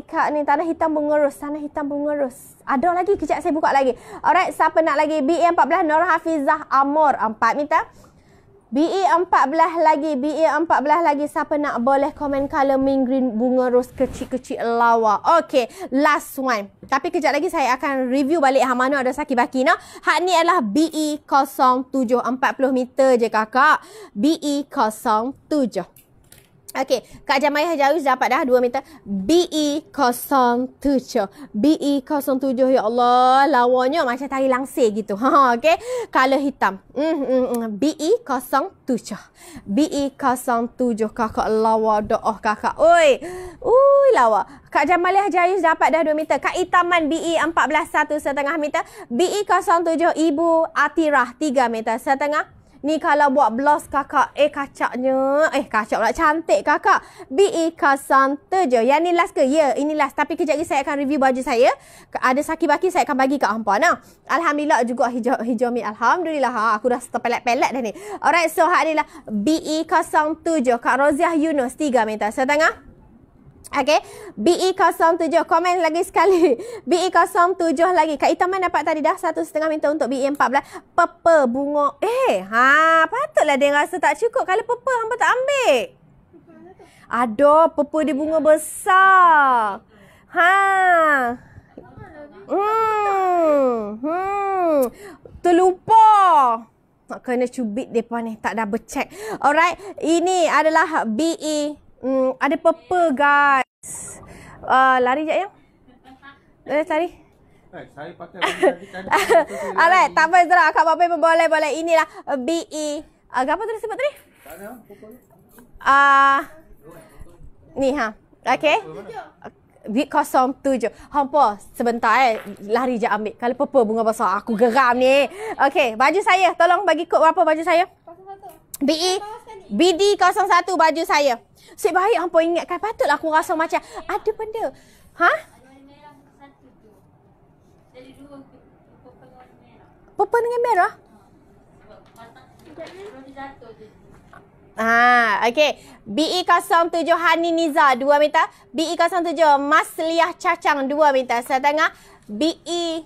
Kak ni tanah hitam mengerus. Tanah hitam mengerus. Ada lagi. Kejap saya buka lagi. Alright. Siapa nak lagi? BE14 Nur Hafizah Amor. Empat meter. BA14 e lagi, BA14 e lagi. Siapa nak boleh komen color mint green bunga ros kecil-kecil lawa. Okay, last one. Tapi kejap lagi saya akan review balik hang mana ada saki baki nah. Hak ni adalah be 0740 meter je kakak. BE07. Okay, Kak Jamayah Jauh dapat dah 2 meter. BE07. BE07, ya Allah. Lawanya macam tari langsir gitu. [LAUGHS] Ha, okay, kalau hitam. Mm, mm, mm. BE07. BE07, kakak lawa doh kakak. Oi, ui lawa. Kak Jamaliah Jayus dapat dah 2 meter. Kak Itaman e BE14, satu setengah meter. BE07, Ibu Atirah, 3 meter setengah. Ni kalau buat blos kakak eh kacaknya. Eh kacak pula cantik kakak. Be kasanta je. Yang ni last ke? Ya, yeah, ini last. Tapi kejap lagi saya akan review baju saya. Ada saki-baki saya akan bagi kat hangpa nah. Alhamdulillah juga hijau hijau mi. Alhamdulillah ha. Aku dah terpelat-pelat dah ni. Alright, so hak ni lah. Be kasanta je. Kak Roziah Yunus 3 minta setengah. Okay, BE07 Komen lagi sekali. [LAUGHS] BE07 lagi. Kak mana dapat tadi dah satu setengah minta untuk e BE14. Purple bunga. Eh, ha, patutlah dia rasa tak cukup. Kalau purple, hampa tak ambil. Aduh, purple dia bunga besar. Ha. Hmm. Hmm. Terlupa. Nak kena cubit depan ni. Tak dah bercek. Alright, ini adalah BE Hmm, ada purple guys. Uh, lari je yang, lari, eh, lari. Eh, saya pakai tadi kan? [LAUGHS] Alright, tak apa Zara, kau boleh boleh. Inilah BE. Uh, e. ah, apa tu sebut tadi? Ah. Uh, ni ha. Okey. Bit kosong tu je. Hampa, sebentar eh. Lari je ambil. Kalau purple bunga besar, aku geram ni. Okey, baju saya. Tolong bagi kod berapa baju saya. BA e BD01 baju saya. Sip baik hangpa ingatkan patutlah aku rasa macam ada benda. Ha? Purple dengan merah? Ah, okay. BE07 Hani Niza 2 meter. BE07 Masliah Cacang 2 meter. Setengah BE01.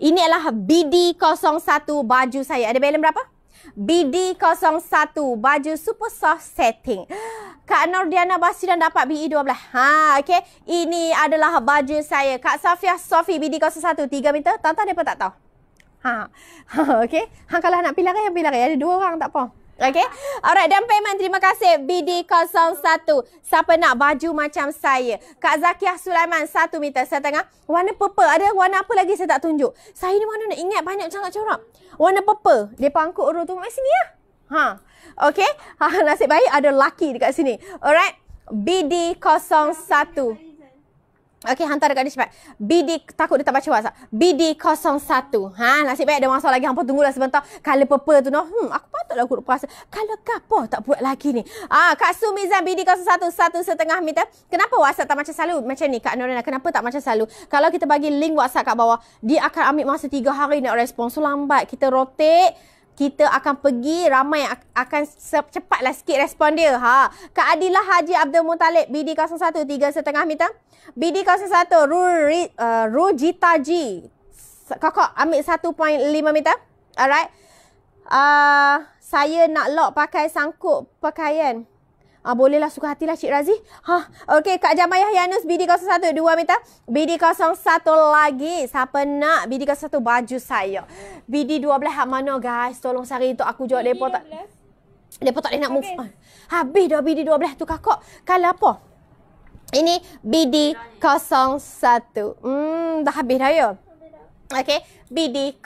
Ini adalah BD01 baju saya. Ada balance berapa? BD01 baju super soft setting. Kak Nur Diana Basiran dapat e BE12. Ha, okey. Ini adalah baju saya. Kak Safia Sofi BD01 3 meter. Tonton depa tak tahu. Ha. [LAUGHS] Okey. Hang kalau nak pilih lagi, yang pilih lagi. Ada dua orang tak apa. Okay. Alright, dan payment terima kasih BD01. Siapa nak baju macam saya? Kak Zakiah Sulaiman, 1 meter setengah. Warna purple. Ada warna apa lagi saya tak tunjuk? Saya ni mana nak ingat banyak sangat corak. Warna purple. Dia pangkuk urut tu. Mari sini lah. Ha. Okay. [LAUGHS] Ha, nasib baik ada lucky dekat sini. Alright. BD01. Okay, hantar dekat dia cepat. BD, takut dia tak baca WhatsApp. BD01. Ha, nasib baik ada masalah lagi. Hampa tunggulah sebentar. Color purple tu noh. Hmm, aku patutlah aku rasa. Kalau kapo tak buat lagi ni. Ah, Kak Sumiza BD01. Satu setengah meter. Kenapa WhatsApp tak macam selalu? Macam ni, Kak Nurana. Kenapa tak macam selalu? Kalau kita bagi link WhatsApp kat bawah, dia akan ambil masa 3 hari nak respon. So, lambat. Kita rotate kita akan pergi ramai akan cepatlah sikit respon dia. Ha, keadilan Haji Abdul Muttalib BD01 tiga setengah meter. BD01 Ruri uh, Rujita Ji. Kakak ambil satu poin lima meter. Alright. Uh, saya nak lock pakai sangkut pakaian. Ah, bolehlah suka hatilah Cik Razi. Ha, okey Kak Jamayah Yanus BD01 2 meter. BD01 lagi. Siapa nak BD01 baju saya? BD12 hak mana guys? Tolong sari untuk aku jual depa tak. Depa tak nak move. Okay. Habis dah BD12 tu kakak. Kalau apa? Ini BD01. Hmm, dah habis dah ya. Okay, BD01.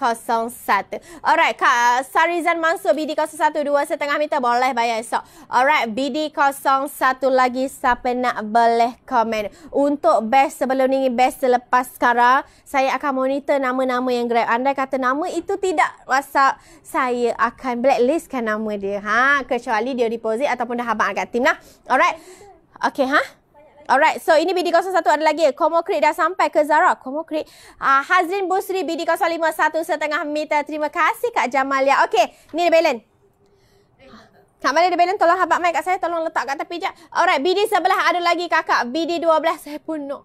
Alright, Kak uh, Sarizan Mansur bd 012 setengah meter boleh bayar esok. Alright, BD01 lagi siapa nak boleh komen. Untuk best sebelum ni, best selepas sekarang, saya akan monitor nama-nama yang grab. Anda kata nama itu tidak WhatsApp, saya akan blacklistkan nama dia. Ha, kecuali dia deposit ataupun dah habang agak tim lah. Alright. Okay, ha? Huh? Alright, so ini BD01 ada lagi. Komokrit dah sampai ke Zara. Komokrit. Uh, ah, Hazrin Busri bd 051 setengah meter. Terima kasih Kak Jamalia. Okay, ni dia balance. Kak Malia dia balance. Tolong habak mai kat saya. Tolong letak kat tepi je. Alright, BD sebelah ada lagi kakak. BD12 saya pun nak.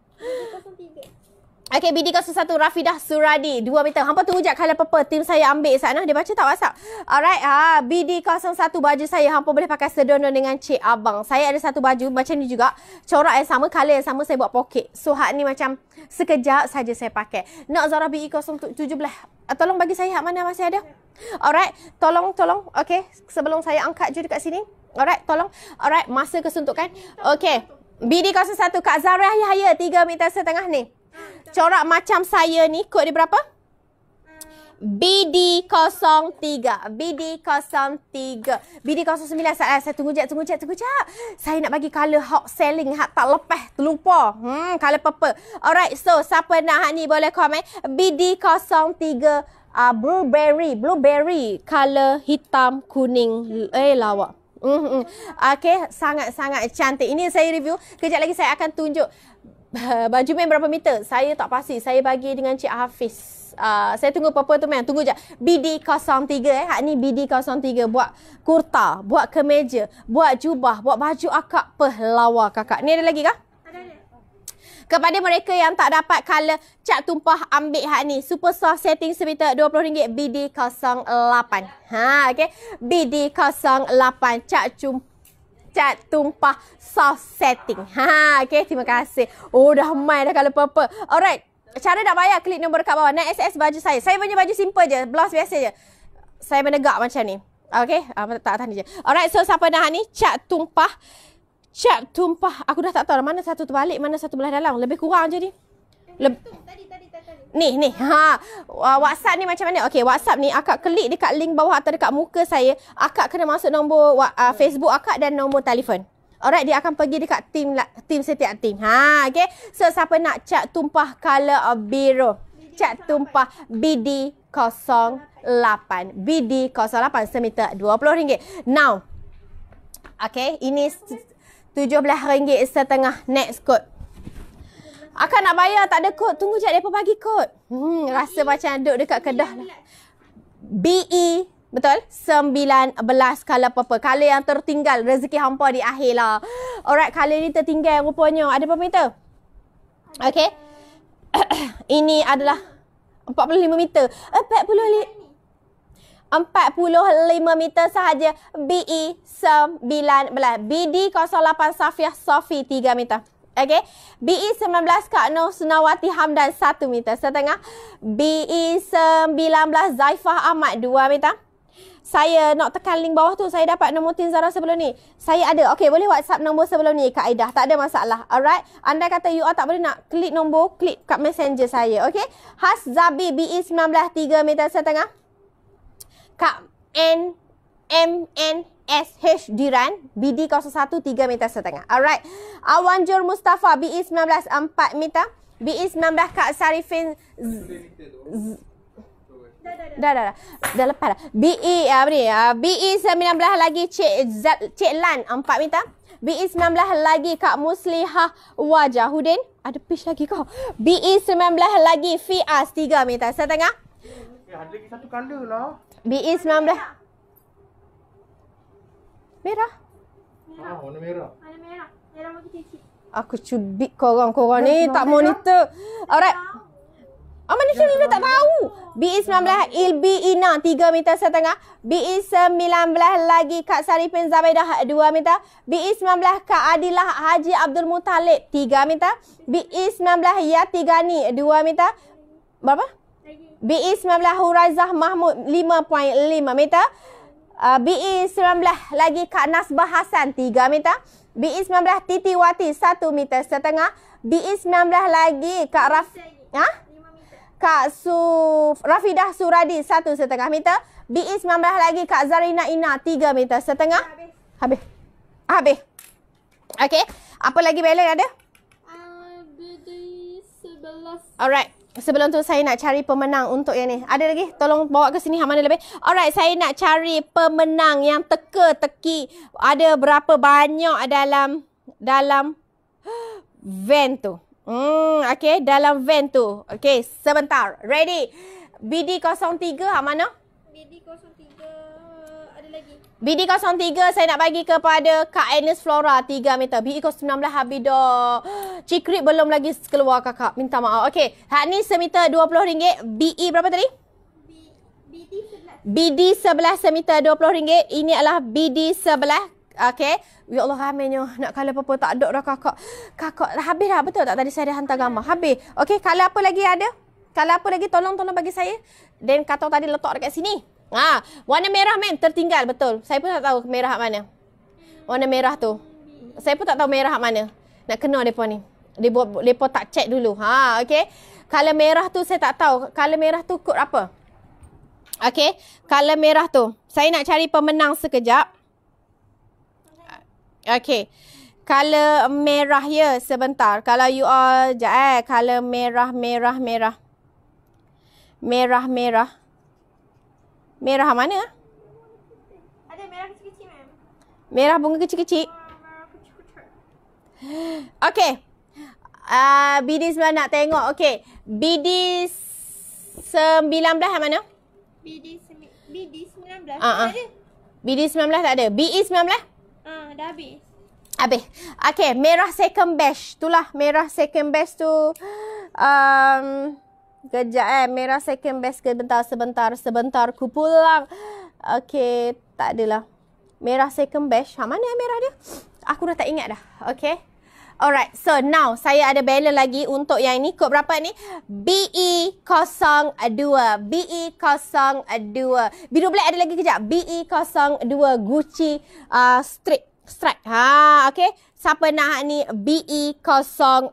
Okay, BD 01 Rafidah Suradi. Dua meter. Hampa tu ujak kalau apa-apa. Tim saya ambil sana. Dia baca tak WhatsApp? Alright. ah BD 01 baju saya. Hampa boleh pakai sedono dengan Cik Abang. Saya ada satu baju macam ni juga. Corak yang sama. Color yang sama. Saya buat poket. So, hak ni macam sekejap saja saya pakai. Nak Zara BD 07 lah. Tolong bagi saya hak mana masih ada. Alright. Tolong, tolong. Okay. Sebelum saya angkat je dekat sini. Alright. Tolong. Alright. Masa kesuntukan. Okay. BD 01 Kak Zara Yahya. Tiga meter setengah ni. Corak macam saya ni kod dia berapa? BD03. BD03. BD09. Saya, tunggu jap, tunggu jap, tunggu jap. Saya nak bagi colour hot selling. Hak tak lepas. Terlupa. Hmm, colour purple. Alright, so siapa nak hak ni boleh komen. BD03. Uh, blueberry. Blueberry. Colour hitam kuning. Eh, lawak. Mm-hmm. Okay, sangat-sangat cantik. Ini saya review. Kejap lagi saya akan tunjuk. Eh, baju main berapa meter? Saya tak pasti. Saya bagi dengan Cik Hafiz. Uh, saya tunggu apa-apa tu main. Tunggu je. BD03 eh. Hak ni BD03 buat kurta, buat kemeja, buat jubah, buat baju akak pelawa kakak. Ni ada lagi kah? Kepada mereka yang tak dapat color cat tumpah ambil hak ni. Super soft setting sebitar RM20 BD08. Ha okey. BD08 cat tumpah cat tumpah soft setting. Ha, okay. Terima kasih. Oh, dah mai dah kalau purple. Alright. Cara nak bayar, klik nombor dekat bawah. Nak SS baju saya. Saya punya baju simple je. Blouse biasa je. Saya menegak macam ni. Okay. apa ah, tak tahan je. Alright. So, siapa dah ni? Cat tumpah. Cat tumpah. Aku dah tak tahu lah, mana satu terbalik, mana satu belah dalam. Lebih kurang je ni. Leb- Ni ni [LAUGHS] ha ah, WhatsApp ni macam mana? Okey WhatsApp ni akak klik dekat link bawah atau dekat muka saya, akak kena masuk nombor uh, Facebook akak dan nombor telefon. Alright dia akan pergi dekat team tim setiap tim Ha okey. So siapa nak cat tumpah color uh, ah, biru? Cat tumpah BD08. BD08 semeter RM20. Now. Okey, ini RM17 setengah next code. Akak nak bayar tak ada kod. Tunggu sekejap depa bagi kod. Hmm, rasa macam duk dekat kedah. BE lah. Betul? sembilan belas kalau apa-apa. Kala yang tertinggal. Rezeki hampa di akhir lah. Alright, kala ni tertinggal rupanya. Ada berapa meter? Okay. [COUGHS] Ini adalah empat puluh 45 meter. 45, 45 meter sahaja. BE belas BD 08 safiyah Sofi tiga meter. Okay. BE 19 Kak Noh Sunawati Hamdan 1 meter setengah. E BE 19 Zaifah Ahmad 2 meter. Saya nak tekan link bawah tu. Saya dapat nombor Tin Zara sebelum ni. Saya ada. Okay, boleh WhatsApp nombor sebelum ni Kak Aidah. Tak ada masalah. Alright. Anda kata you all tak boleh nak klik nombor. Klik kat messenger saya. Okay. Has Zabi BE 19 3 meter setengah. Kak N. M. N. SH Diran BD01 3 meter setengah. Alright. Awan Jur Mustafa e BE19 4 meter. E BE19 Kak Sarifin Dah dah dah. Dah lepas dah. BE ah, apa ni? Ah, e BE 19 lagi Cik Z, Cik Lan 4 meter. BE 19 lagi Kak Muslihah Wajahudin. Ada pitch lagi kau. BE 19 lagi Fias 3 meter setengah. Eh, ada lagi satu color lah. BE 19. Merah. Merah. Ah, warna merah. Warna merah. Merah bagi cici. Aku cubit korang. Korang merah. ni merah. tak monitor. Alright. Oh, mana Syamila ya, tak tahu? Ya, ya. 19 Ilbi Ina 3 meter setengah. BE19 lagi Kak Sarifin Zabaidah 2 meter. BE19 Kak Adilah Haji Abdul Mutalib 3 meter. BE19 Yati Gani 2 meter. Berapa? BE19 Hurazah Mahmud 5.5 meter uh, ah, BE19 lagi Kak Nasbah Hassan 3 meter. E BE19 Titi Wati 1 meter setengah. E BE19 lagi Kak Raf... Ha? Kak Su... Rafidah Suradi 1 setengah meter. E BE19 lagi Kak Zarina Ina 3 meter setengah. Habis. Habis. Ah, habis. Okay. Apa lagi balance ada? Uh, BD 11. Alright sebelum tu saya nak cari pemenang untuk yang ni. Ada lagi? Tolong bawa ke sini yang ha, mana lebih. Alright, saya nak cari pemenang yang teka-teki. Ada berapa banyak dalam dalam van tu. Hmm, okay. Dalam van tu. Okay, sebentar. Ready? BD03 yang ha, mana? BD03 saya nak bagi kepada Kak Agnes Flora 3 meter. BD019 Habidor. Cikrit belum lagi keluar kakak. Minta maaf. Okey. Hak ni semeter RM20. BE berapa tadi? BD11. BD11 semeter RM20. Ini adalah BD11. Okey. Ya Allah ramainya. Nak color apa-apa. Tak ada dah kakak. Kakak dah habis dah. Betul tak tadi saya dah hantar gambar? Habis. Okey. kalau apa lagi ada? Kalau apa lagi? Tolong-tolong bagi saya. Dan kata tadi letak dekat sini. Ha, warna merah men tertinggal betul. Saya pun tak tahu merah hak mana. Warna merah tu. Saya pun tak tahu merah hak mana. Nak kena depa ni. Dia depa tak check dulu. Ha, okey. Kalau merah tu saya tak tahu. Kalau merah tu kod apa? Okey. Kalau merah tu. Saya nak cari pemenang sekejap. Okey. Kalau merah ya sebentar. Kalau you all jap eh. Color merah, merah, merah. Merah, merah. Merah mana? Ada merah kecil-kecil, ma'am. Merah bunga kecil-kecil? Okey. Uh, BD9 nak tengok. Okey. BD19 mana? BD19. BD19 ah, ah. tak ada. BD19 tak ada. BE19? Uh, dah habis. Habis. Okey. merah second batch. Itulah merah second batch tu. [GASPS] Um, Kejap eh. Merah second best ke bentar sebentar sebentar ku pulang. Okay. Tak adalah. Merah second best. Ha mana merah dia? Aku dah tak ingat dah. Okay. Alright, so now saya ada balance lagi untuk yang ini. Kod berapa ni? BE02. BE02. Biru black ada lagi kejap. BE02 Gucci uh, Strip. Strike. Ha, okay siapa nak ni BE02.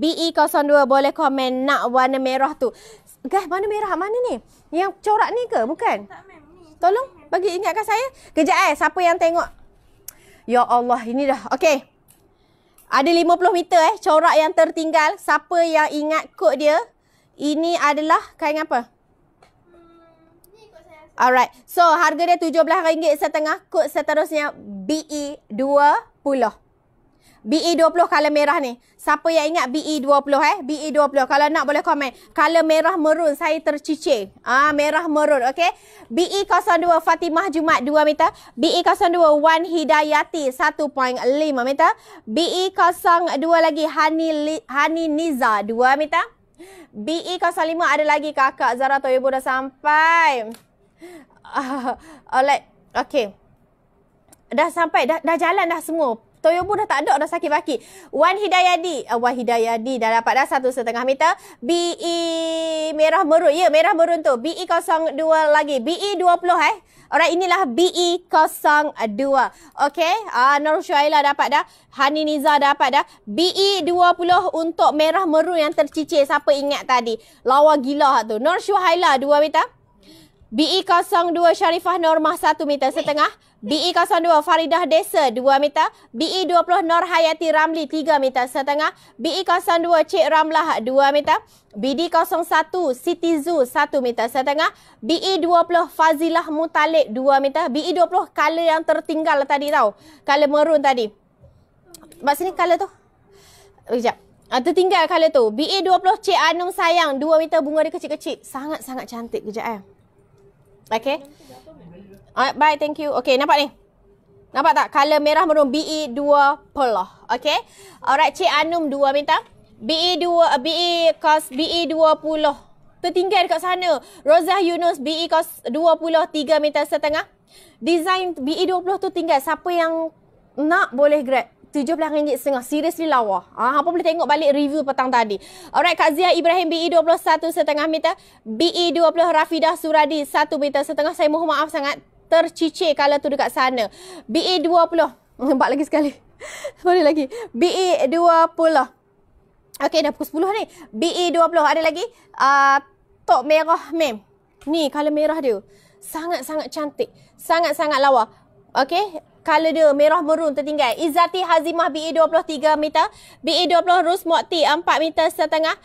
BE02 boleh komen nak warna merah tu. Guys, warna merah mana ni? Yang corak ni ke? Bukan? Tolong bagi ingatkan saya. Kejap eh, siapa yang tengok? Ya Allah, ini dah. Okay. Ada 50 meter eh, corak yang tertinggal. Siapa yang ingat kod dia? Ini adalah kain apa? Hmm, Alright. So harga dia RM17 setengah kod seterusnya BE 20. BE20 color merah ni. Siapa yang ingat BE20 eh? BE20. Kalau nak boleh komen. Color merah merun saya tercicir. Ah merah merun okey. BE02 Fatimah Jumat 2 meter. BE02 Wan Hidayati 1.5 meter. BE02 lagi Hani Hani Niza 2 meter. BE05 ada lagi kakak Zara Toyobo dah sampai. [LAUGHS] Alright. Okey. Dah sampai, dah, dah jalan dah semua. Toyobu dah tak ada dah sakit baki. Wan Hidayadi. Uh, Wan Hidayadi dah dapat dah satu setengah meter. BE Merah Merun. Ya, Merah Merun tu. BE 02 lagi. BE 20 eh. Alright, inilah BE 02. Okay. Uh, ah, Nur Shuaila dapat dah. Hani Niza dapat dah. BE 20 untuk Merah Merun yang tercicir. Siapa ingat tadi? Lawa gila tu. Nur Shuaila 2 meter. BE 02 Sharifah Normah 1 meter setengah. Hey. BE02 Faridah Desa 2 meter, BE20 Nur Hayati Ramli 3 meter setengah, BE02 Cik Ramlah 2 meter, BD01 Siti Zoo 1 meter setengah, BE20 Fazilah Mutalib 2 meter, BE20 color yang tertinggal tadi tau. Color merun tadi. Maksudnya color tu? Sekejap. Uh, tertinggal color tu. BE20 Cik Anung Sayang 2 meter bunga dia kecil-kecil. Sangat-sangat cantik. Kejap eh. Okay. Okay. Alright, bye. Thank you. Okay, nampak ni? Nampak tak? Color merah merun BE 2 peluh. Okay. Alright, Cik Anum 2 minta. BE 2, uh, eh, BE kos BE 2 puluh. Tertinggal dekat sana. Rozah Yunus BE kos 2 puluh 3 meter setengah. Design BE 20 tu tinggal. Siapa yang nak boleh grab. RM17.5. Seriously lawa. Ah, apa boleh tengok balik review petang tadi. Alright, Kak Zia Ibrahim BE 21 setengah meter. BE 20 Rafidah Suradi 1 meter setengah. Saya mohon maaf sangat tercicir kalau tu dekat sana. BA20. [LAUGHS] Nampak lagi sekali. [LAUGHS] Boleh lagi. BA20. Okey, dah pukul 10 ni. BA20. Ada lagi? Uh, ah, top merah, mem. Ni, colour merah dia. Sangat-sangat cantik. Sangat-sangat lawa. Okey. Colour dia merah merun tertinggal. Izati Hazimah BA20 3 meter. BA20 Rus Mokti 4 meter setengah.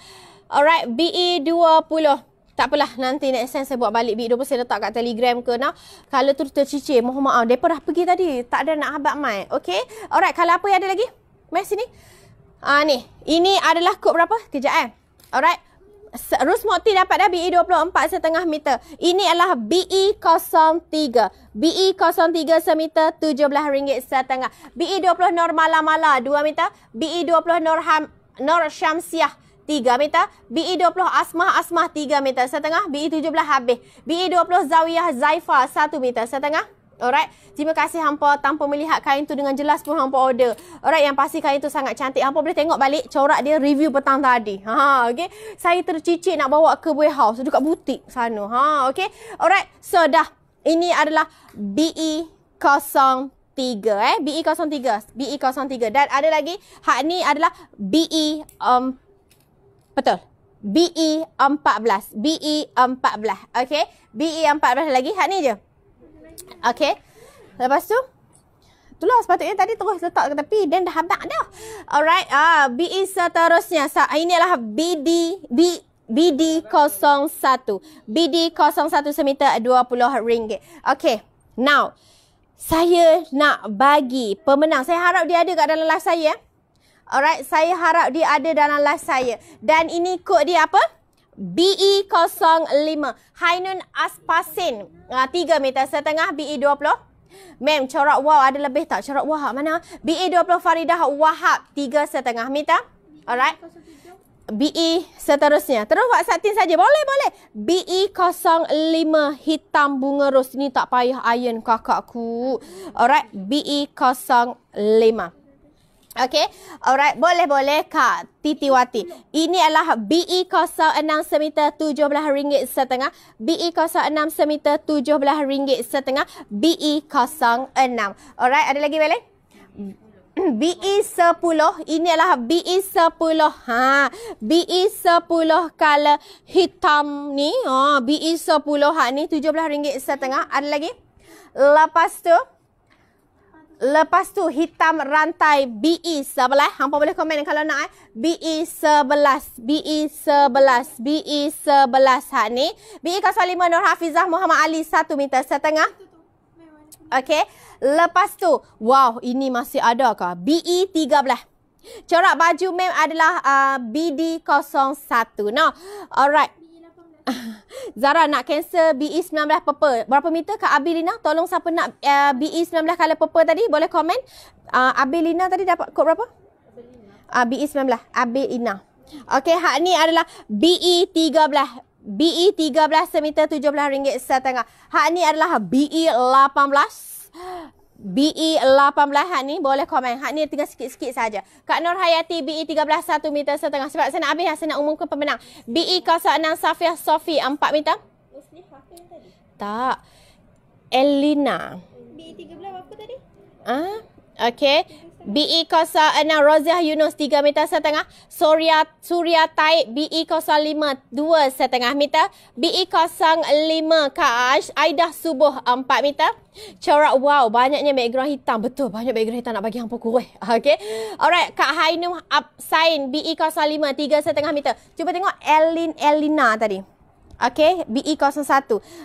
Alright, BA20. Tak apalah nanti next time saya buat balik video pun saya letak kat telegram ke nah. Kalau tu tercicir mohon maaf. Depa dah pergi tadi. Tak ada nak habak mai. okay? Alright, kalau apa yang ada lagi? Mai sini. Ah ni. Ini adalah kod berapa? Kejap eh. Alright. Rus Mokti dapat dah BE 24 setengah meter. Ini adalah BE 03. BE 03 semeter RM17 setengah. BE 20 Nur Malamala 2 meter. BE 20 Nur, Ham, Nur Syamsiah 3 meter. BE20 Asmah Asmah 3 meter setengah. BE17 habis. BE20 Zawiyah Zaifa 1 meter setengah. Alright. Terima kasih hampa tanpa melihat kain tu dengan jelas pun hampa order. Alright, yang pasti kain tu sangat cantik. Hampa boleh tengok balik corak dia review petang tadi. Ha, ha okay. Saya tercicit nak bawa ke warehouse dekat butik sana. Ha, okay. Alright. So dah. Ini adalah BE03 eh. BE03. BE03. Dan ada lagi. Hak ni adalah BE4. Um, Betul. BE14. BE14. E okay. E BE14 lagi. Hak ni je. Okay. Lepas tu. Itulah sepatutnya tadi terus letak ke tepi. Then dah habak dah. Alright. Ah, BE seterusnya. So, ah, ini adalah BD. B, BD01. BD01 semeter rm ringgit. Okay. Now. Saya nak bagi pemenang. Saya harap dia ada kat dalam live saya. Eh. Alright, saya harap dia ada dalam live saya. Dan ini kod dia apa? BE05 Hainun Aspasin uh, meter setengah BE20 Mem, corak wow ada lebih tak? Corak wow mana? BE20 Faridah Wahab tiga setengah meter Alright BE seterusnya Terus buat satin saja Boleh, boleh BE05 Hitam bunga ros ini tak payah iron kakakku Alright BE05 Okay. Alright. Boleh, boleh, Kak Titi Wati. Ini adalah BE 06 semeter rm ringgit setengah. BE 06 semeter rm ringgit setengah. BE 06. Alright. Ada lagi, boleh? BE 10 ini adalah BE 10 ha BE 10 color hitam ni ha BE 10 ha ni rm ringgit setengah ada lagi lepas tu Lepas tu hitam rantai e BE11. Hampa boleh komen kalau nak eh. BE11. BE11. BE11 BE hak ni. BE05 Nur Hafizah Muhammad Ali satu meter setengah. Okay. Lepas tu. Wow. Ini masih ada ke? BE13. Corak baju mem adalah uh, BD01. No. Alright. [LAUGHS] Zara nak cancel e BE19 purple. Berapa meter Kak Abilina? Tolong siapa nak uh, BE19 color purple tadi boleh komen. Uh, ah, Abilina tadi dapat kod berapa? Abilina. Uh, BE19. Abilina. Okey, hak ni adalah BE13. BE13 e semeter RM17 setengah. Hak ni adalah e BE18. BE 18 hak ni boleh komen. Hak ni tinggal sikit-sikit saja. Kak Nur Hayati BE 13 1 meter setengah. Sebab saya nak habis lah, saya nak umumkan pemenang. BE 06 Safiah Sofi 4 meter. Muslim Safiah tadi. Tak. Elina. E BE 13 apa tadi? Ah, ha? okey. BE 06 Roziah Yunus 3 meter setengah Surya Surya Taib BE 05 2 setengah meter BE 05 Kaash Aidah Subuh 4 meter Corak wow banyaknya background hitam betul banyak background hitam nak bagi hang pukul eh okey alright Kak Hainum Absain BE 05 3 setengah meter cuba tengok Elin Elina tadi Okay, BE01.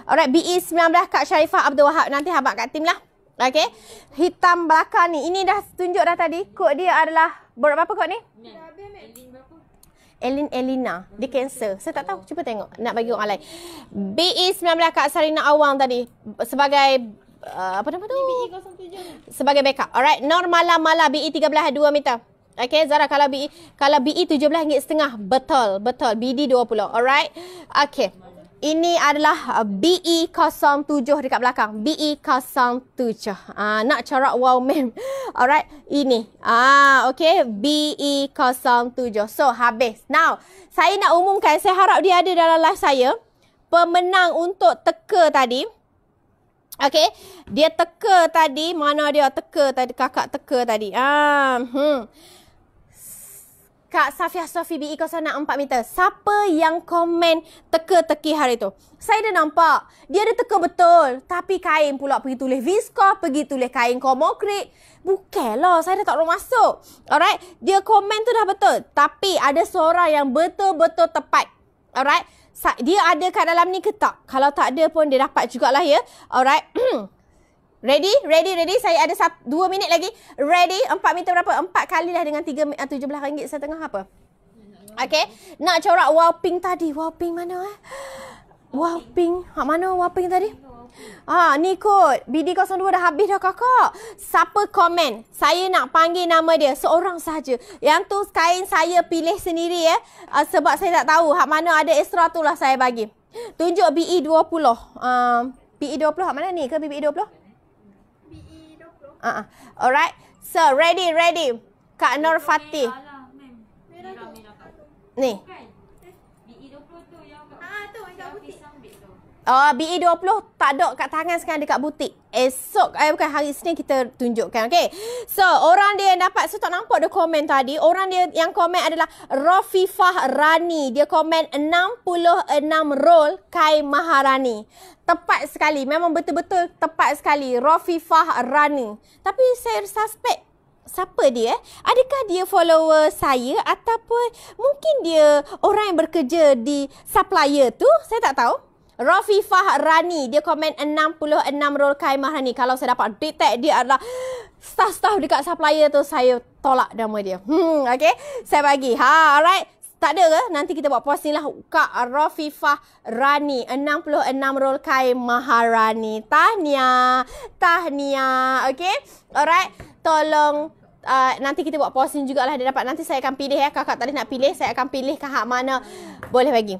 Alright, e BE19 Kak Sharifah Abdul Wahab. Nanti habak kat tim lah. Okey. Hitam belakang ni. Ini dah tunjuk dah tadi. Kod dia adalah berapa kod ni? Elin Elina. di cancer. Saya tak tahu. Cuba tengok. Nak bagi orang lain. E BE19 Kak Sarina Awang tadi. Sebagai uh, apa nama tu? BE07. Sebagai backup. Alright. Normala Mala e BE13 2 meter. Okay Zara kalau BE kalau e BE 17 ringgit setengah betul betul BD 20 alright okay ini adalah uh, BE07 dekat belakang. BE07. Ah nak corak wow [LAUGHS] mem. Alright, ini. Ah okey, BE07. So habis. Now, saya nak umumkan saya harap dia ada dalam live saya. Pemenang untuk teka tadi. Okey, dia teka tadi. Mana dia teka tadi? Kakak teka tadi. Ah, hmm. Kak Safiah Sofi BE 064 meter. Siapa yang komen teka-teki hari tu? Saya dah nampak. Dia ada teka betul. Tapi kain pula pergi tulis visco, pergi tulis kain komokrit. Bukalah, saya dah tak nak masuk. Alright, dia komen tu dah betul. Tapi ada seorang yang betul-betul tepat. Alright, dia ada kat dalam ni ke tak? Kalau tak ada pun dia dapat jugalah ya. Alright. [CLEARS THROAT] Ready? Ready? Ready? Saya ada dua minit lagi. Ready? empat minit berapa? Empat kali lah dengan tiga ah, tujuh belah ringgit setengah apa? Okay. Nak corak wall pink tadi. Wall pink mana eh? Wall pink. Hak mana wall pink tadi? Ah, ni kot. BD02 dah habis dah kakak. Siapa komen? Saya nak panggil nama dia. Seorang sahaja. Yang tu kain saya pilih sendiri ya. Eh. Uh, sebab saya tak tahu. Hak mana ada extra tu lah saya bagi. Tunjuk BE20. Uh, BE20 hak mana ni ke BE20? Uh-uh. Alright. So, ready, ready. Kak Nur Fatih. Ni. Ah, oh, BE20 tak ada kat tangan sekarang dekat butik. Esok, eh bukan hari Senin kita tunjukkan. Okay. So, orang dia yang dapat, so tak nampak dia komen tadi. Orang dia yang komen adalah Rafifah Rani. Dia komen 66 roll Kai Maharani tepat sekali. Memang betul-betul tepat sekali. Rafifah Rani. Tapi saya suspek siapa dia? Eh? Adakah dia follower saya ataupun mungkin dia orang yang bekerja di supplier tu? Saya tak tahu. Rafifah Rani. Dia komen 66 Rol Kaimah Rani. Kalau saya dapat detect dia adalah staff-staff dekat supplier tu, saya tolak nama dia. Hmm, okay. Saya bagi. Ha, alright. Tak ada ke? Nanti kita buat posting lah. Kak Rafifah Rani. 66 roll kain Maharani. Tahniah. Tahniah. Okay. Alright. Tolong. Uh, nanti kita buat posting jugalah dia dapat. Nanti saya akan pilih ya. Kakak tadi nak pilih. Saya akan pilih kakak mana. Boleh bagi.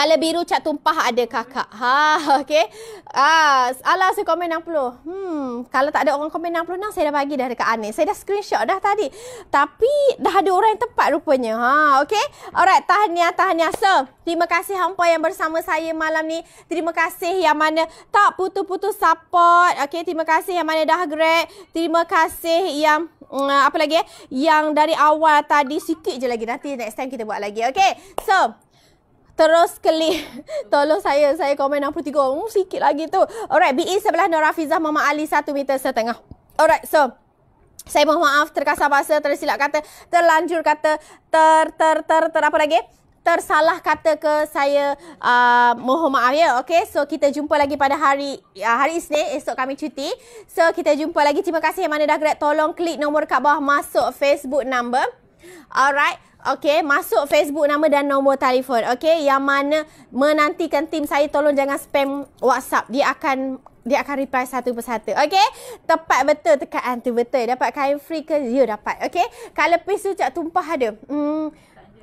Color biru cat tumpah ada kakak. Ha, [LAUGHS] okey. Ah, ala saya komen 60. Hmm, kalau tak ada orang komen 66 saya dah bagi dah dekat Anis. Saya dah screenshot dah tadi. Tapi dah ada orang yang tepat rupanya. Ha, okey. Alright, tahniah tahniah so. Terima kasih hangpa yang bersama saya malam ni. Terima kasih yang mana tak putus-putus support. Okey, terima kasih yang mana dah great. Terima kasih yang mm, apa lagi eh? Yang dari awal tadi sikit je lagi. Nanti next time kita buat lagi. okay? So, Terus klik Tolong saya Saya komen 63 hmm, Sikit lagi tu Alright BE sebelah Nora Fizah Mama Ali satu meter setengah Alright so Saya mohon maaf Terkasar bahasa Tersilap kata Terlanjur kata Ter ter ter ter, ter Apa lagi Tersalah kata ke saya uh, Mohon maaf ya Okay so kita jumpa lagi pada hari uh, Hari Isnin Esok kami cuti So kita jumpa lagi Terima kasih yang mana dah grab Tolong klik nombor kat bawah Masuk Facebook number Alright Okey, masuk Facebook nama dan nombor telefon. Okey, yang mana menantikan tim saya tolong jangan spam WhatsApp. Dia akan dia akan reply satu persatu. Okey? Tepat betul tekaan tu betul. Dapat kain free ke? Ya, dapat. Okey? Kalau pis tu cak tumpah ada. Hmm,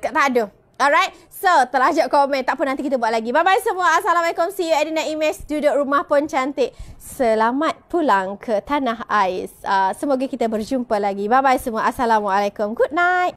tak ada. Tak ada. Alright. So, terlajak komen. Tak pun nanti kita buat lagi. Bye-bye semua. Assalamualaikum. See you at the image. Duduk rumah pun cantik. Selamat pulang ke tanah ais. Uh, semoga kita berjumpa lagi. Bye-bye semua. Assalamualaikum. Good night.